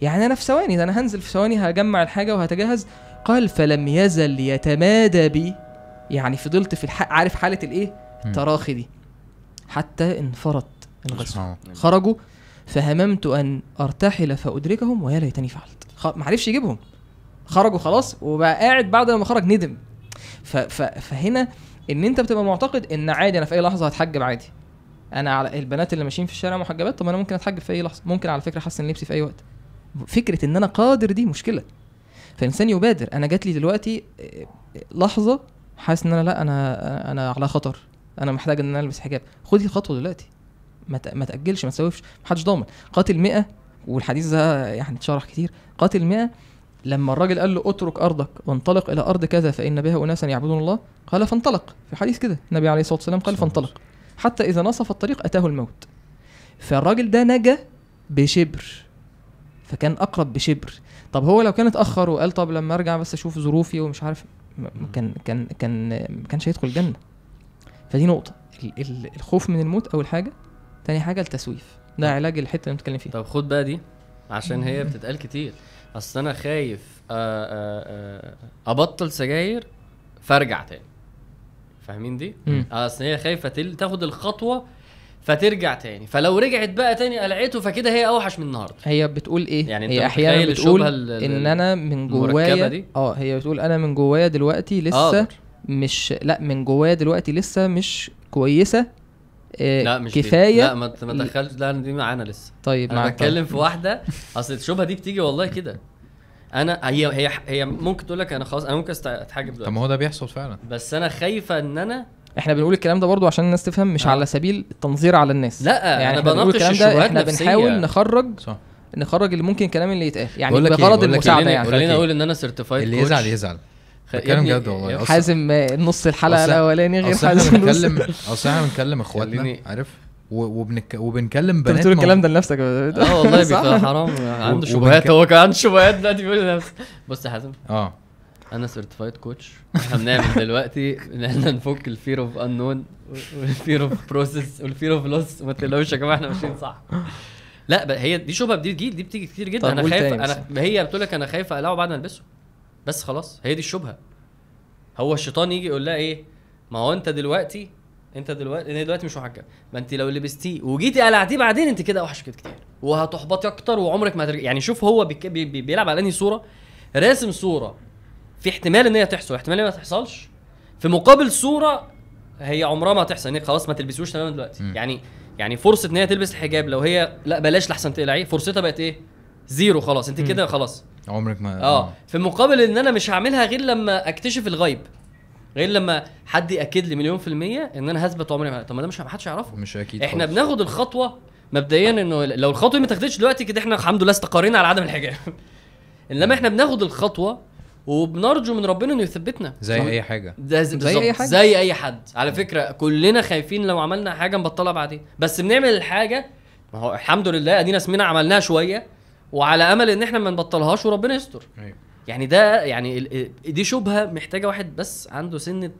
يعني انا في ثواني انا هنزل في ثواني هجمع الحاجه وهتجهز قال فلم يزل يتمادى بي يعني فضلت في الح... عارف حالة الايه التراخي دي حتى انفرط الغزو خرجوا فهممت ان ارتحل فادركهم ويا ليتني فعلت خ... ما عرفش يجيبهم خرجوا خلاص وبقى قاعد بعد ما خرج ندم ف... ف... فهنا ان انت بتبقى معتقد ان عادي انا في اي لحظه هتحجب عادي انا على البنات اللي ماشيين في الشارع محجبات طب انا ممكن اتحجب في اي لحظه ممكن على فكره احسن لبسي في اي وقت فكره ان انا قادر دي مشكله فالانسان يبادر انا جات لي دلوقتي لحظه حاسس ان انا لا انا انا على خطر انا محتاج ان انا البس حجاب خدي الخطوه دلوقتي ما تاجلش ما تسوفش محدش ضامن قاتل 100 والحديث ده يعني اتشرح كتير قاتل 100 لما الراجل قال له اترك ارضك وانطلق الى ارض كذا فان بها اناسا يعبدون الله قال فانطلق في حديث كده النبي عليه الصلاه والسلام قال فانطلق حتى اذا نصف الطريق اتاه الموت فالراجل ده نجا بشبر فكان اقرب بشبر طب هو لو كان اتاخر وقال طب لما ارجع بس اشوف ظروفي ومش عارف كان كان كان ما كانش هيدخل الجنه فدي نقطه الخوف من الموت اول حاجه تاني حاجه التسويف ده علاج الحته اللي بنتكلم فيها طب خد بقى دي عشان هي بتتقال كتير اصل انا خايف آه، آه، آه، ابطل سجاير فارجع تاني فاهمين دي؟ اصل هي خايفه تاخد الخطوه فترجع تاني فلو رجعت بقى تاني قلعته فكده هي اوحش من النهارده هي بتقول ايه يعني هي احيانا بتقول ان انا من جوايا اه هي بتقول انا من جوايا دلوقتي آه، لسه آه مش لا من جوايا دلوقتي لسه مش كويسه إيه لا مش كفايه لا ما تدخلش لا دي معانا لسه طيب انا بتكلم في واحده اصل الشبهه دي بتيجي والله كده انا هي هي هي ممكن تقول لك انا خلاص انا ممكن اتحاجب دلوقتي طب ما هو ده بيحصل فعلا بس انا خايفه ان انا احنا بنقول الكلام ده برضو عشان الناس تفهم مش آه. على سبيل التنظير على الناس لا يعني انا بناقش الكلام ده احنا نفسية. بنحاول نخرج صح. نخرج اللي ممكن كلام اللي يتقال يعني بغرض إيه، المساعده يعني خليني اقول ان انا سيرتيفايد اللي يزعل يزعل كلام بجد والله حازم نص الحلقه الاولاني غير حازم بنتكلم اصل احنا بنتكلم اخواتنا عارف وبنك... وبنكلم بنات بتقول الكلام ده لنفسك اه والله حرام عنده شبهات هو كان عنده شبهات دلوقتي بيقول لنفسه بص يا حازم اه انا سيرتيفايد كوتش احنا بنعمل دلوقتي ان احنا نفك الفير اوف انون والفير اوف بروسيس والفير اوف لوس ما تقلقوش يا جماعه احنا ماشيين صح لا هي دي شبهه دي تجي دي بتيجي كتير جدا انا خايف انا هي بتقول لك انا خايف اقلعه بعد ما البسه بس خلاص هي دي الشبهه هو الشيطان يجي يقول لها ايه ما هو انت دلوقتي انت دلوقتي انت دلوقتي مش محجب ما انت لو لبستيه وجيتي قلعتيه بعدين انت كده اوحش كده كتير وهتحبطي اكتر وعمرك ما هترجع يعني شوف هو بي... بيلعب على انهي صوره راسم صوره في احتمال ان هي تحصل احتمال ان هي ما تحصلش في مقابل صوره هي عمرها ما هتحصل انك يعني خلاص ما تلبسوش تماما دلوقتي م. يعني يعني فرصه ان هي تلبس الحجاب لو هي لا بلاش لحسن تقلعيه فرصتها بقت ايه زيرو خلاص انت كده خلاص عمرك ما اه في مقابل ان انا مش هعملها غير لما اكتشف الغيب غير لما حد ياكد لي مليون في الميه ان انا هثبت عمري ما طب ما ده مش محدش يعرفه مش اكيد احنا خلص. بناخد الخطوه مبدئيا انه لو الخطوه ما اتخذتش دلوقتي كده احنا الحمد لله استقرينا على عدم الحجاب انما احنا بناخد الخطوه وبنرجو من ربنا انه يثبتنا زي اي حاجه ده زي, زي اي حاجه زي اي حد على فكره كلنا خايفين لو عملنا حاجه نبطلها بعدين بس بنعمل الحاجه ما هو الحمد لله ادينا اسمنا عملناها شويه وعلى امل ان احنا ما نبطلهاش وربنا يستر أيوة. يعني ده يعني دي شبهه محتاجه واحد بس عنده سنه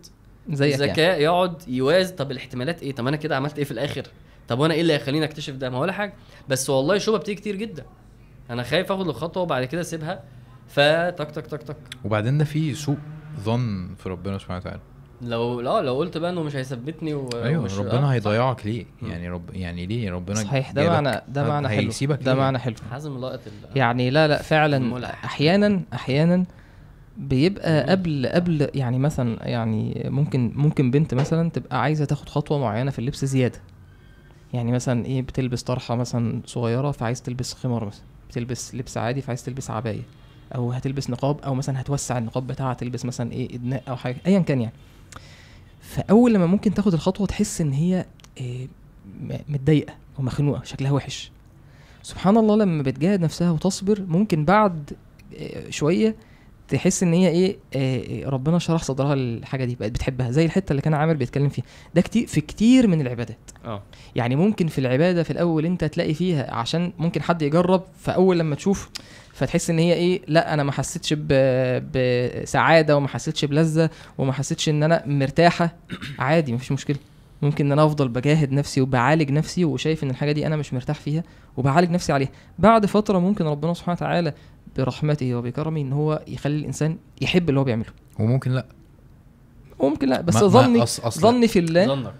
زي يعني. ذكاء يعني. يقعد يوازن طب الاحتمالات ايه طب انا كده عملت ايه في الاخر طب وانا ايه اللي هيخليني اكتشف ده ما ولا حاجه بس والله شبهه بتيجي كتير جدا انا خايف اخد الخطوه وبعد كده اسيبها فتك تك تك تك وبعدين ده في سوء ظن في ربنا سبحانه وتعالى لو لا لو قلت بقى انه مش هيثبتني و... ايوه ومش ربنا آه. هيضيعك ليه يعني رب يعني ليه ربنا صحيح ده معنى ده معنى حلو ده معنى حلو حازم لقط يعني لا لا فعلا الملعب. احيانا احيانا بيبقى قبل قبل يعني مثلا يعني ممكن ممكن بنت مثلا تبقى عايزه تاخد خطوه معينه في اللبس زياده يعني مثلا ايه بتلبس طرحه مثلا صغيره فعايز تلبس خمار مثلا بتلبس لبس عادي فعايز تلبس عبايه او هتلبس نقاب او مثلا هتوسع النقاب بتاعها تلبس مثلا ايه ادناء او حاجه ايا كان يعني فاول لما ممكن تاخد الخطوه تحس ان هي إيه متضايقه او مخنوقه شكلها وحش سبحان الله لما بتجاهد نفسها وتصبر ممكن بعد إيه شويه تحس ان هي ايه, إيه ربنا شرح صدرها الحاجه دي بقت بتحبها زي الحته اللي كان عامر بيتكلم فيها ده كتير في كتير من العبادات اه يعني ممكن في العباده في الاول انت تلاقي فيها عشان ممكن حد يجرب فاول لما تشوف فتحس ان هي ايه لا انا ما حسيتش بسعاده وما حسيتش بلذه وما حسيتش ان انا مرتاحه عادي مفيش مشكله ممكن ان انا افضل بجاهد نفسي وبعالج نفسي وشايف ان الحاجه دي انا مش مرتاح فيها وبعالج نفسي عليها بعد فتره ممكن ربنا سبحانه وتعالى برحمته وبكرمه ان هو يخلي الانسان يحب اللي هو بيعمله وممكن لا ممكن لا بس ظني ظني في الله ظنك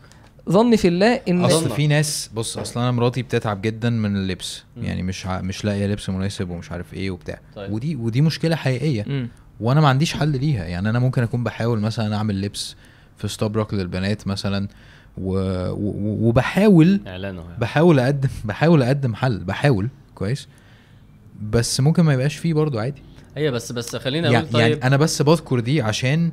ظني في الله ان اصل في ناس بص اصل انا مراتي بتتعب جدا من اللبس م. يعني مش ع... مش لاقيه لبس مناسب ومش عارف ايه وبتاع طيب. ودي ودي مشكله حقيقيه م. وانا ما عنديش حل ليها يعني انا ممكن اكون بحاول مثلا اعمل لبس في ستوبروك للبنات مثلا و... و... وبحاول يعني. بحاول اقدم بحاول اقدم حل بحاول كويس بس ممكن ما يبقاش فيه برضه عادي ايوه بس بس خلينا يعني, طيب. يعني انا بس بذكر دي عشان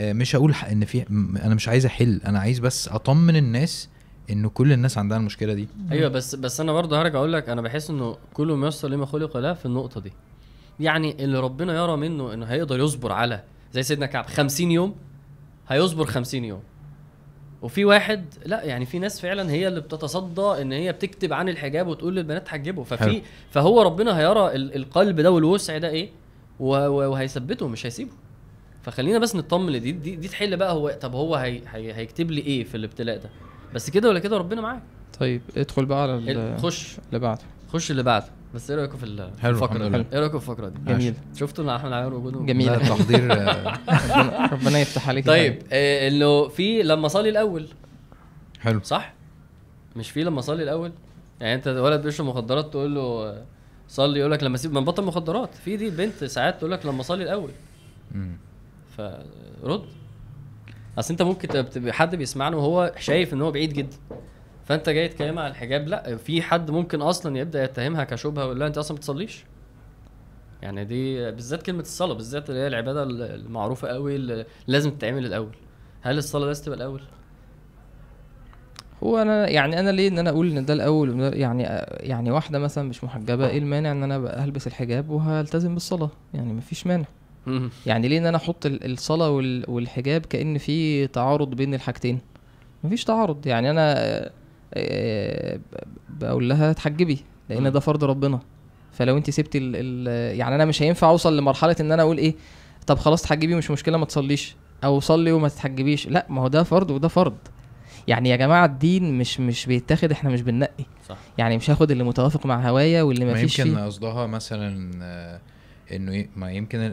آه، مش هقول ان في انا مش عايز احل انا عايز بس اطمن الناس ان كل الناس عندها المشكله دي ايوه بس بس انا برضه هرجع اقول لك انا بحس انه كله ميسر لما خلق له في النقطه دي يعني اللي ربنا يرى منه انه هيقدر يصبر على زي سيدنا كعب 50 يوم هيصبر 50 يوم وفي واحد لا يعني في ناس فعلا هي اللي بتتصدى ان هي بتكتب عن الحجاب وتقول للبنات حجبه ففي فهو ربنا هيرى القلب ده والوسع ده ايه وهيثبته مش هيسيبه فخلينا بس نطمن دي دي, دي تحل بقى هو طب هو هي هي هيكتب لي ايه في الابتلاء ده بس كده ولا كده ربنا معاك طيب ادخل بقى على خش اللي بعده خش اللي بعده بس ايه رايكم في الفقره دي؟ ايه رايكم في الفقره دي؟ جميل شفتوا ان احمد عامر وجوده جميل تحضير ربنا يفتح عليك طيب آه، انه في لما صلي الاول حلو صح؟ مش في لما صلي الاول؟ يعني انت ولد بيشرب مخدرات تقول له صلي يقول لك لما سيب من بطل مخدرات في دي بنت ساعات تقول لك لما صلي الاول فرد اصل انت ممكن حد بيسمعنا وهو شايف ان هو بعيد جدا فانت جاي تكلم على الحجاب لا في حد ممكن اصلا يبدا يتهمها كشبهه ويقول لها انت اصلا ما بتصليش يعني دي بالذات كلمه الصلاه بالذات اللي هي العباده المعروفه قوي اللي لازم تتعمل الاول هل الصلاه لازم تبقى الاول هو انا يعني انا ليه ان انا اقول ان ده الاول يعني يعني واحده مثلا مش محجبه ايه المانع ان انا البس الحجاب وهلتزم بالصلاه يعني مفيش مانع يعني ليه ان انا احط الصلاه والحجاب كان في تعارض بين الحاجتين مفيش تعارض يعني انا آه، آه، بقول لها اتحجبي لان ده فرض ربنا فلو انت سبتي الـ الـ يعني انا مش هينفع اوصل لمرحله ان انا اقول ايه طب خلاص تحجبي مش مشكله ما تصليش او صلي وما تتحجبيش لا ما هو ده فرض وده فرض يعني يا جماعه الدين مش مش بيتاخد احنا مش بننقي صح. يعني مش هاخد اللي متوافق مع هوايا واللي ما فيش يمكن قصدها مثلا آه، انه ما يمكن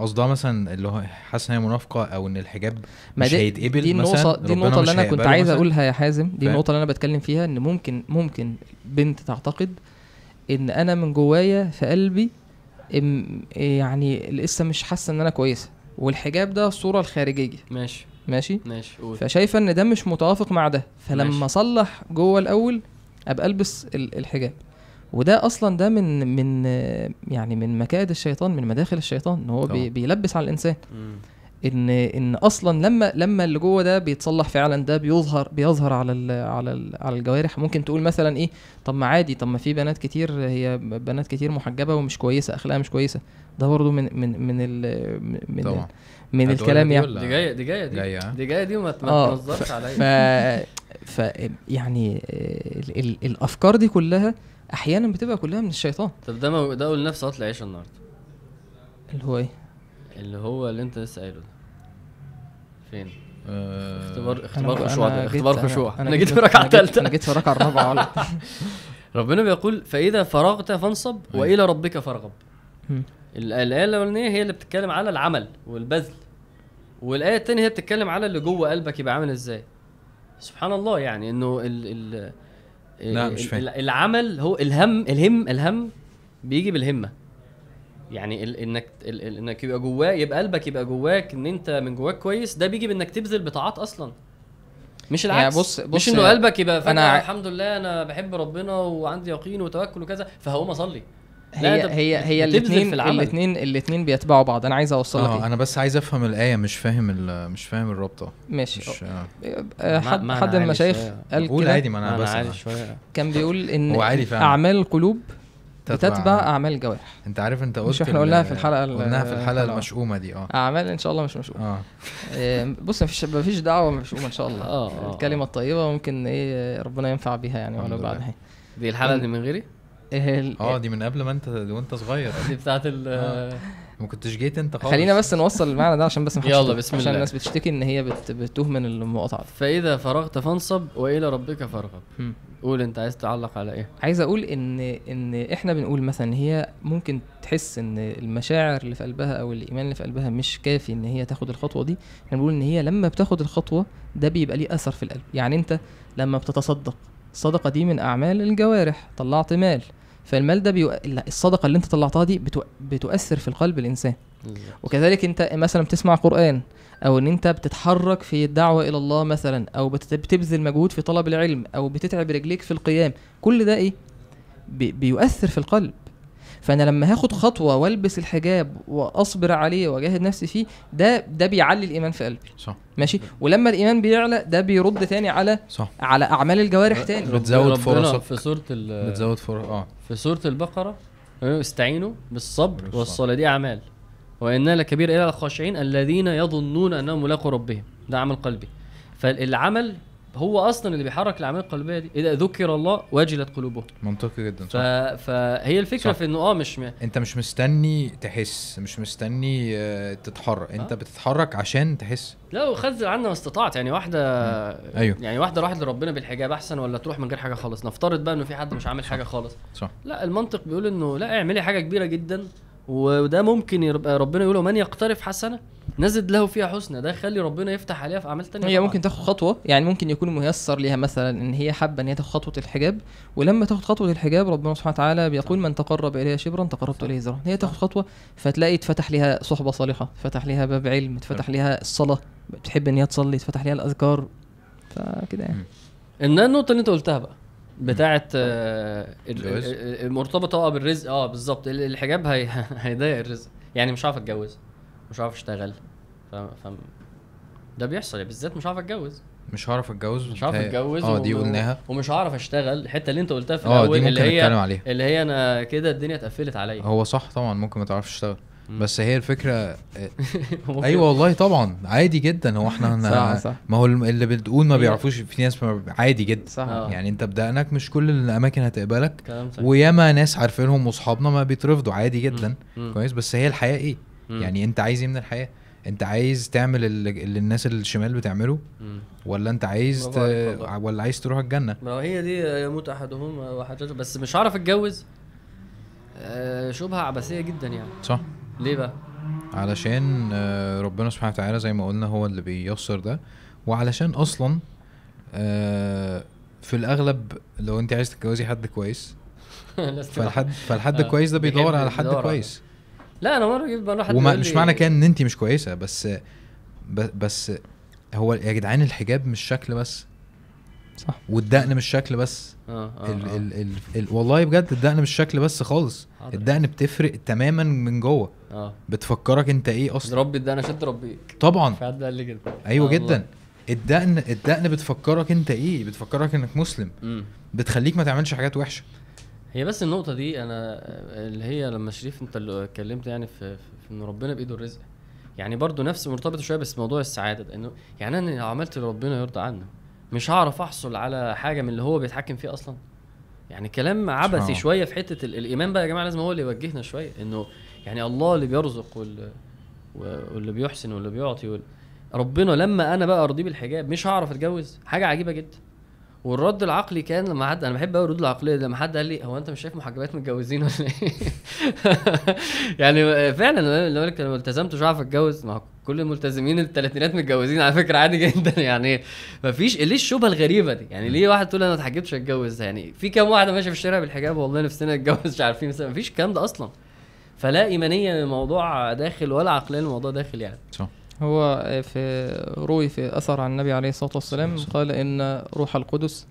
قصدها مثلا اللي هو حاسس ان هي منافقه او ان الحجاب مش هيتقبل دي النقطه دي النقطه اللي انا كنت عايز اقولها يا حازم دي النقطه اللي انا بتكلم فيها ان ممكن ممكن بنت تعتقد ان انا من جوايا في قلبي يعني لسه مش حاسه ان انا كويسه والحجاب ده الصوره الخارجيه ماشي ماشي ماشي قول. فشايفه ان ده مش متوافق مع ده فلما ماشي. اصلح جوه الاول ابقى البس الحجاب وده اصلا ده من من يعني من مكائد الشيطان من مداخل الشيطان ان هو طبعا. بيلبس على الانسان مم. ان ان اصلا لما لما اللي جوه ده بيتصلح فعلا ده بيظهر بيظهر على الـ على الـ على الجوارح ممكن تقول مثلا ايه طب ما عادي طب ما في بنات كتير هي بنات كتير محجبه ومش كويسه اخلاقها مش كويسه ده برضه من من من الـ من طبعا. من الكلام يعني دي جايه دي جايه دي جايه دي جايه دي وما آه، تنظرش عليا ف يعني آه، ال ال الافكار دي كلها احيانا بتبقى كلها من الشيطان طب ده مو... ده قول نفسه اطلع عيش النهارده اللي هو ايه اللي هو اللي انت لسه قايله ده فين آه، اختبار اختبار خشوع ده اختبار خشوع انا, جيت في الركعه الثالثه انا جيت في الركعه الرابعه ربنا بيقول فاذا فرغت فانصب والى ربك فارغب الايه الاولانيه هي اللي بتتكلم على العمل والبذل والايه الثانيه هي بتتكلم على اللي جوه قلبك يبقى عامل ازاي سبحان الله يعني انه ال ال لا مش فاهم العمل هو الهم الهم الهم بيجي بالهمه يعني ال انك ال انك يبقى جواه يبقى قلبك يبقى جواك ان انت من جواك كويس ده بيجي بانك تبذل بطاعات اصلا مش العكس يعني بص بص مش انه قلبك يبقى فانا الحمد لله انا بحب ربنا وعندي يقين وتوكل وكذا فهقوم اصلي هي هي هي الاثنين الاثنين الاثنين بيتبعوا بعض انا عايز اوصل لك اه إيه. انا بس عايز افهم الايه مش فاهم مش فاهم الرابطه ماشي مش آه, آه، حد ما حد المشايخ قال قول عادي ما انا بس شويه كان بيقول ان اعمال القلوب تتبع, اعمال الجوارح انت عارف انت قلت مش احنا قلناها في الحلقه قلناها في الحلقه المشؤومه دي اه اعمال ان شاء الله مش مشؤومه اه, آه، بص مفيش مفيش دعوه مشؤومه ان شاء الله آه، الكلمه الطيبه ممكن ايه ربنا ينفع بيها يعني ولو بعدها دي الحلقه اللي من غيري اه دي من قبل ما انت وانت صغير دي بتاعت ال آه. ما كنتش جيت انت خالص خلينا بس نوصل المعنى ده عشان بس يلا بسم الله عشان الناس بتشتكي ان هي بت... بتهمن المقاطعه فاذا فرغت فانصب والى ربك فارغب قول انت عايز تعلق على ايه عايز اقول ان ان احنا بنقول مثلا هي ممكن تحس ان المشاعر اللي في قلبها او الايمان اللي في قلبها مش كافي ان هي تاخد الخطوه دي احنا بنقول ان هي لما بتاخد الخطوه ده بيبقى ليه اثر في القلب يعني انت لما بتتصدق الصدقه دي من اعمال الجوارح طلعت مال فالمال ده بيو... الصدقه اللي انت طلعتها دي بتو... بتؤثر في القلب الانسان وكذلك انت مثلا بتسمع قران او ان انت بتتحرك في الدعوه الى الله مثلا او بتبذل مجهود في طلب العلم او بتتعب رجليك في القيام كل ده ايه بي... بيؤثر في القلب فانا لما هاخد خطوه والبس الحجاب واصبر عليه واجاهد نفسي فيه ده ده بيعلي الايمان في قلبي صح ماشي ولما الايمان بيعلى ده بيرد تاني على صح. على اعمال الجوارح تاني بتزود فرصك في سوره بتزود فرص اه في سوره البقره آه، استعينوا بالصبر والصلاه دي اعمال وانا لكبير الى الخاشعين الذين يظنون انهم ملاقوا ربهم ده عمل قلبي فالعمل هو اصلا اللي بيحرك الاعمال القلبيه دي اذا ذكر الله وجلت قلوبهم منطقي جدا ف... صح. فهي الفكره صح. في انه اه مش م... انت مش مستني تحس مش مستني آه، تتحرك آه. انت آه. بتتحرك عشان تحس لا وخذل عنا ما استطعت يعني واحده م. ايوه يعني واحده راحت لربنا بالحجاب احسن ولا تروح من غير حاجه خالص نفترض بقى انه في حد مش عامل حاجه خالص صح لا المنطق بيقول انه لا اعملي حاجه كبيره جدا وده ممكن ربنا يقوله من يقترف حسنه نزد له فيها حسنى ده يخلي ربنا يفتح عليها في اعمال ثانيه هي طبعا. ممكن تاخد خطوه يعني ممكن يكون ميسر ليها مثلا ان هي حابه ان هي تاخد خطوه الحجاب ولما تاخد خطوه الحجاب ربنا سبحانه وتعالى بيقول من تقرب اليها شبرا تقربت اليه ذرا هي تاخد خطوه فتلاقي اتفتح ليها صحبه صالحه اتفتح ليها باب علم اتفتح ليها الصلاه بتحب ان هي تصلي اتفتح ليها الاذكار فكده يعني ان النقطه اللي انت قلتها بقى بتاعه آه، المرتبطه آه بالرزق اه بالظبط الحجاب هيضيق الرزق يعني مش عارف اتجوز مش عارف اشتغل ف... ف... ده بيحصل بالذات مش عارف اتجوز مش هعرف اتجوز مش هعرف اتجوز اه دي قلناها ومش هعرف اشتغل الحته اللي انت قلتها في آه، الاول دي اللي هي عليها. اللي هي انا كده الدنيا اتقفلت عليا هو صح طبعا ممكن ما تعرفش تشتغل بس هي الفكره آه، ايوه والله طبعا عادي جدا هو احنا صح صح. ما هو اللي بتقول ما أيوة. بيعرفوش في ناس عادي جدا صح. آه. يعني انت بدقنك مش كل الاماكن هتقبلك وياما ناس عارفينهم واصحابنا ما بيترفضوا عادي جدا كويس بس هي الحياه ايه يعني انت عايز ايه من الحياه انت عايز تعمل اللي الناس الشمال بتعمله ولا انت عايز ت... ولا عايز تروح الجنه ما هي دي يموت احدهم وحجته بس مش هعرف اتجوز آه، شبهه عبثيه جدا يعني صح ليه بقى علشان آه، ربنا سبحانه وتعالى زي ما قلنا هو اللي بييسر ده وعلشان اصلا آه، في الاغلب لو انت عايز تتجوزي حد كويس فالحد فالحد كويس ده بيدور على حد كويس لا انا مره جبت واحد وما مش معنى كده ان انت مش كويسه بس بس هو يا جدعان الحجاب مش شكل بس صح والدقن مش شكل بس اه اه, آه. والله بجد الدقن مش شكل بس خالص حضر. الدقن بتفرق تماما من جوه اه بتفكرك انت ايه اصلا ربي الدقن عشان تربيك طبعا في حد قال لي كده ايوه آه جدا الله. الدقن الدقن بتفكرك انت ايه بتفكرك انك مسلم م. بتخليك ما تعملش حاجات وحشه هي بس النقطة دي أنا اللي هي لما شريف أنت اللي اتكلمت يعني في, في إن ربنا بإيده الرزق يعني برضو نفس مرتبطة شوية بس موضوع السعادة ده إنه يعني أنا لو عملت اللي ربنا يرضى عنه مش هعرف أحصل على حاجة من اللي هو بيتحكم فيه أصلا يعني كلام عبثي شوية في حتة الإيمان بقى يا جماعة لازم هو اللي يوجهنا شوية إنه يعني الله اللي بيرزق واللي, واللي بيحسن واللي بيعطي ربنا لما انا بقى ارضيه بالحجاب مش هعرف اتجوز حاجه عجيبه جدا والرد العقلي كان لما حد انا بحب قوي الردود العقليه لما حد قال لي هو انت مش شايف محجبات متجوزين ولا ايه؟ يعني فعلا لو انا لو التزمت مش هعرف اتجوز ما كل الملتزمين الثلاثينات متجوزين على فكره عادي جدا يعني ما فيش ليه الشبهه الغريبه دي؟ يعني ليه واحد تقول انا ما اتحجبتش اتجوز يعني في كام واحده ماشيه في الشارع بالحجاب والله نفسنا نتجوز مش عارفين مفيش الكلام ده اصلا فلا ايمانيه الموضوع داخل ولا عقليه الموضوع داخل يعني صح هو في روي في أثر عن النبي عليه الصلاة والسلام قال إن روح القدس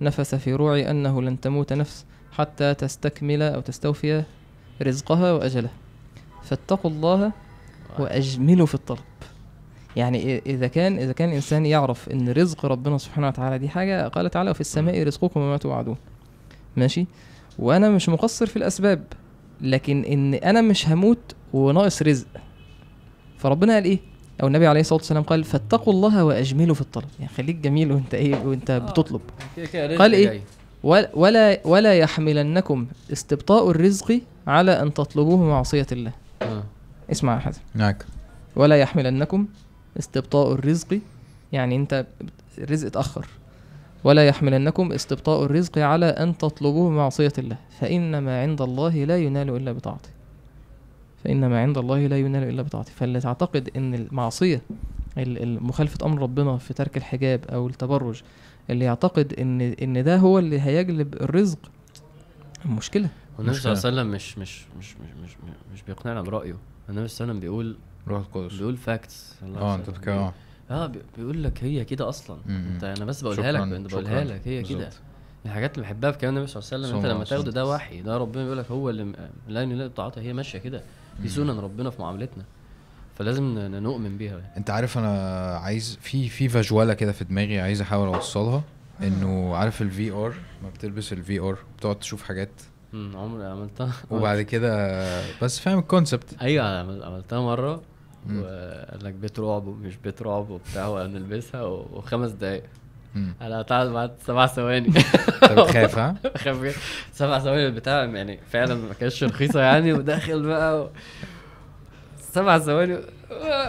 نفس في روعي أنه لن تموت نفس حتى تستكمل أو تستوفي رزقها وأجلها فاتقوا الله وأجملوا في الطلب يعني إذا كان إذا كان الإنسان يعرف إن رزق ربنا سبحانه وتعالى دي حاجة قال تعالى وفي السماء رزقكم وما توعدون ماشي وأنا مش مقصر في الأسباب لكن إن أنا مش هموت وناقص رزق فربنا قال إيه او النبي عليه الصلاه والسلام قال فاتقوا الله واجملوا في الطلب يعني خليك جميل وانت ايه وانت آه، بتطلب قال ايه ولا ولا يحملنكم استبطاء الرزق على ان تطلبوه معصيه الله آه. اسمع يا حازم معاك ولا يحملنكم استبطاء الرزق يعني انت الرزق اتاخر ولا يحملنكم استبطاء الرزق على ان تطلبوه معصيه الله فان ما عند الله لا ينال الا بطاعته فإن ما عند الله لا ينال إلا بطاعته فاللي تعتقد إن المعصية مخالفة أمر ربنا في ترك الحجاب أو التبرج اللي يعتقد إن إن ده هو اللي هيجلب الرزق مشكلة النبي صلى الله عليه وسلم مش مش مش مش مش, مش بيقنعنا برأيه النبي صلى الله عليه وسلم بيقول روح القدس بيقول فاكتس اه انت بتتكلم اه, آه، بيقول لك هي كده اصلا انت انا بس بقولها لك بقولها لك هي كده الحاجات اللي بحبها في كلام النبي صلى الله عليه وسلم انت لما تاخده ده وحي ده ربنا بيقول لك هو اللي لا ينال بطاعته هي ماشيه كده دي سنن ربنا في معاملتنا فلازم نؤمن بيها يعني. انت عارف انا عايز في في فجواله كده في دماغي عايز احاول اوصلها انه عارف الفي ار ما بتلبس الفي ار بتقعد تشوف حاجات عمري عملتها وبعد كده بس فاهم الكونسبت ايوه عملتها مره وقال لك بيت رعب ومش بيت رعب وبتاع وانا البسها وخمس دقايق على طال بعد سبع ثواني انت بتخاف ها؟ بخاف سبع ثواني البتاع يعني فعلا ما كانتش رخيصه يعني وداخل بقى و... سبع ثواني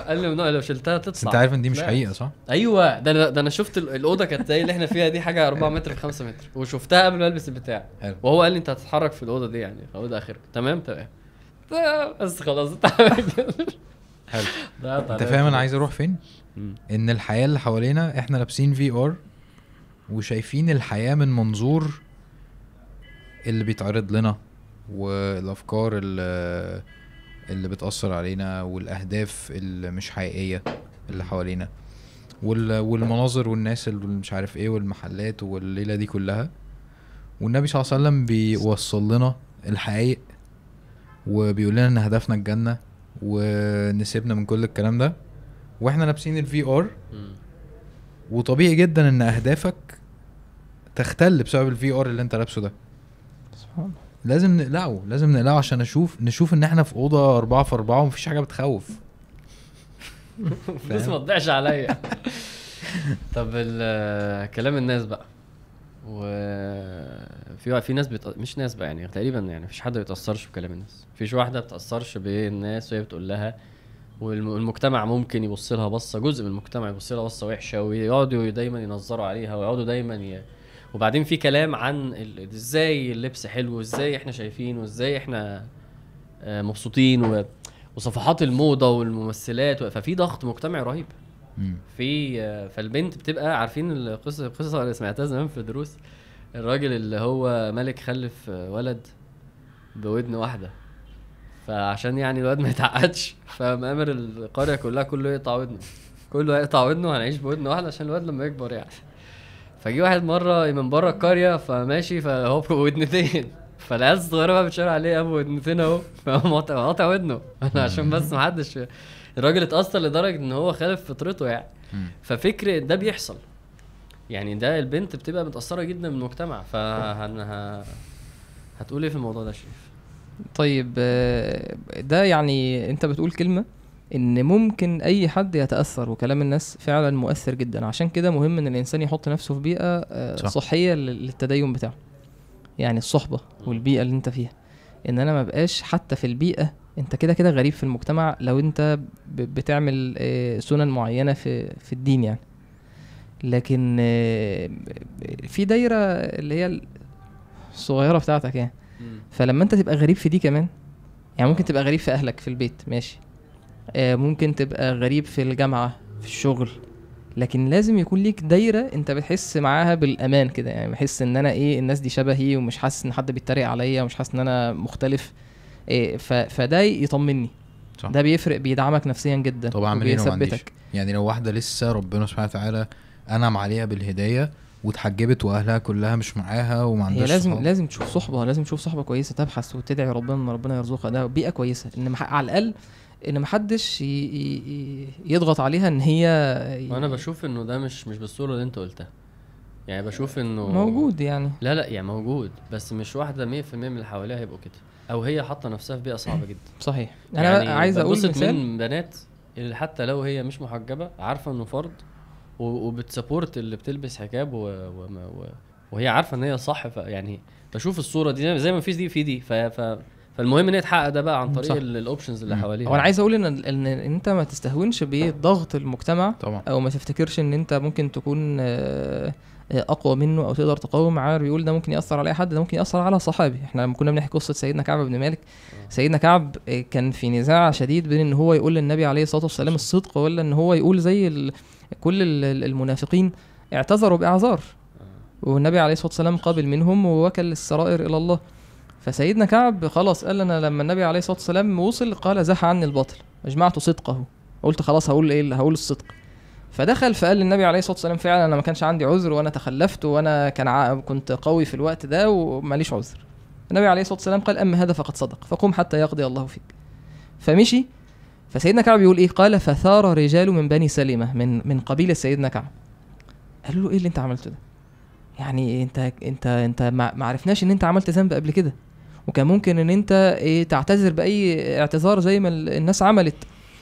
قال لي ممنوع لو شلتها تطلع انت عارف ان دي مش حقيقه صح؟ ايوه ده انا ده انا شفت الاوضه كانت زي اللي احنا فيها دي حاجه 4 متر في 5 متر وشفتها قبل ما البس البتاع وهو قال لي انت هتتحرك في الاوضه دي يعني هو ده اخرك تمام تمام آه، بس خلاص حلو انت فاهم انا عايز اروح فين؟ ان الحياه اللي حوالينا احنا لابسين في ار وشايفين الحياه من منظور اللي بيتعرض لنا والافكار اللي, اللي بتاثر علينا والاهداف اللي مش حقيقيه اللي حوالينا والمناظر والناس اللي مش عارف ايه والمحلات والليله دي كلها والنبي صلى الله عليه وسلم بيوصل لنا الحقائق وبيقول لنا ان هدفنا الجنه ونسيبنا من كل الكلام ده واحنا لابسين الفي ار وطبيعي جدا ان اهدافك تختل بسبب الفي ار اللي انت لابسه ده لازم نقلعه لازم نقلعه عشان اشوف نشوف ان احنا في اوضه أربعة في أربعة ومفيش حاجه بتخوف بس ما تضيعش عليا طب آه، كلام الناس بقى وفي في ناس بتق... مش ناس بقى يعني تقريبا يعني مفيش حد بيتاثرش بكلام الناس مفيش واحده بتاثرش بالناس وهي بتقول لها والمجتمع ممكن يبص لها بصه جزء من المجتمع يبص لها بصه وحشه ويقعدوا دايما ينظروا عليها ويقعدوا دايما ي... وبعدين في كلام عن ازاي اللبس حلو وازاي احنا شايفين وازاي احنا آه، مبسوطين و... وصفحات الموضه والممثلات ففي ضغط مجتمعي رهيب في آه، فالبنت بتبقى عارفين القصه القصه اللي سمعتها زمان في دروس الراجل اللي هو ملك خلف آه، ولد بودن واحده فعشان يعني الواد ما يتعقدش فمامر القريه كلها كله يقطع ودنه كله هيقطع ودنه وهنعيش بودن واحده عشان الواد لما يكبر يعني فجي واحد مره من بره القريه فماشي فهو ودنتين فالعيال الصغيره بقى بتشاور عليه ابو ودنتين اهو فقام قاطع ودنه انا عشان بس محدش الراجل اتاثر لدرجه ان هو خالف فطرته يعني ففكر ده بيحصل يعني ده البنت بتبقى متاثره جدا بالمجتمع ف هتقول ايه في الموضوع ده شريف طيب آه، ده يعني انت بتقول كلمه ان ممكن اي حد يتاثر وكلام الناس فعلا مؤثر جدا عشان كده مهم ان الانسان يحط نفسه في بيئه آه، صح. صحيه للتدين بتاعه يعني الصحبه والبيئه اللي انت فيها ان انا ما بقاش حتى في البيئه انت كده كده غريب في المجتمع لو انت بتعمل آه، سنن معينه في في الدين يعني لكن آه، في دايره اللي هي الصغيره بتاعتك يعني فلما انت تبقى غريب في دي كمان يعني ممكن تبقى غريب في اهلك في البيت ماشي آه، ممكن تبقى غريب في الجامعه في الشغل لكن لازم يكون ليك دايره انت بتحس معاها بالامان كده يعني بحس ان انا ايه الناس دي شبهي ومش حاسس ان حد بيتريق عليا ومش حاسس ان انا مختلف إيه فده يطمني صح. ده بيفرق بيدعمك نفسيا جدا طب اعمل ايه يعني لو واحده لسه ربنا سبحانه وتعالى انعم عليها بالهدايه واتحجبت واهلها كلها مش معاها وما عندهاش لازم صحبة. لازم تشوف صحبه لازم تشوف صحبه كويسه تبحث وتدعي ربنا ان ربنا يرزقها ده بيئه كويسه ان على الاقل ان محدش يضغط عليها ان هي انا بشوف انه ده مش مش بالصوره اللي انت قلتها يعني بشوف انه موجود يعني لا لا يعني موجود بس مش واحده 100% من اللي حواليها هيبقوا كده او هي حاطه نفسها في بيئه صعبه جدا صحيح انا يعني عايز اقول مثال من بنات اللي حتى لو هي مش محجبه عارفه انه فرض وبتسبورت اللي بتلبس حجاب و... و... و... وهي عارفه ان هي صح يعني بشوف الصوره دي زي ما في دي في دي ف... ف... فالمهم ان يتحقق ده بقى عن طريق الاوبشنز اللي حواليه وانا يعني. عايز اقول ان ان انت ما تستهونش بضغط المجتمع طبعا. او ما تفتكرش ان انت ممكن تكون آه، آه، اقوى منه او تقدر تقاوم معاه بيقول ده ممكن ياثر على اي حد ده ممكن ياثر على صحابي احنا لما كنا بنحكي قصه سيدنا كعب بن مالك آه. سيدنا كعب كان في نزاع شديد بين ان هو يقول للنبي عليه الصلاه والسلام الصدق ولا ان هو يقول زي ال... كل المنافقين اعتذروا باعذار والنبي عليه الصلاه والسلام قابل منهم ووكل السرائر الى الله فسيدنا كعب خلاص قال انا لما النبي عليه الصلاه والسلام وصل قال زاح عني الباطل اجمعت صدقه قلت خلاص هقول ايه اللي هقول الصدق فدخل فقال للنبي عليه الصلاه والسلام فعلا انا ما كانش عندي عذر وانا تخلفت وانا كان كنت قوي في الوقت ده وماليش عذر النبي عليه الصلاه والسلام قال اما هذا فقد صدق فقم حتى يقضي الله فيك فمشي فسيدنا كعب بيقول ايه قال فثار رجال من بني سلمه من من قبيله سيدنا كعب قالوا له ايه اللي انت عملته ده يعني انت انت انت ما عرفناش ان انت عملت ذنب قبل كده وكان ممكن ان انت ايه تعتذر باي اعتذار زي ما الناس عملت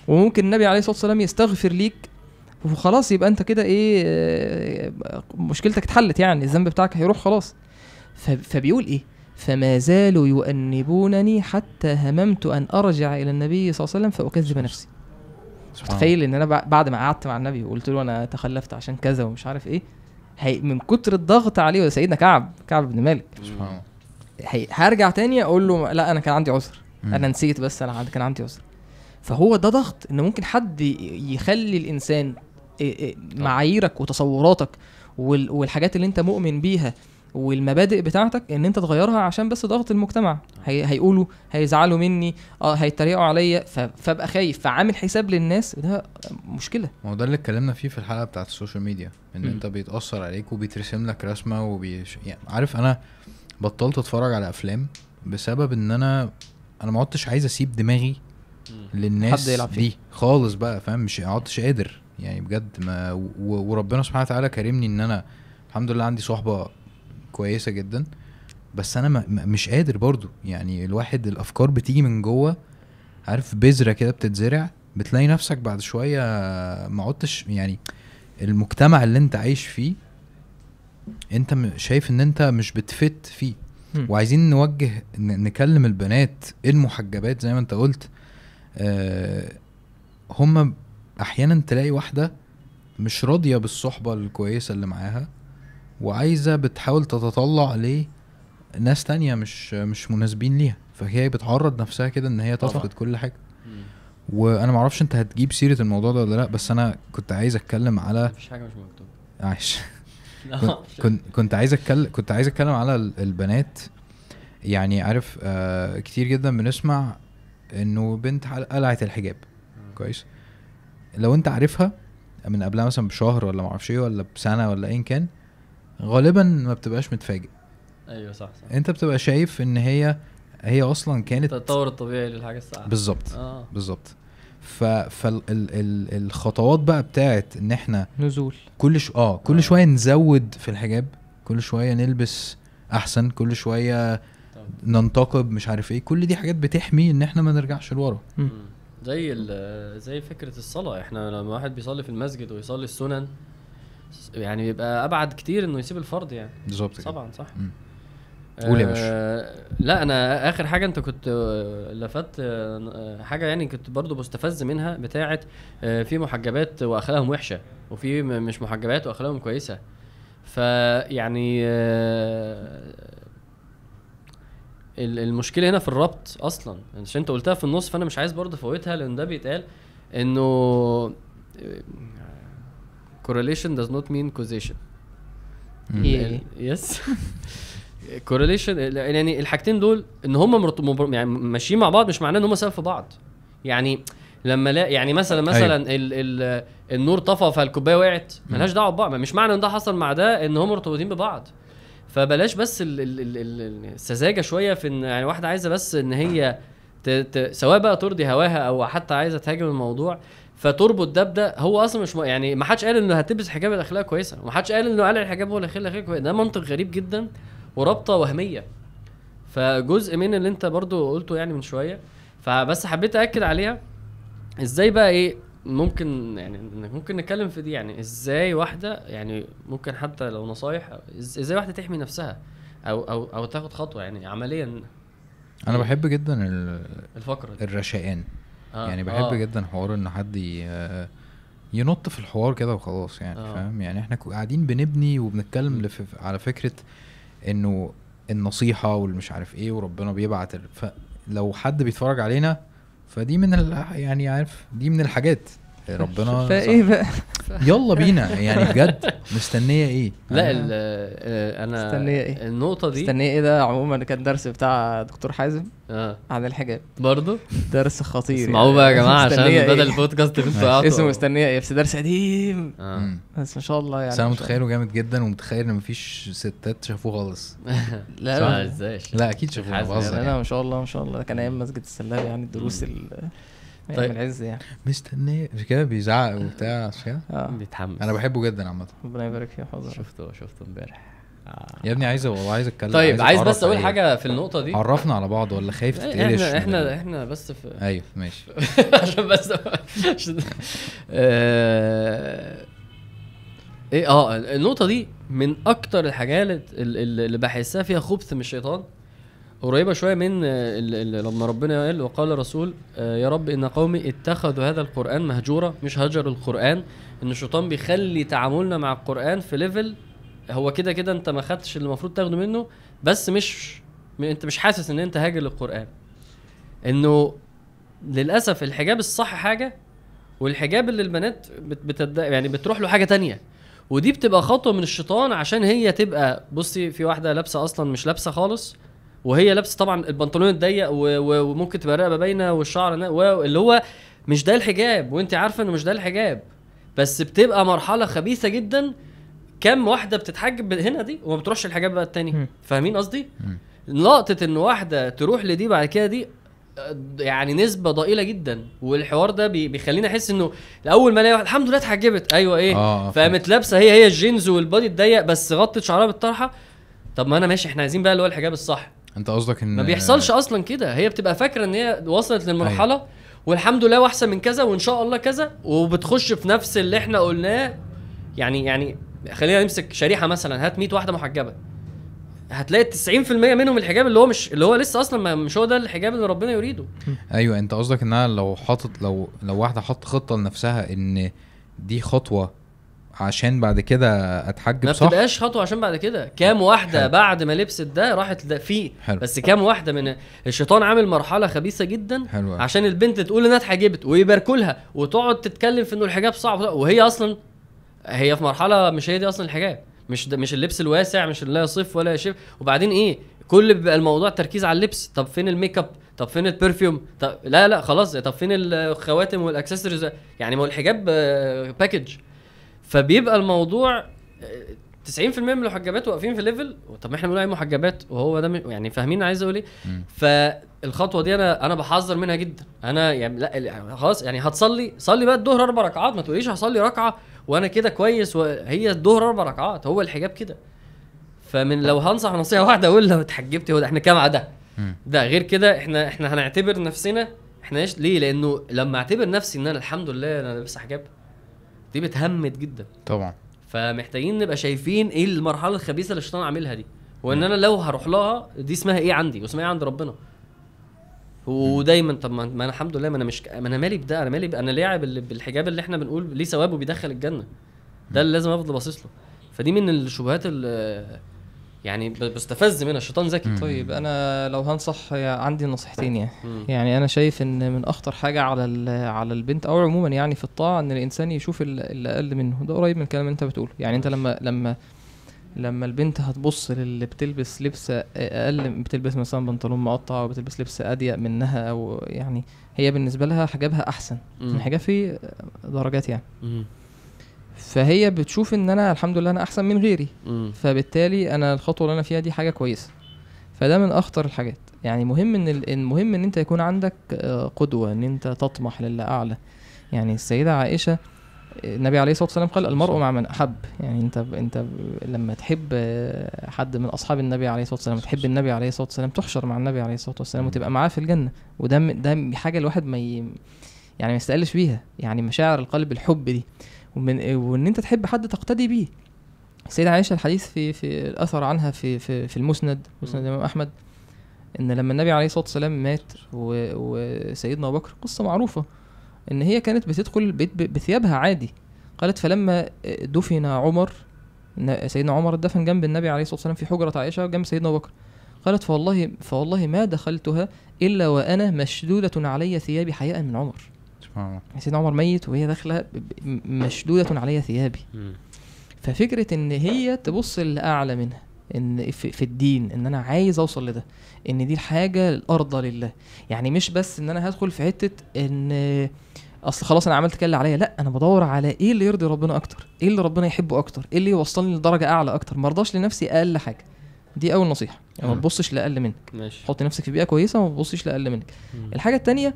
وممكن النبي عليه الصلاه والسلام يستغفر ليك وخلاص يبقى انت كده ايه مشكلتك اتحلت يعني الذنب بتاعك هيروح خلاص فبيقول ايه فما زالوا يؤنبونني حتى هممت ان ارجع الى النبي صلى الله عليه وسلم فاكذب نفسي تخيل ان انا بعد ما قعدت مع النبي وقلت له انا تخلفت عشان كذا ومش عارف ايه هي من كتر الضغط عليه وسيدنا كعب كعب بن مالك سبحان الله هرجع تاني اقول له لا انا كان عندي عذر انا نسيت بس انا كان عندي عذر فهو ده ضغط ان ممكن حد يخلي الانسان آه. معاييرك وتصوراتك والحاجات اللي انت مؤمن بيها والمبادئ بتاعتك ان انت تغيرها عشان بس ضغط المجتمع آه. هي هيقولوا هيزعلوا مني اه هيتريقوا عليا فابقى خايف فعامل حساب للناس ده مشكله ما هو ده اللي اتكلمنا فيه في الحلقه بتاعت السوشيال ميديا ان م. انت بيتاثر عليك وبيترسم لك رسمه وبيش يعني عارف انا بطلت اتفرج على افلام بسبب ان انا انا ما عدتش عايز اسيب دماغي للناس حد يلعب دي خالص بقى فاهم مش عدتش قادر يعني بجد ما و... وربنا سبحانه وتعالى كرمني ان انا الحمد لله عندي صحبه كويسه جدا بس انا ما... مش قادر برضو يعني الواحد الافكار بتيجي من جوه عارف بذره كده بتتزرع بتلاقي نفسك بعد شويه ما عدتش يعني المجتمع اللي انت عايش فيه انت شايف ان انت مش بتفت فيه م. وعايزين نوجه نكلم البنات المحجبات زي ما انت قلت آه، هم احيانا تلاقي واحده مش راضيه بالصحبه الكويسه اللي معاها وعايزه بتحاول تتطلع لناس تانية مش مش مناسبين ليها فهي بتعرض نفسها كده ان هي تفقد كل حاجه وانا معرفش انت هتجيب سيره الموضوع ده ولا لا بس انا كنت عايز اتكلم على مفيش حاجه مش مكتوبه عايش آه، كنت كنت عايز اتكلم كنت عايز اتكلم على البنات يعني عارف آه كتير جدا بنسمع انه بنت قلعت الحجاب كويس لو انت عارفها من قبلها مثلا بشهر ولا معرفش ايه ولا بسنه ولا ايا كان غالبا ما بتبقاش متفاجئ ايوه صح صح انت بتبقى شايف ان هي هي اصلا كانت التطور الطبيعي للحاجه الساعه بالظبط آه. بالظبط فالخطوات بقى بتاعت ان احنا نزول كل شو اه كل آه. شويه نزود في الحجاب كل شويه نلبس احسن كل شويه ننتقب مش عارف ايه كل دي حاجات بتحمي ان احنا ما نرجعش لورا زي زي فكره الصلاه احنا لما واحد بيصلي في المسجد ويصلي السنن يعني بيبقى ابعد كتير انه يسيب الفرض يعني بالظبط طبعا صح قول يا باشا آه، لا انا اخر حاجه انت كنت آه، لفت آه، حاجه يعني كنت برضو مستفز منها بتاعه في محجبات واخلاقهم وحشه وفي مش محجبات واخلاقهم كويسه فيعني المشكله هنا في الربط اصلا عشان انت قلتها في النص فانا مش عايز برضه افوتها لان ده بيتقال انه correlation does not mean causation يس كورليشن يعني الحاجتين دول ان هم يعني ماشيين مع بعض مش معناه ان هم سبب في بعض يعني لما لا يعني مثلا أيوه. مثلا ال ال النور طفى فالكوبايه وقعت ملهاش دعوه ببعض مش معنى ان ده حصل مع ده ان هم مرتبطين ببعض فبلاش بس السذاجه شويه في ان يعني واحده عايزه بس ان هي ت ت سواء بقى ترضي هواها او حتى عايزه تهاجم الموضوع فتربط ده بده هو اصلا مش م... يعني ما حدش قال انه هتلبس حجاب الاخلاق كويسه وما حدش قال انه قلع الحجاب هو الاخلاق كويسه ده منطق غريب جدا ورابطه وهميه فجزء من اللي انت برضو قلته يعني من شويه فبس حبيت اكد عليها ازاي بقى ايه ممكن يعني ممكن نتكلم في دي يعني ازاي واحده يعني ممكن حتى لو نصايح ازاي واحده تحمي نفسها او او او تاخد خطوه يعني عمليا انا بحب جدا الفقره دي. الرشائن آه. يعني بحب آه. جدا حوار ان حد ينط في الحوار كده وخلاص يعني آه. فاهم يعني احنا قاعدين بنبني وبنتكلم على فكره انه النصيحه والمش عارف ايه وربنا بيبعت فلو حد بيتفرج علينا فدي من ال... يعني عارف دي من الحاجات إيه، ربنا فايه بقى يلا بينا يعني بجد مستنيه ايه لا انا, آه، انا مستنيه ايه النقطه دي مستنيه ايه ده عموما كان درس بتاع دكتور حازم اه عن الحجاب برضه درس خطير اسمعوه بقى يا جماعه عشان بدل إيه؟ البودكاست اللي انتوا اسمه مستنيه ايه بس درس قديم آه. بس ما شاء الله يعني بس انا متخيله جامد جدا ومتخيل ان مفيش ستات شافوه خالص لا لا ازاي لا اكيد شافوه انا يعني. ما شاء الله ما شاء الله كان ايام مسجد السلام يعني الدروس إيه، طيب العز يعني مستني مش كده بيزعق وبتاع اه بيتحمس انا بحبه جدا عامه ربنا يبارك فيه حضرتك شفته شفته امبارح آه. يا ابني عايز والله عايز اتكلم طيب عايز, عايز بس اقول حاجه في النقطه دي عرفنا على بعض ولا خايف تقلش احنا احنا احنا بس في ايوه ماشي عشان بس آه، ايه اه النقطه دي من اكتر الحاجات اللي بحسها فيها خبث من الشيطان قريبه شويه من لما ربنا قال وقال الرسول آه، يا رب ان قومي اتخذوا هذا القران مهجوره مش هجر القران ان الشيطان بيخلي تعاملنا مع القران في ليفل هو كده كده انت ما خدتش اللي المفروض تاخده منه بس مش انت مش حاسس ان انت هاجر للقران انه للاسف الحجاب الصح حاجه والحجاب اللي البنات بتد... يعني بتروح له حاجه تانية ودي بتبقى خطوه من الشيطان عشان هي تبقى بصي في واحده لابسه اصلا مش لابسه خالص وهي لابسه طبعا البنطلون الضيق وممكن تبقى الرقبه باينه والشعر اللي هو مش ده الحجاب وانت عارفه انه مش ده الحجاب بس بتبقى مرحله خبيثه جدا كم واحده بتتحجب هنا دي وما بتروحش الحجاب بقى التاني فاهمين قصدي لقطه ان واحده تروح لدي بعد كده دي يعني نسبة ضئيلة جدا والحوار ده بيخليني احس انه اول ما الاقي واحد الحمد لله اتحجبت ايوه ايه آه, آه، فقامت لابسة هي هي الجينز والبادي الضيق بس غطت شعرها بالطرحة طب ما انا ماشي احنا عايزين بقى اللي هو الحجاب الصح انت قصدك ان ما بيحصلش اصلا كده هي بتبقى فاكره ان هي وصلت للمرحله أيوة. والحمد لله واحسن من كذا وان شاء الله كذا وبتخش في نفس اللي احنا قلناه يعني يعني خلينا نمسك شريحه مثلا هات 100 واحده محجبه هتلاقي 90% منهم الحجاب اللي هو مش اللي هو لسه اصلا مش هو ده الحجاب اللي ربنا يريده ايوه انت قصدك انها لو حاطط لو لو واحده حط خطه لنفسها ان دي خطوه عشان بعد كده اتحجب صح ما تبقاش خطوه عشان بعد كده كام واحده حلو. بعد ما لبست ده راحت ده فيه حلو. بس كام واحده من الشيطان عامل مرحله خبيثه جدا حلو. عشان البنت تقول انها اتحجبت ويباركولها وتقعد تتكلم في انه الحجاب صعب وهي اصلا هي في مرحله مش هي دي اصلا الحجاب مش مش اللبس الواسع مش لا يصف ولا يشف وبعدين ايه كل بيبقى الموضوع تركيز على اللبس طب فين الميك اب طب فين البرفيوم طب لا لا خلاص طب فين الخواتم والاكسسوارز يعني ما هو الحجاب باكج آه، فبيبقى الموضوع 90% آه، من المحجبات واقفين في ليفل طب ما احنا بنقول ايه محجبات وهو ده يعني فاهمين عايز اقول ايه فالخطوه دي انا انا بحذر منها جدا انا يعني لا خلاص يعني هتصلي صلي بقى الظهر اربع ركعات ما تقوليش هصلي ركعه وانا كده كويس وهي الظهر اربع ركعات هو الحجاب كده فمن لو هنصح نصيحه واحده اقول لو اتحجبت هو ده احنا كام ده ده غير كده احنا احنا هنعتبر نفسنا احنا ليه لانه لما اعتبر نفسي ان انا الحمد لله انا لابس حجاب دي بتهمد جدا طبعا فمحتاجين نبقى شايفين ايه المرحله الخبيثه اللي الشيطان عاملها دي وان انا لو هروح لها دي اسمها ايه عندي واسمها ايه عند ربنا ودايما طب ما انا الحمد لله ما انا مش ما انا مالي بده انا مالي انا لاعب بالحجاب اللي احنا بنقول ليه ثواب وبيدخل الجنه ده اللي لازم افضل باصص له فدي من الشبهات اللي يعني بستفز منها الشيطان ذكي طيب انا لو هنصح آه، عندي نصيحتين يعني يعني انا شايف ان من اخطر حاجه على على البنت او عموما يعني في الطاعه ان الانسان يشوف اللي اقل منه ده قريب من الكلام اللي انت بتقوله يعني انت لما لما لما البنت هتبص للي بتلبس لبس اقل بتلبس مثلا بنطلون مقطع او بتلبس لبس اضيق منها او يعني هي بالنسبه لها حجابها احسن من حجابي درجات يعني فهي بتشوف ان انا الحمد لله انا احسن من غيري م. فبالتالي انا الخطوه اللي انا فيها دي حاجه كويسه فده من اخطر الحاجات يعني مهم ان المهم ان انت يكون عندك آه، قدوه ان انت تطمح للي اعلى يعني السيده عائشه النبي عليه الصلاه والسلام قال المرء مع من احب يعني انت انت لما تحب حد من اصحاب النبي عليه الصلاه والسلام تحب النبي عليه الصلاه والسلام تحشر مع النبي عليه الصلاه والسلام وتبقى معاه في الجنه وده ده حاجه الواحد ما ي... يعني ما يستقلش بيها يعني مشاعر القلب الحب دي ومن وان انت تحب حد تقتدي بيه السيدة عائشة الحديث في في الأثر عنها في في, في المسند مسند الإمام أحمد إن لما النبي عليه الصلاة والسلام مات وسيدنا أبو بكر قصة معروفة إن هي كانت بتدخل البيت بثيابها عادي قالت فلما دفن عمر سيدنا عمر دفن جنب النبي عليه الصلاة والسلام في حجرة عائشة جنب سيدنا أبو بكر قالت فوالله فوالله ما دخلتها إلا وأنا مشدودة علي ثيابي حياء من عمر آه. سيدنا عمر ميت وهي داخله مشدوده علي ثيابي ففكره ان هي تبص لاعلى منها ان في الدين ان انا عايز اوصل لده ان دي الحاجه الارضى لله يعني مش بس ان انا هدخل في حته ان اصل خلاص انا عملت كل اللي عليا لا انا بدور على ايه اللي يرضي ربنا اكتر ايه اللي ربنا يحبه اكتر ايه اللي يوصلني لدرجه اعلى اكتر ما ارضاش لنفسي اقل حاجه دي اول نصيحه يعني ما تبصش لاقل منك ماشي حط نفسك في بيئه كويسه وما تبصش لاقل منك مم. الحاجه الثانيه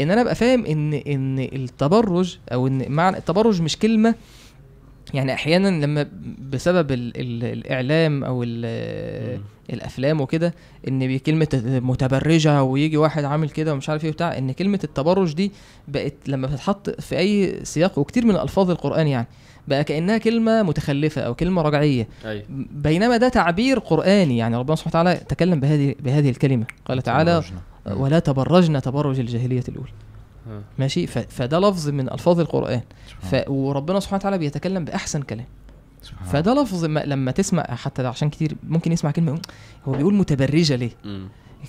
ان انا ابقى فاهم ان ان التبرج او ان معنى التبرج مش كلمه يعني احيانا لما بسبب الـ الـ الاعلام او الـ الافلام وكده ان كلمه متبرجه ويجي واحد عامل كده ومش عارف ايه وبتاع ان كلمه التبرج دي بقت لما بتتحط في اي سياق وكتير من الفاظ القران يعني بقى كانها كلمه متخلفه او كلمه رجعيه أي. أيوة. بينما ده تعبير قراني يعني ربنا سبحانه وتعالى تكلم بهذه بهذه الكلمه قال تعالى ولا تبرجنا تبرج الجاهلية الأولى ماشي فده لفظ من ألفاظ القرآن ف وربنا سبحانه وتعالى بيتكلم بأحسن كلام فده لفظ لما تسمع حتى عشان كتير ممكن يسمع كلمة هو بيقول متبرجة ليه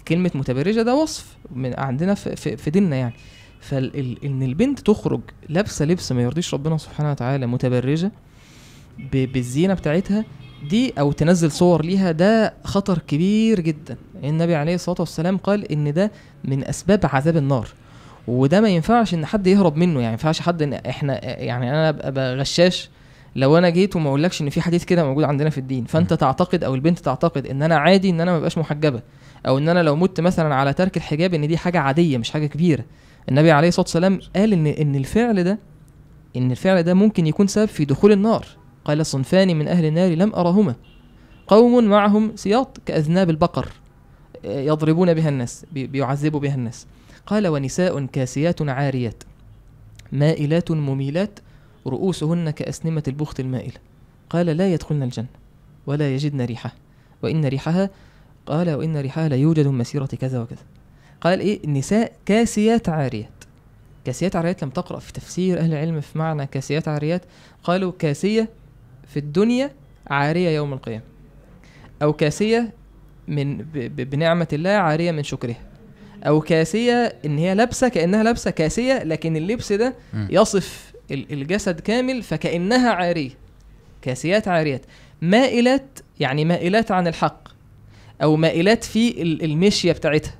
كلمة متبرجة ده وصف من عندنا في, في ديننا يعني فإن البنت تخرج لابسة لبس ما يرضيش ربنا سبحانه وتعالى متبرجة بالزينة بتاعتها دي او تنزل صور ليها ده خطر كبير جدا النبي عليه الصلاه والسلام قال ان ده من اسباب عذاب النار وده ما ينفعش ان حد يهرب منه يعني ما ينفعش حد إن احنا يعني انا ابقى غشاش لو انا جيت وما اقولكش ان في حديث كده موجود عندنا في الدين فانت تعتقد او البنت تعتقد ان انا عادي ان انا ما بقاش محجبه او ان انا لو مت مثلا على ترك الحجاب ان دي حاجه عاديه مش حاجه كبيره النبي عليه الصلاه والسلام قال ان ان الفعل ده ان الفعل ده ممكن يكون سبب في دخول النار قال صنفان من أهل النار لم أرهما قوم معهم سياط كأذناب البقر يضربون بها الناس بيعذبوا بها الناس قال ونساء كاسيات عاريات مائلات مميلات رؤوسهن كأسنمة البخت المائلة قال لا يدخلن الجنة ولا يجدن ريحها وإن ريحها قال وإن ريحها لا يوجد مسيرة كذا وكذا قال إيه النساء كاسيات عاريات كاسيات عاريات لم تقرأ في تفسير أهل العلم في معنى كاسيات عاريات قالوا كاسية في الدنيا عارية يوم القيامة أو كاسية من بنعمة الله عارية من شكرها أو كاسية إن هي لابسة كأنها لابسة كاسية لكن اللبس ده يصف الجسد كامل فكأنها عارية كاسيات عاريات مائلات يعني مائلات عن الحق أو مائلات في المشية بتاعتها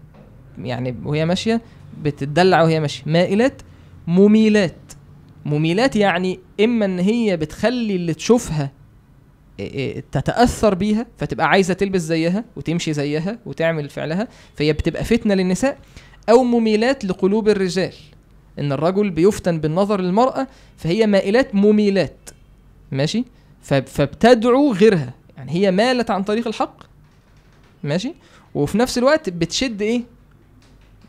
يعني وهي ماشية بتدلع وهي ماشية مائلات مميلات مميلات يعني اما ان هي بتخلي اللي تشوفها إيه، إيه، تتاثر بيها فتبقى عايزه تلبس زيها وتمشي زيها وتعمل فعلها فهي بتبقى فتنه للنساء او مميلات لقلوب الرجال ان الرجل بيفتن بالنظر للمراه فهي مائلات مميلات ماشي فبتدعو غيرها يعني هي مالت عن طريق الحق ماشي وفي نفس الوقت بتشد ايه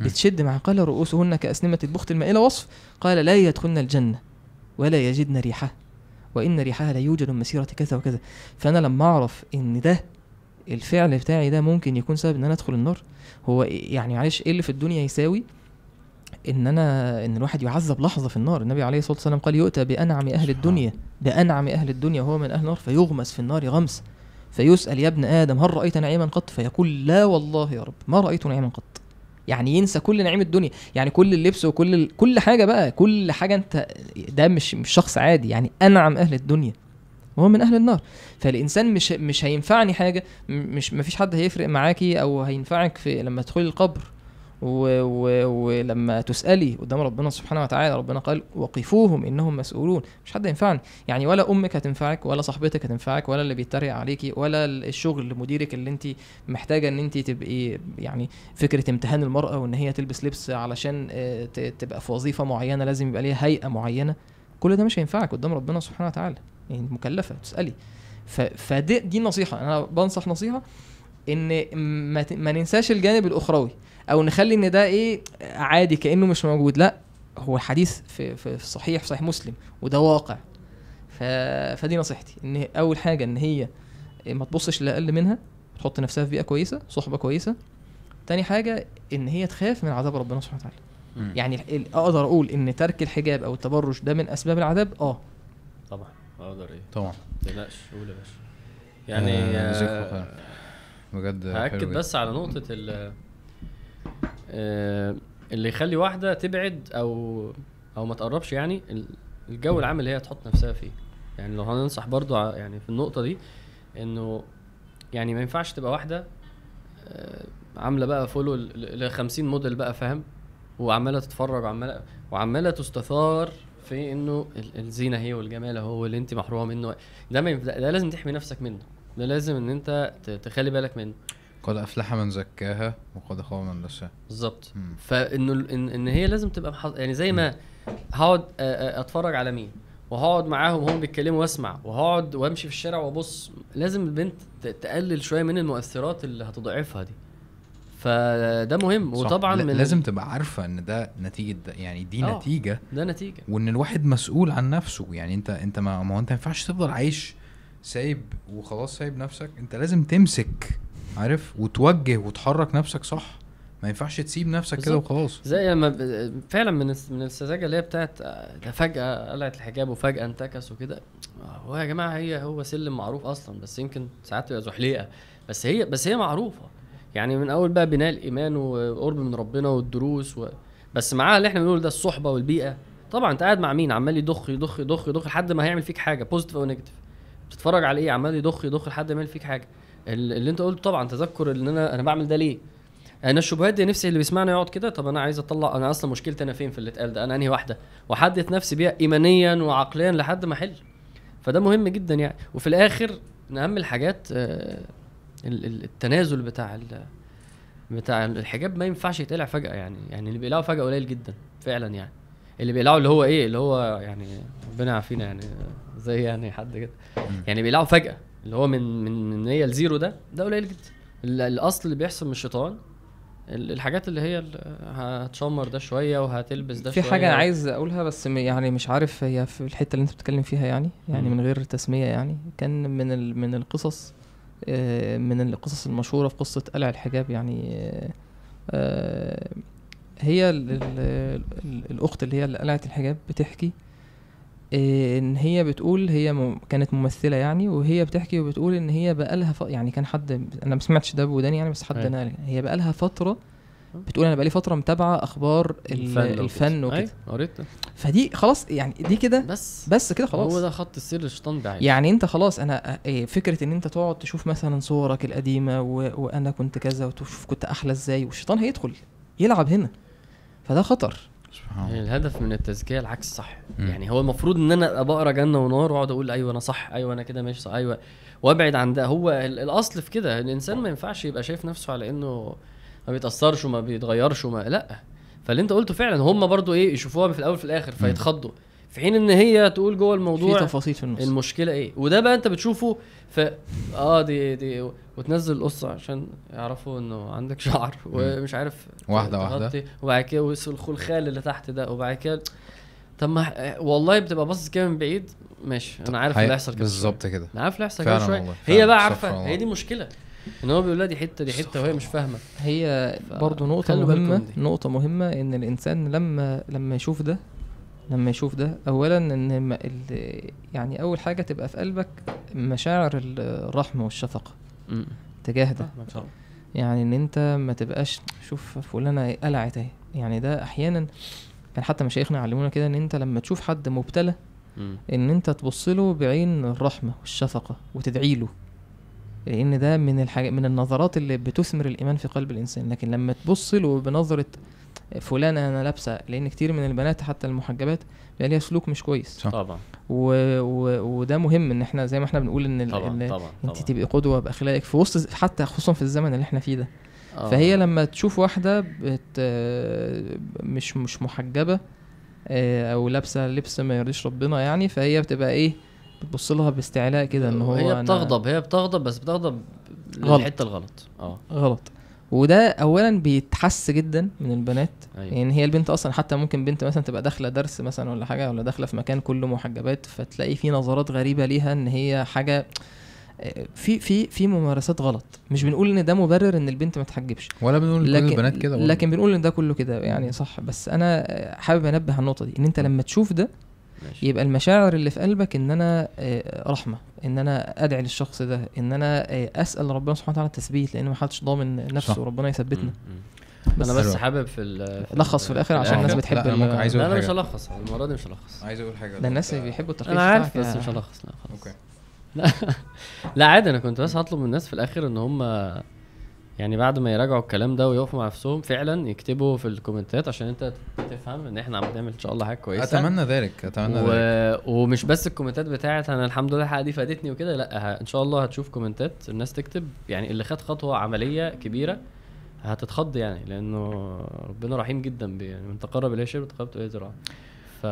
بتشد مع قال رؤوسهن كأسنمة البخت المائلة وصف قال لا يدخلن الجنة ولا يجدن ريحها وإن ريحها لا يوجد من مسيرة كذا وكذا فأنا لما أعرف إن ده الفعل بتاعي ده ممكن يكون سبب إن أنا أدخل النار هو يعني معلش إيه اللي في الدنيا يساوي ان انا ان الواحد يعذب لحظه في النار النبي عليه الصلاه والسلام قال يؤتى بانعم اهل الدنيا بانعم اهل الدنيا وهو من اهل النار فيغمس في النار غمس فيسال يا ابن ادم هل رايت نعيما قط فيقول لا والله يا رب ما رايت نعيما قط يعني ينسى كل نعيم الدنيا يعني كل اللبس وكل ال... كل حاجه بقى كل حاجه انت ده مش مش شخص عادي يعني انعم اهل الدنيا وهو من اهل النار فالانسان مش مش هينفعني حاجه مش مفيش حد هيفرق معاكي او هينفعك في لما تدخلي القبر ولما تسالي قدام ربنا سبحانه وتعالى ربنا قال وقفوهم انهم مسؤولون مش حد ينفعني يعني ولا امك هتنفعك ولا صاحبتك هتنفعك ولا اللي بيتريق عليكي ولا الشغل مديرك اللي انت محتاجه ان انت تبقي يعني فكره امتهان المراه وان هي تلبس لبس علشان آه، تبقى في وظيفه معينه لازم يبقى ليها هيئه معينه كل ده مش هينفعك قدام ربنا سبحانه وتعالى يعني مكلفه تسالي فدي دي نصيحه انا بنصح نصيحه ان ما, ما ننساش الجانب الاخروي او نخلي ان ده ايه عادي كانه مش موجود لا هو حديث في في صحيح في صحيح مسلم وده واقع ف... فدي نصيحتي ان اول حاجه ان هي ما تبصش لاقل منها تحط نفسها في بيئه كويسه صحبه كويسه تاني حاجه ان هي تخاف من عذاب ربنا سبحانه وتعالى يعني اقدر اقول ان ترك الحجاب او التبرج ده من اسباب العذاب اه طبعا اقدر ايه طبعا ما تقلقش قول يا باشا يعني آه آه بجد هاكد بس على نقطه آه، اللي يخلي واحده تبعد او او ما تقربش يعني الجو العام اللي هي تحط نفسها فيه يعني لو هننصح برضو يعني في النقطه دي انه يعني ما ينفعش تبقى واحده آه، عامله بقى فولو ل 50 موديل بقى فاهم وعماله تتفرج وعماله وعماله تستثار في انه الزينه هي والجمال هو اللي انت محرومه منه ده ما ده لازم تحمي نفسك منه ده لازم ان انت تخلي بالك منه قد افلح من زكاها وقد خاب من دساها بالظبط فانه إن, ان هي لازم تبقى محض... يعني زي ما هقعد اتفرج على مين وهقعد معاهم وهم بيتكلموا واسمع وهقعد وامشي في الشارع وابص لازم البنت تقلل شويه من المؤثرات اللي هتضعفها دي فده مهم صح. وطبعا من لازم تبقى عارفه ان ده نتيجه ده يعني دي أوه. نتيجه ده نتيجه وان الواحد مسؤول عن نفسه يعني انت انت ما, هو انت ما ينفعش تفضل عايش سايب وخلاص سايب نفسك انت لازم تمسك عارف وتوجه وتحرك نفسك صح ما ينفعش تسيب نفسك كده وخلاص زي لما فعلا من من السذاجه اللي هي بتاعت فجاه قلعت الحجاب وفجاه انتكس وكده آه، هو يا جماعه هي هو سلم معروف اصلا بس يمكن ساعات تبقى زحليقه بس هي بس هي معروفه يعني من اول بقى بناء الايمان وقرب من ربنا والدروس و... بس معاها اللي احنا بنقول ده الصحبه والبيئه طبعا انت قاعد مع مين عمال يضخ يضخ يضخ يضخ لحد ما هيعمل فيك حاجه بوزيتيف او نيجاتيف بتتفرج على ايه عمال يضخ يضخ لحد ما يعمل فيك حاجه اللي انت قلته طبعا تذكر ان انا انا بعمل ده ليه انا الشبهات دي نفسي اللي بيسمعني يقعد كده طب انا عايز اطلع انا اصلا مشكلتي انا فين في اللي اتقال ده انا انهي واحده واحدث نفسي بيها ايمانيا وعقليا لحد ما احل فده مهم جدا يعني وفي الاخر من اهم الحاجات آه، التنازل بتاع بتاع الحجاب ما ينفعش يتقلع فجاه يعني يعني اللي بيقلعه فجاه قليل جدا فعلا يعني اللي بيقلعه اللي هو ايه اللي هو يعني ربنا يعافينا يعني زي يعني حد كده يعني بيقلعه فجاه اللي هو من من من هي لزيرو ده ده قليل جدا الاصل اللي بيحصل من الشيطان الحاجات اللي هي هتشمر ده شويه وهتلبس ده في شوية حاجه عايز اقولها بس يعني مش عارف هي في الحته اللي انت بتتكلم فيها يعني يعني من غير تسميه يعني كان من من القصص آه، من القصص المشهوره في قصه قلع الحجاب يعني آه، آه، هي الـ الـ الـ الاخت اللي هي اللي قلعت الحجاب بتحكي ان هي بتقول هي كانت ممثله يعني وهي بتحكي وبتقول ان هي بقالها ف... يعني كان حد انا ما سمعتش ده بوداني يعني بس حد أيه. انا هي بقالها فتره أه. بتقول انا بقالي فتره متابعه اخبار الفن, الفن وكده ايوه قريت فدي خلاص يعني دي كده بس بس كده خلاص هو ده خط السير الشيطان بعيد يعني انت خلاص انا إيه، فكره ان انت تقعد تشوف مثلا صورك القديمه و... وانا كنت كذا وتشوف كنت احلى ازاي والشيطان هيدخل يلعب هنا فده خطر سبحان يعني الله يعني الهدف من التزكيه العكس صح م. يعني هو المفروض ان انا ابقى بقرا جنه ونار واقعد اقول ايوه انا صح ايوه انا كده ماشي صح ايوه وابعد عن ده هو الاصل في كده الانسان ما ينفعش يبقى شايف نفسه على انه ما بيتاثرش وما بيتغيرش وما لا فاللي انت قلته فعلا هم برضو ايه يشوفوها في الاول في الاخر فيتخضوا في حين ان هي تقول جوه الموضوع في تفاصيل في النص المشكله ايه وده بقى انت بتشوفه ف اه دي دي وتنزل القصه عشان يعرفوا انه عندك شعر ومش عارف واحده واحده وبعد كده الخلخال اللي تحت ده وبعد كده طب ما والله بتبقى باصص كده من بعيد ماشي انا عارف اللي هيحصل كده بالظبط كده انا عارف اللي هيحصل كده شويه هي بقى عارفه هي دي مشكله ان هو بيقول لها دي حته دي حته وهي مش فاهمه هي برضو نقطه مهمه نقطه مهمه ان الانسان لما لما يشوف ده لما يشوف ده اولا ان يعني اول حاجه تبقى في قلبك مشاعر الرحمه والشفقه تجاه ده يعني ان انت ما تبقاش شوف فلانه قلعت اهي يعني ده احيانا كان يعني حتى مشايخنا علمونا كده ان انت لما تشوف حد مبتلى ان انت تبص له بعين الرحمه والشفقه وتدعي له لان ده من الحاجة من النظرات اللي بتثمر الايمان في قلب الانسان لكن لما تبص له بنظره فلانه انا لابسه لان كتير من البنات حتى المحجبات بيبقى ليها سلوك مش كويس طبعا و... و... وده مهم ان احنا زي ما احنا بنقول ان ال... طبعا. ال... طبعا. انت تبقي قدوه باخلاقك في وسط حتى خصوصا في الزمن اللي احنا فيه ده أوه. فهي لما تشوف واحده بت... مش مش محجبه آه، او لابسه لبس ما يرضيش ربنا يعني فهي بتبقى ايه بتبص لها باستعلاء كده ان هو هي بتغضب هي بتغضب بس بتغضب للحته الغلط اه غلط وده اولا بيتحس جدا من البنات أيوة. يعني هي البنت اصلا حتى ممكن بنت مثلا تبقى داخله درس مثلا ولا حاجه ولا داخله في مكان كله محجبات فتلاقي في نظرات غريبه ليها ان هي حاجه آه، في في في ممارسات غلط مش بنقول ان ده مبرر ان البنت ما تحجبش ولا بنقول لكن كل البنات كده لكن بنقول ان ده كله كده يعني صح بس انا حابب انبه على النقطه دي ان انت لما تشوف ده ماشي. يبقى المشاعر اللي في قلبك ان انا آه، رحمه ان انا ادعي للشخص ده ان انا آه، اسال ربنا سبحانه وتعالى التثبيت لان ما حدش ضامن نفسه صح. وربنا يثبتنا بس انا بس حابب في لخص في الاخر عشان الناس بتحب لا انا ممكن عايز اقول لا انا مش هلخص المره دي مش هلخص عايز اقول حاجه ده الناس اللي بيحبوا التقييم انا عارف بس يعني. مش هلخص لا خلاص اوكي لا عادي انا كنت بس هطلب من الناس في الاخر ان هم يعني بعد ما يراجعوا الكلام ده ويقفوا مع نفسهم فعلا يكتبوا في الكومنتات عشان انت تفهم ان احنا عم نعمل ان شاء الله حاجه كويسه اتمنى ذلك اتمنى و... ذلك ومش بس الكومنتات بتاعت انا الحمد لله الحلقه دي فادتني وكده لا ان شاء الله هتشوف كومنتات الناس تكتب يعني اللي خد خطوه عمليه كبيره هتتخض يعني لانه ربنا رحيم جدا بي يعني من تقرب اليه شر تقرب اليه ذراع ف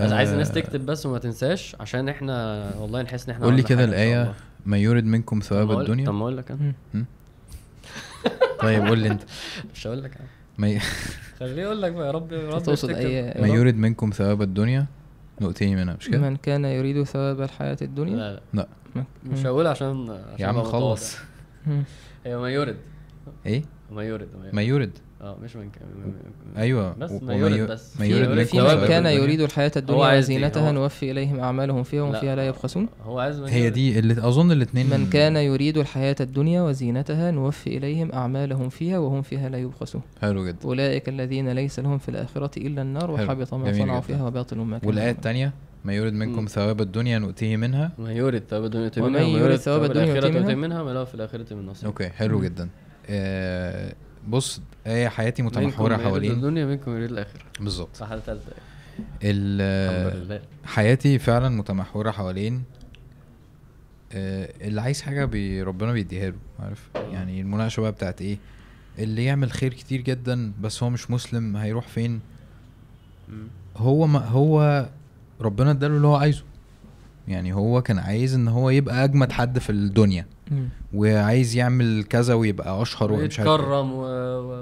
انا عايز الناس تكتب بس وما تنساش عشان احنا والله نحس ان احنا قول لي كده الايه ما يورد منكم ثواب الدنيا طب ما اقول لك انا طيب قول لي انت مش هقول لك مي... خليه يقول لك بقى يا رب يا رب تقصد اي ما يريد منكم ثواب الدنيا نؤتيه منها مش كده من كان يريد ثواب الحياة الدنيا لا لا, لا. مش هقول عشان, عشان يا عم خلص هي ما يرد ايه ما يرد ما يرد اه مش من ايوه بس ما يريد بس ما في من كان يريد الحياه الدنيا وزينتها إيه؟ نوفي اليهم اعمالهم فيها وهم فيها لا يبخسون هو عايز من هي دي اللي اظن الاثنين من كان يريد الحياه الدنيا وزينتها نوفي اليهم اعمالهم فيها وهم فيها لا يبخسون حلو جدا اولئك الذين ليس لهم في الاخره الا النار وحبط ما صنعوا فيها وباطل ما كانوا والايه الثانيه ما يورد منكم ثواب الدنيا نؤتيه منها ما يورد ثواب الدنيا نؤتيه منها ومن يورد ثواب الدنيا نؤتيه منها ما له في الاخره من نصيب اوكي حلو جدا آه، بص هي آه، حياتي متمحوره حوالين الدنيا منكم يريد الاخر بالظبط صح ثالثه حياتي فعلا متمحوره حوالين آه، اللي عايز حاجه بي ربنا بيديها له عارف يعني المناقشه بقى بتاعت ايه اللي يعمل خير كتير جدا بس هو مش مسلم هيروح فين هو ما هو ربنا اداله اللي هو عايزه يعني هو كان عايز ان هو يبقى اجمد حد في الدنيا وعايز يعمل كذا ويبقى اشهر ومش عارف إيه. يتكرم و...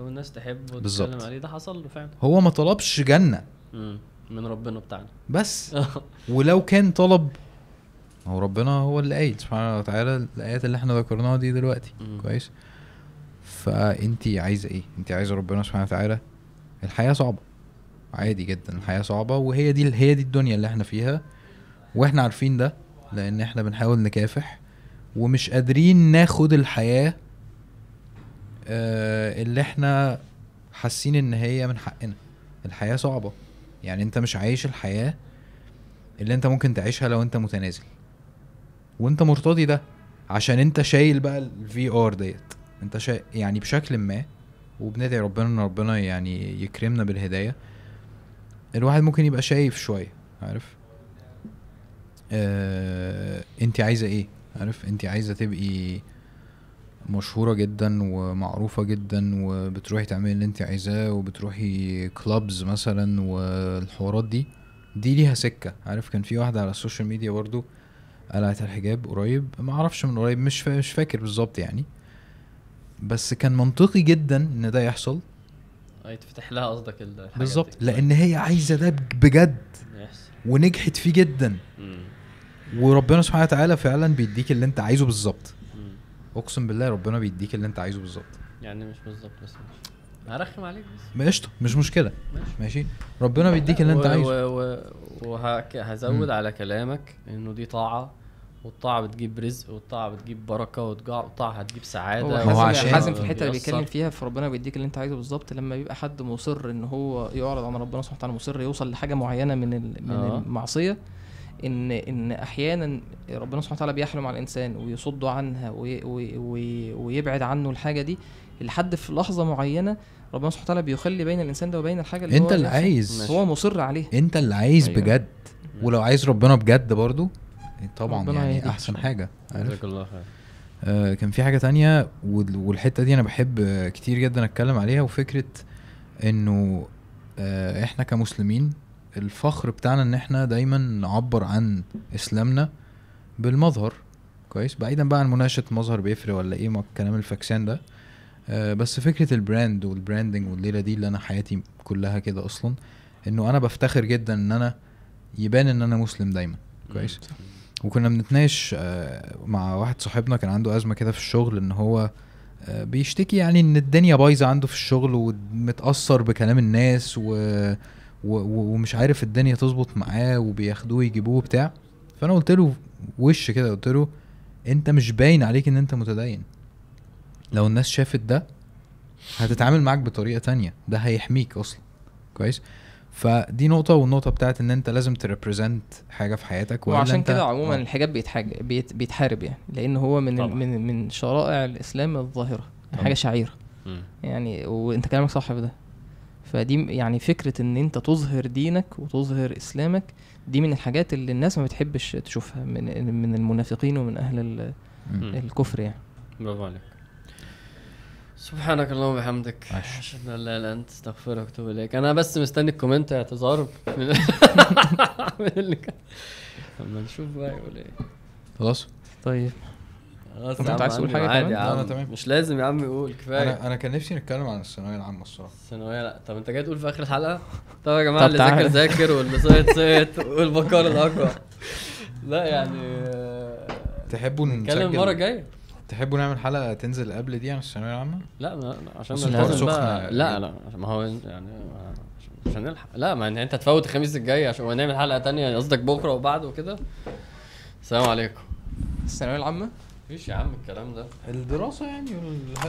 والناس تحبه بالظبط عليه ده حصل له فعلا هو ما طلبش جنه مم. من ربنا بتاعنا بس ولو كان طلب هو ربنا هو اللي قايل سبحانه وتعالى الايات اللي احنا ذكرناها دي دلوقتي مم. كويس فانت عايزه ايه انت عايزه ربنا سبحانه وتعالى الحياه صعبه عادي جدا الحياه صعبه وهي دي هي دي الدنيا اللي احنا فيها واحنا عارفين ده لان احنا بنحاول نكافح ومش قادرين ناخد الحياه آه، اللي احنا حاسين ان هي من حقنا الحياه صعبه يعني انت مش عايش الحياه اللي انت ممكن تعيشها لو انت متنازل وانت مرتضي ده عشان انت شايل بقى الفي ار ديت انت شا... يعني بشكل ما وبندعي ربنا ان ربنا يعني يكرمنا بالهدايه الواحد ممكن يبقى شايف شويه عارف آه... انت عايزه ايه عارف انت عايزه تبقي مشهوره جدا ومعروفه جدا وبتروحي تعملي اللي انت عايزاه وبتروحي كلابز مثلا والحوارات دي دي ليها سكه عارف كان في واحده على السوشيال ميديا برضو قلعت الحجاب قريب ما اعرفش من قريب مش مش فاكر بالظبط يعني بس كان منطقي جدا ان ده يحصل اي تفتح لها قصدك بالظبط لان هي عايزه ده بجد ونجحت فيه جدا وربنا سبحانه وتعالى فعلا بيديك اللي انت عايزه بالظبط اقسم بالله ربنا بيديك اللي انت عايزه بالظبط يعني مش بالظبط بس هرخم عليك بس قشطه مش مشكله ماشي, ربنا بيديك اللي انت عايزه وهزود على كلامك انه دي طاعه والطاعه بتجيب رزق والطاعه بتجيب بركه والطاعه هتجيب سعاده هو حازم, حازم في الحته اللي بيتكلم فيها في ربنا بيديك اللي انت عايزه بالظبط لما بيبقى حد مصر ان هو يعرض عن ربنا سبحانه وتعالى مصر يوصل لحاجه معينه من من آه. المعصيه ان ان احيانا ربنا سبحانه وتعالى بيحلم على الانسان ويصده عنها وي وي وي ويبعد عنه الحاجه دي لحد في لحظه معينه ربنا سبحانه وتعالى بيخلي بين الانسان ده وبين الحاجه اللي انت هو اللي عايز هو مصر عليها انت اللي عايز أيوة. بجد ولو عايز ربنا بجد برضو طبعا ربنا يعني هيديك. احسن حاجه عارف الله آه كان في حاجه تانية والحته دي انا بحب كتير جدا اتكلم عليها وفكره انه آه احنا كمسلمين الفخر بتاعنا ان احنا دايما نعبر عن اسلامنا بالمظهر كويس بعيدا بقى عن مناقشه مظهر بيفرق ولا ايه كلام الكلام الفاكسان ده آه، بس فكره البراند والبراندنج والليله دي اللي انا حياتي كلها كده اصلا انه انا بفتخر جدا ان انا يبان ان انا مسلم دايما كويس وكنا بنتناقش آه، مع واحد صاحبنا كان عنده ازمه كده في الشغل ان هو آه، بيشتكي يعني ان الدنيا بايظه عنده في الشغل ومتاثر بكلام الناس و ومش عارف الدنيا تظبط معاه وبياخدوه يجيبوه بتاع فانا قلت له وش كده قلت له انت مش باين عليك ان انت متدين لو الناس شافت ده هتتعامل معاك بطريقه تانية ده هيحميك اصلا كويس فدي نقطه والنقطه بتاعت ان انت لازم تريبريزنت حاجه في حياتك وعشان كده آه. عموما أوه. الحجاب بيتحج... بيت بيتحارب يعني لان هو من طبعا. من من شرائع الاسلام الظاهره حاجه شعيره يعني وانت كلامك صح في ده فدي يعني فكره ان انت تظهر دينك وتظهر اسلامك دي من الحاجات اللي الناس ما بتحبش تشوفها من من المنافقين ومن اهل الكفر يعني برافو عليك سبحانك اللهم وبحمدك اشهد ان لا اله الا انت استغفرك واتوب اليك انا بس مستني الكومنت اعتذار من اللي كان اما نشوف بقى يقول ايه خلاص طيب انت عايز تقول حاجه عادي طيب؟ انا تمام مش لازم يا عم يقول كفايه انا انا كان نفسي نتكلم عن الثانويه العامه الصراحه الثانويه لا طب انت جاي تقول في اخر الحلقه طب يا جماعه اللي ذاكر ذاكر واللي سقط سقط والبكار الاقوى لا يعني آه، تحبوا نتكلم المره الجايه تحبوا نعمل حلقه تنزل قبل دي عن الثانويه العامه؟ لا لا عشان نلحق بقى لا يعني. لا ما هو يعني عشان نلحق لا ما يعني انت تفوت الخميس الجاي عشان ونعمل حلقه تانية قصدك بكره وبعده وكده السلام عليكم الثانويه العامه مفيش يا عم الكلام ده الدراسه يعني والها...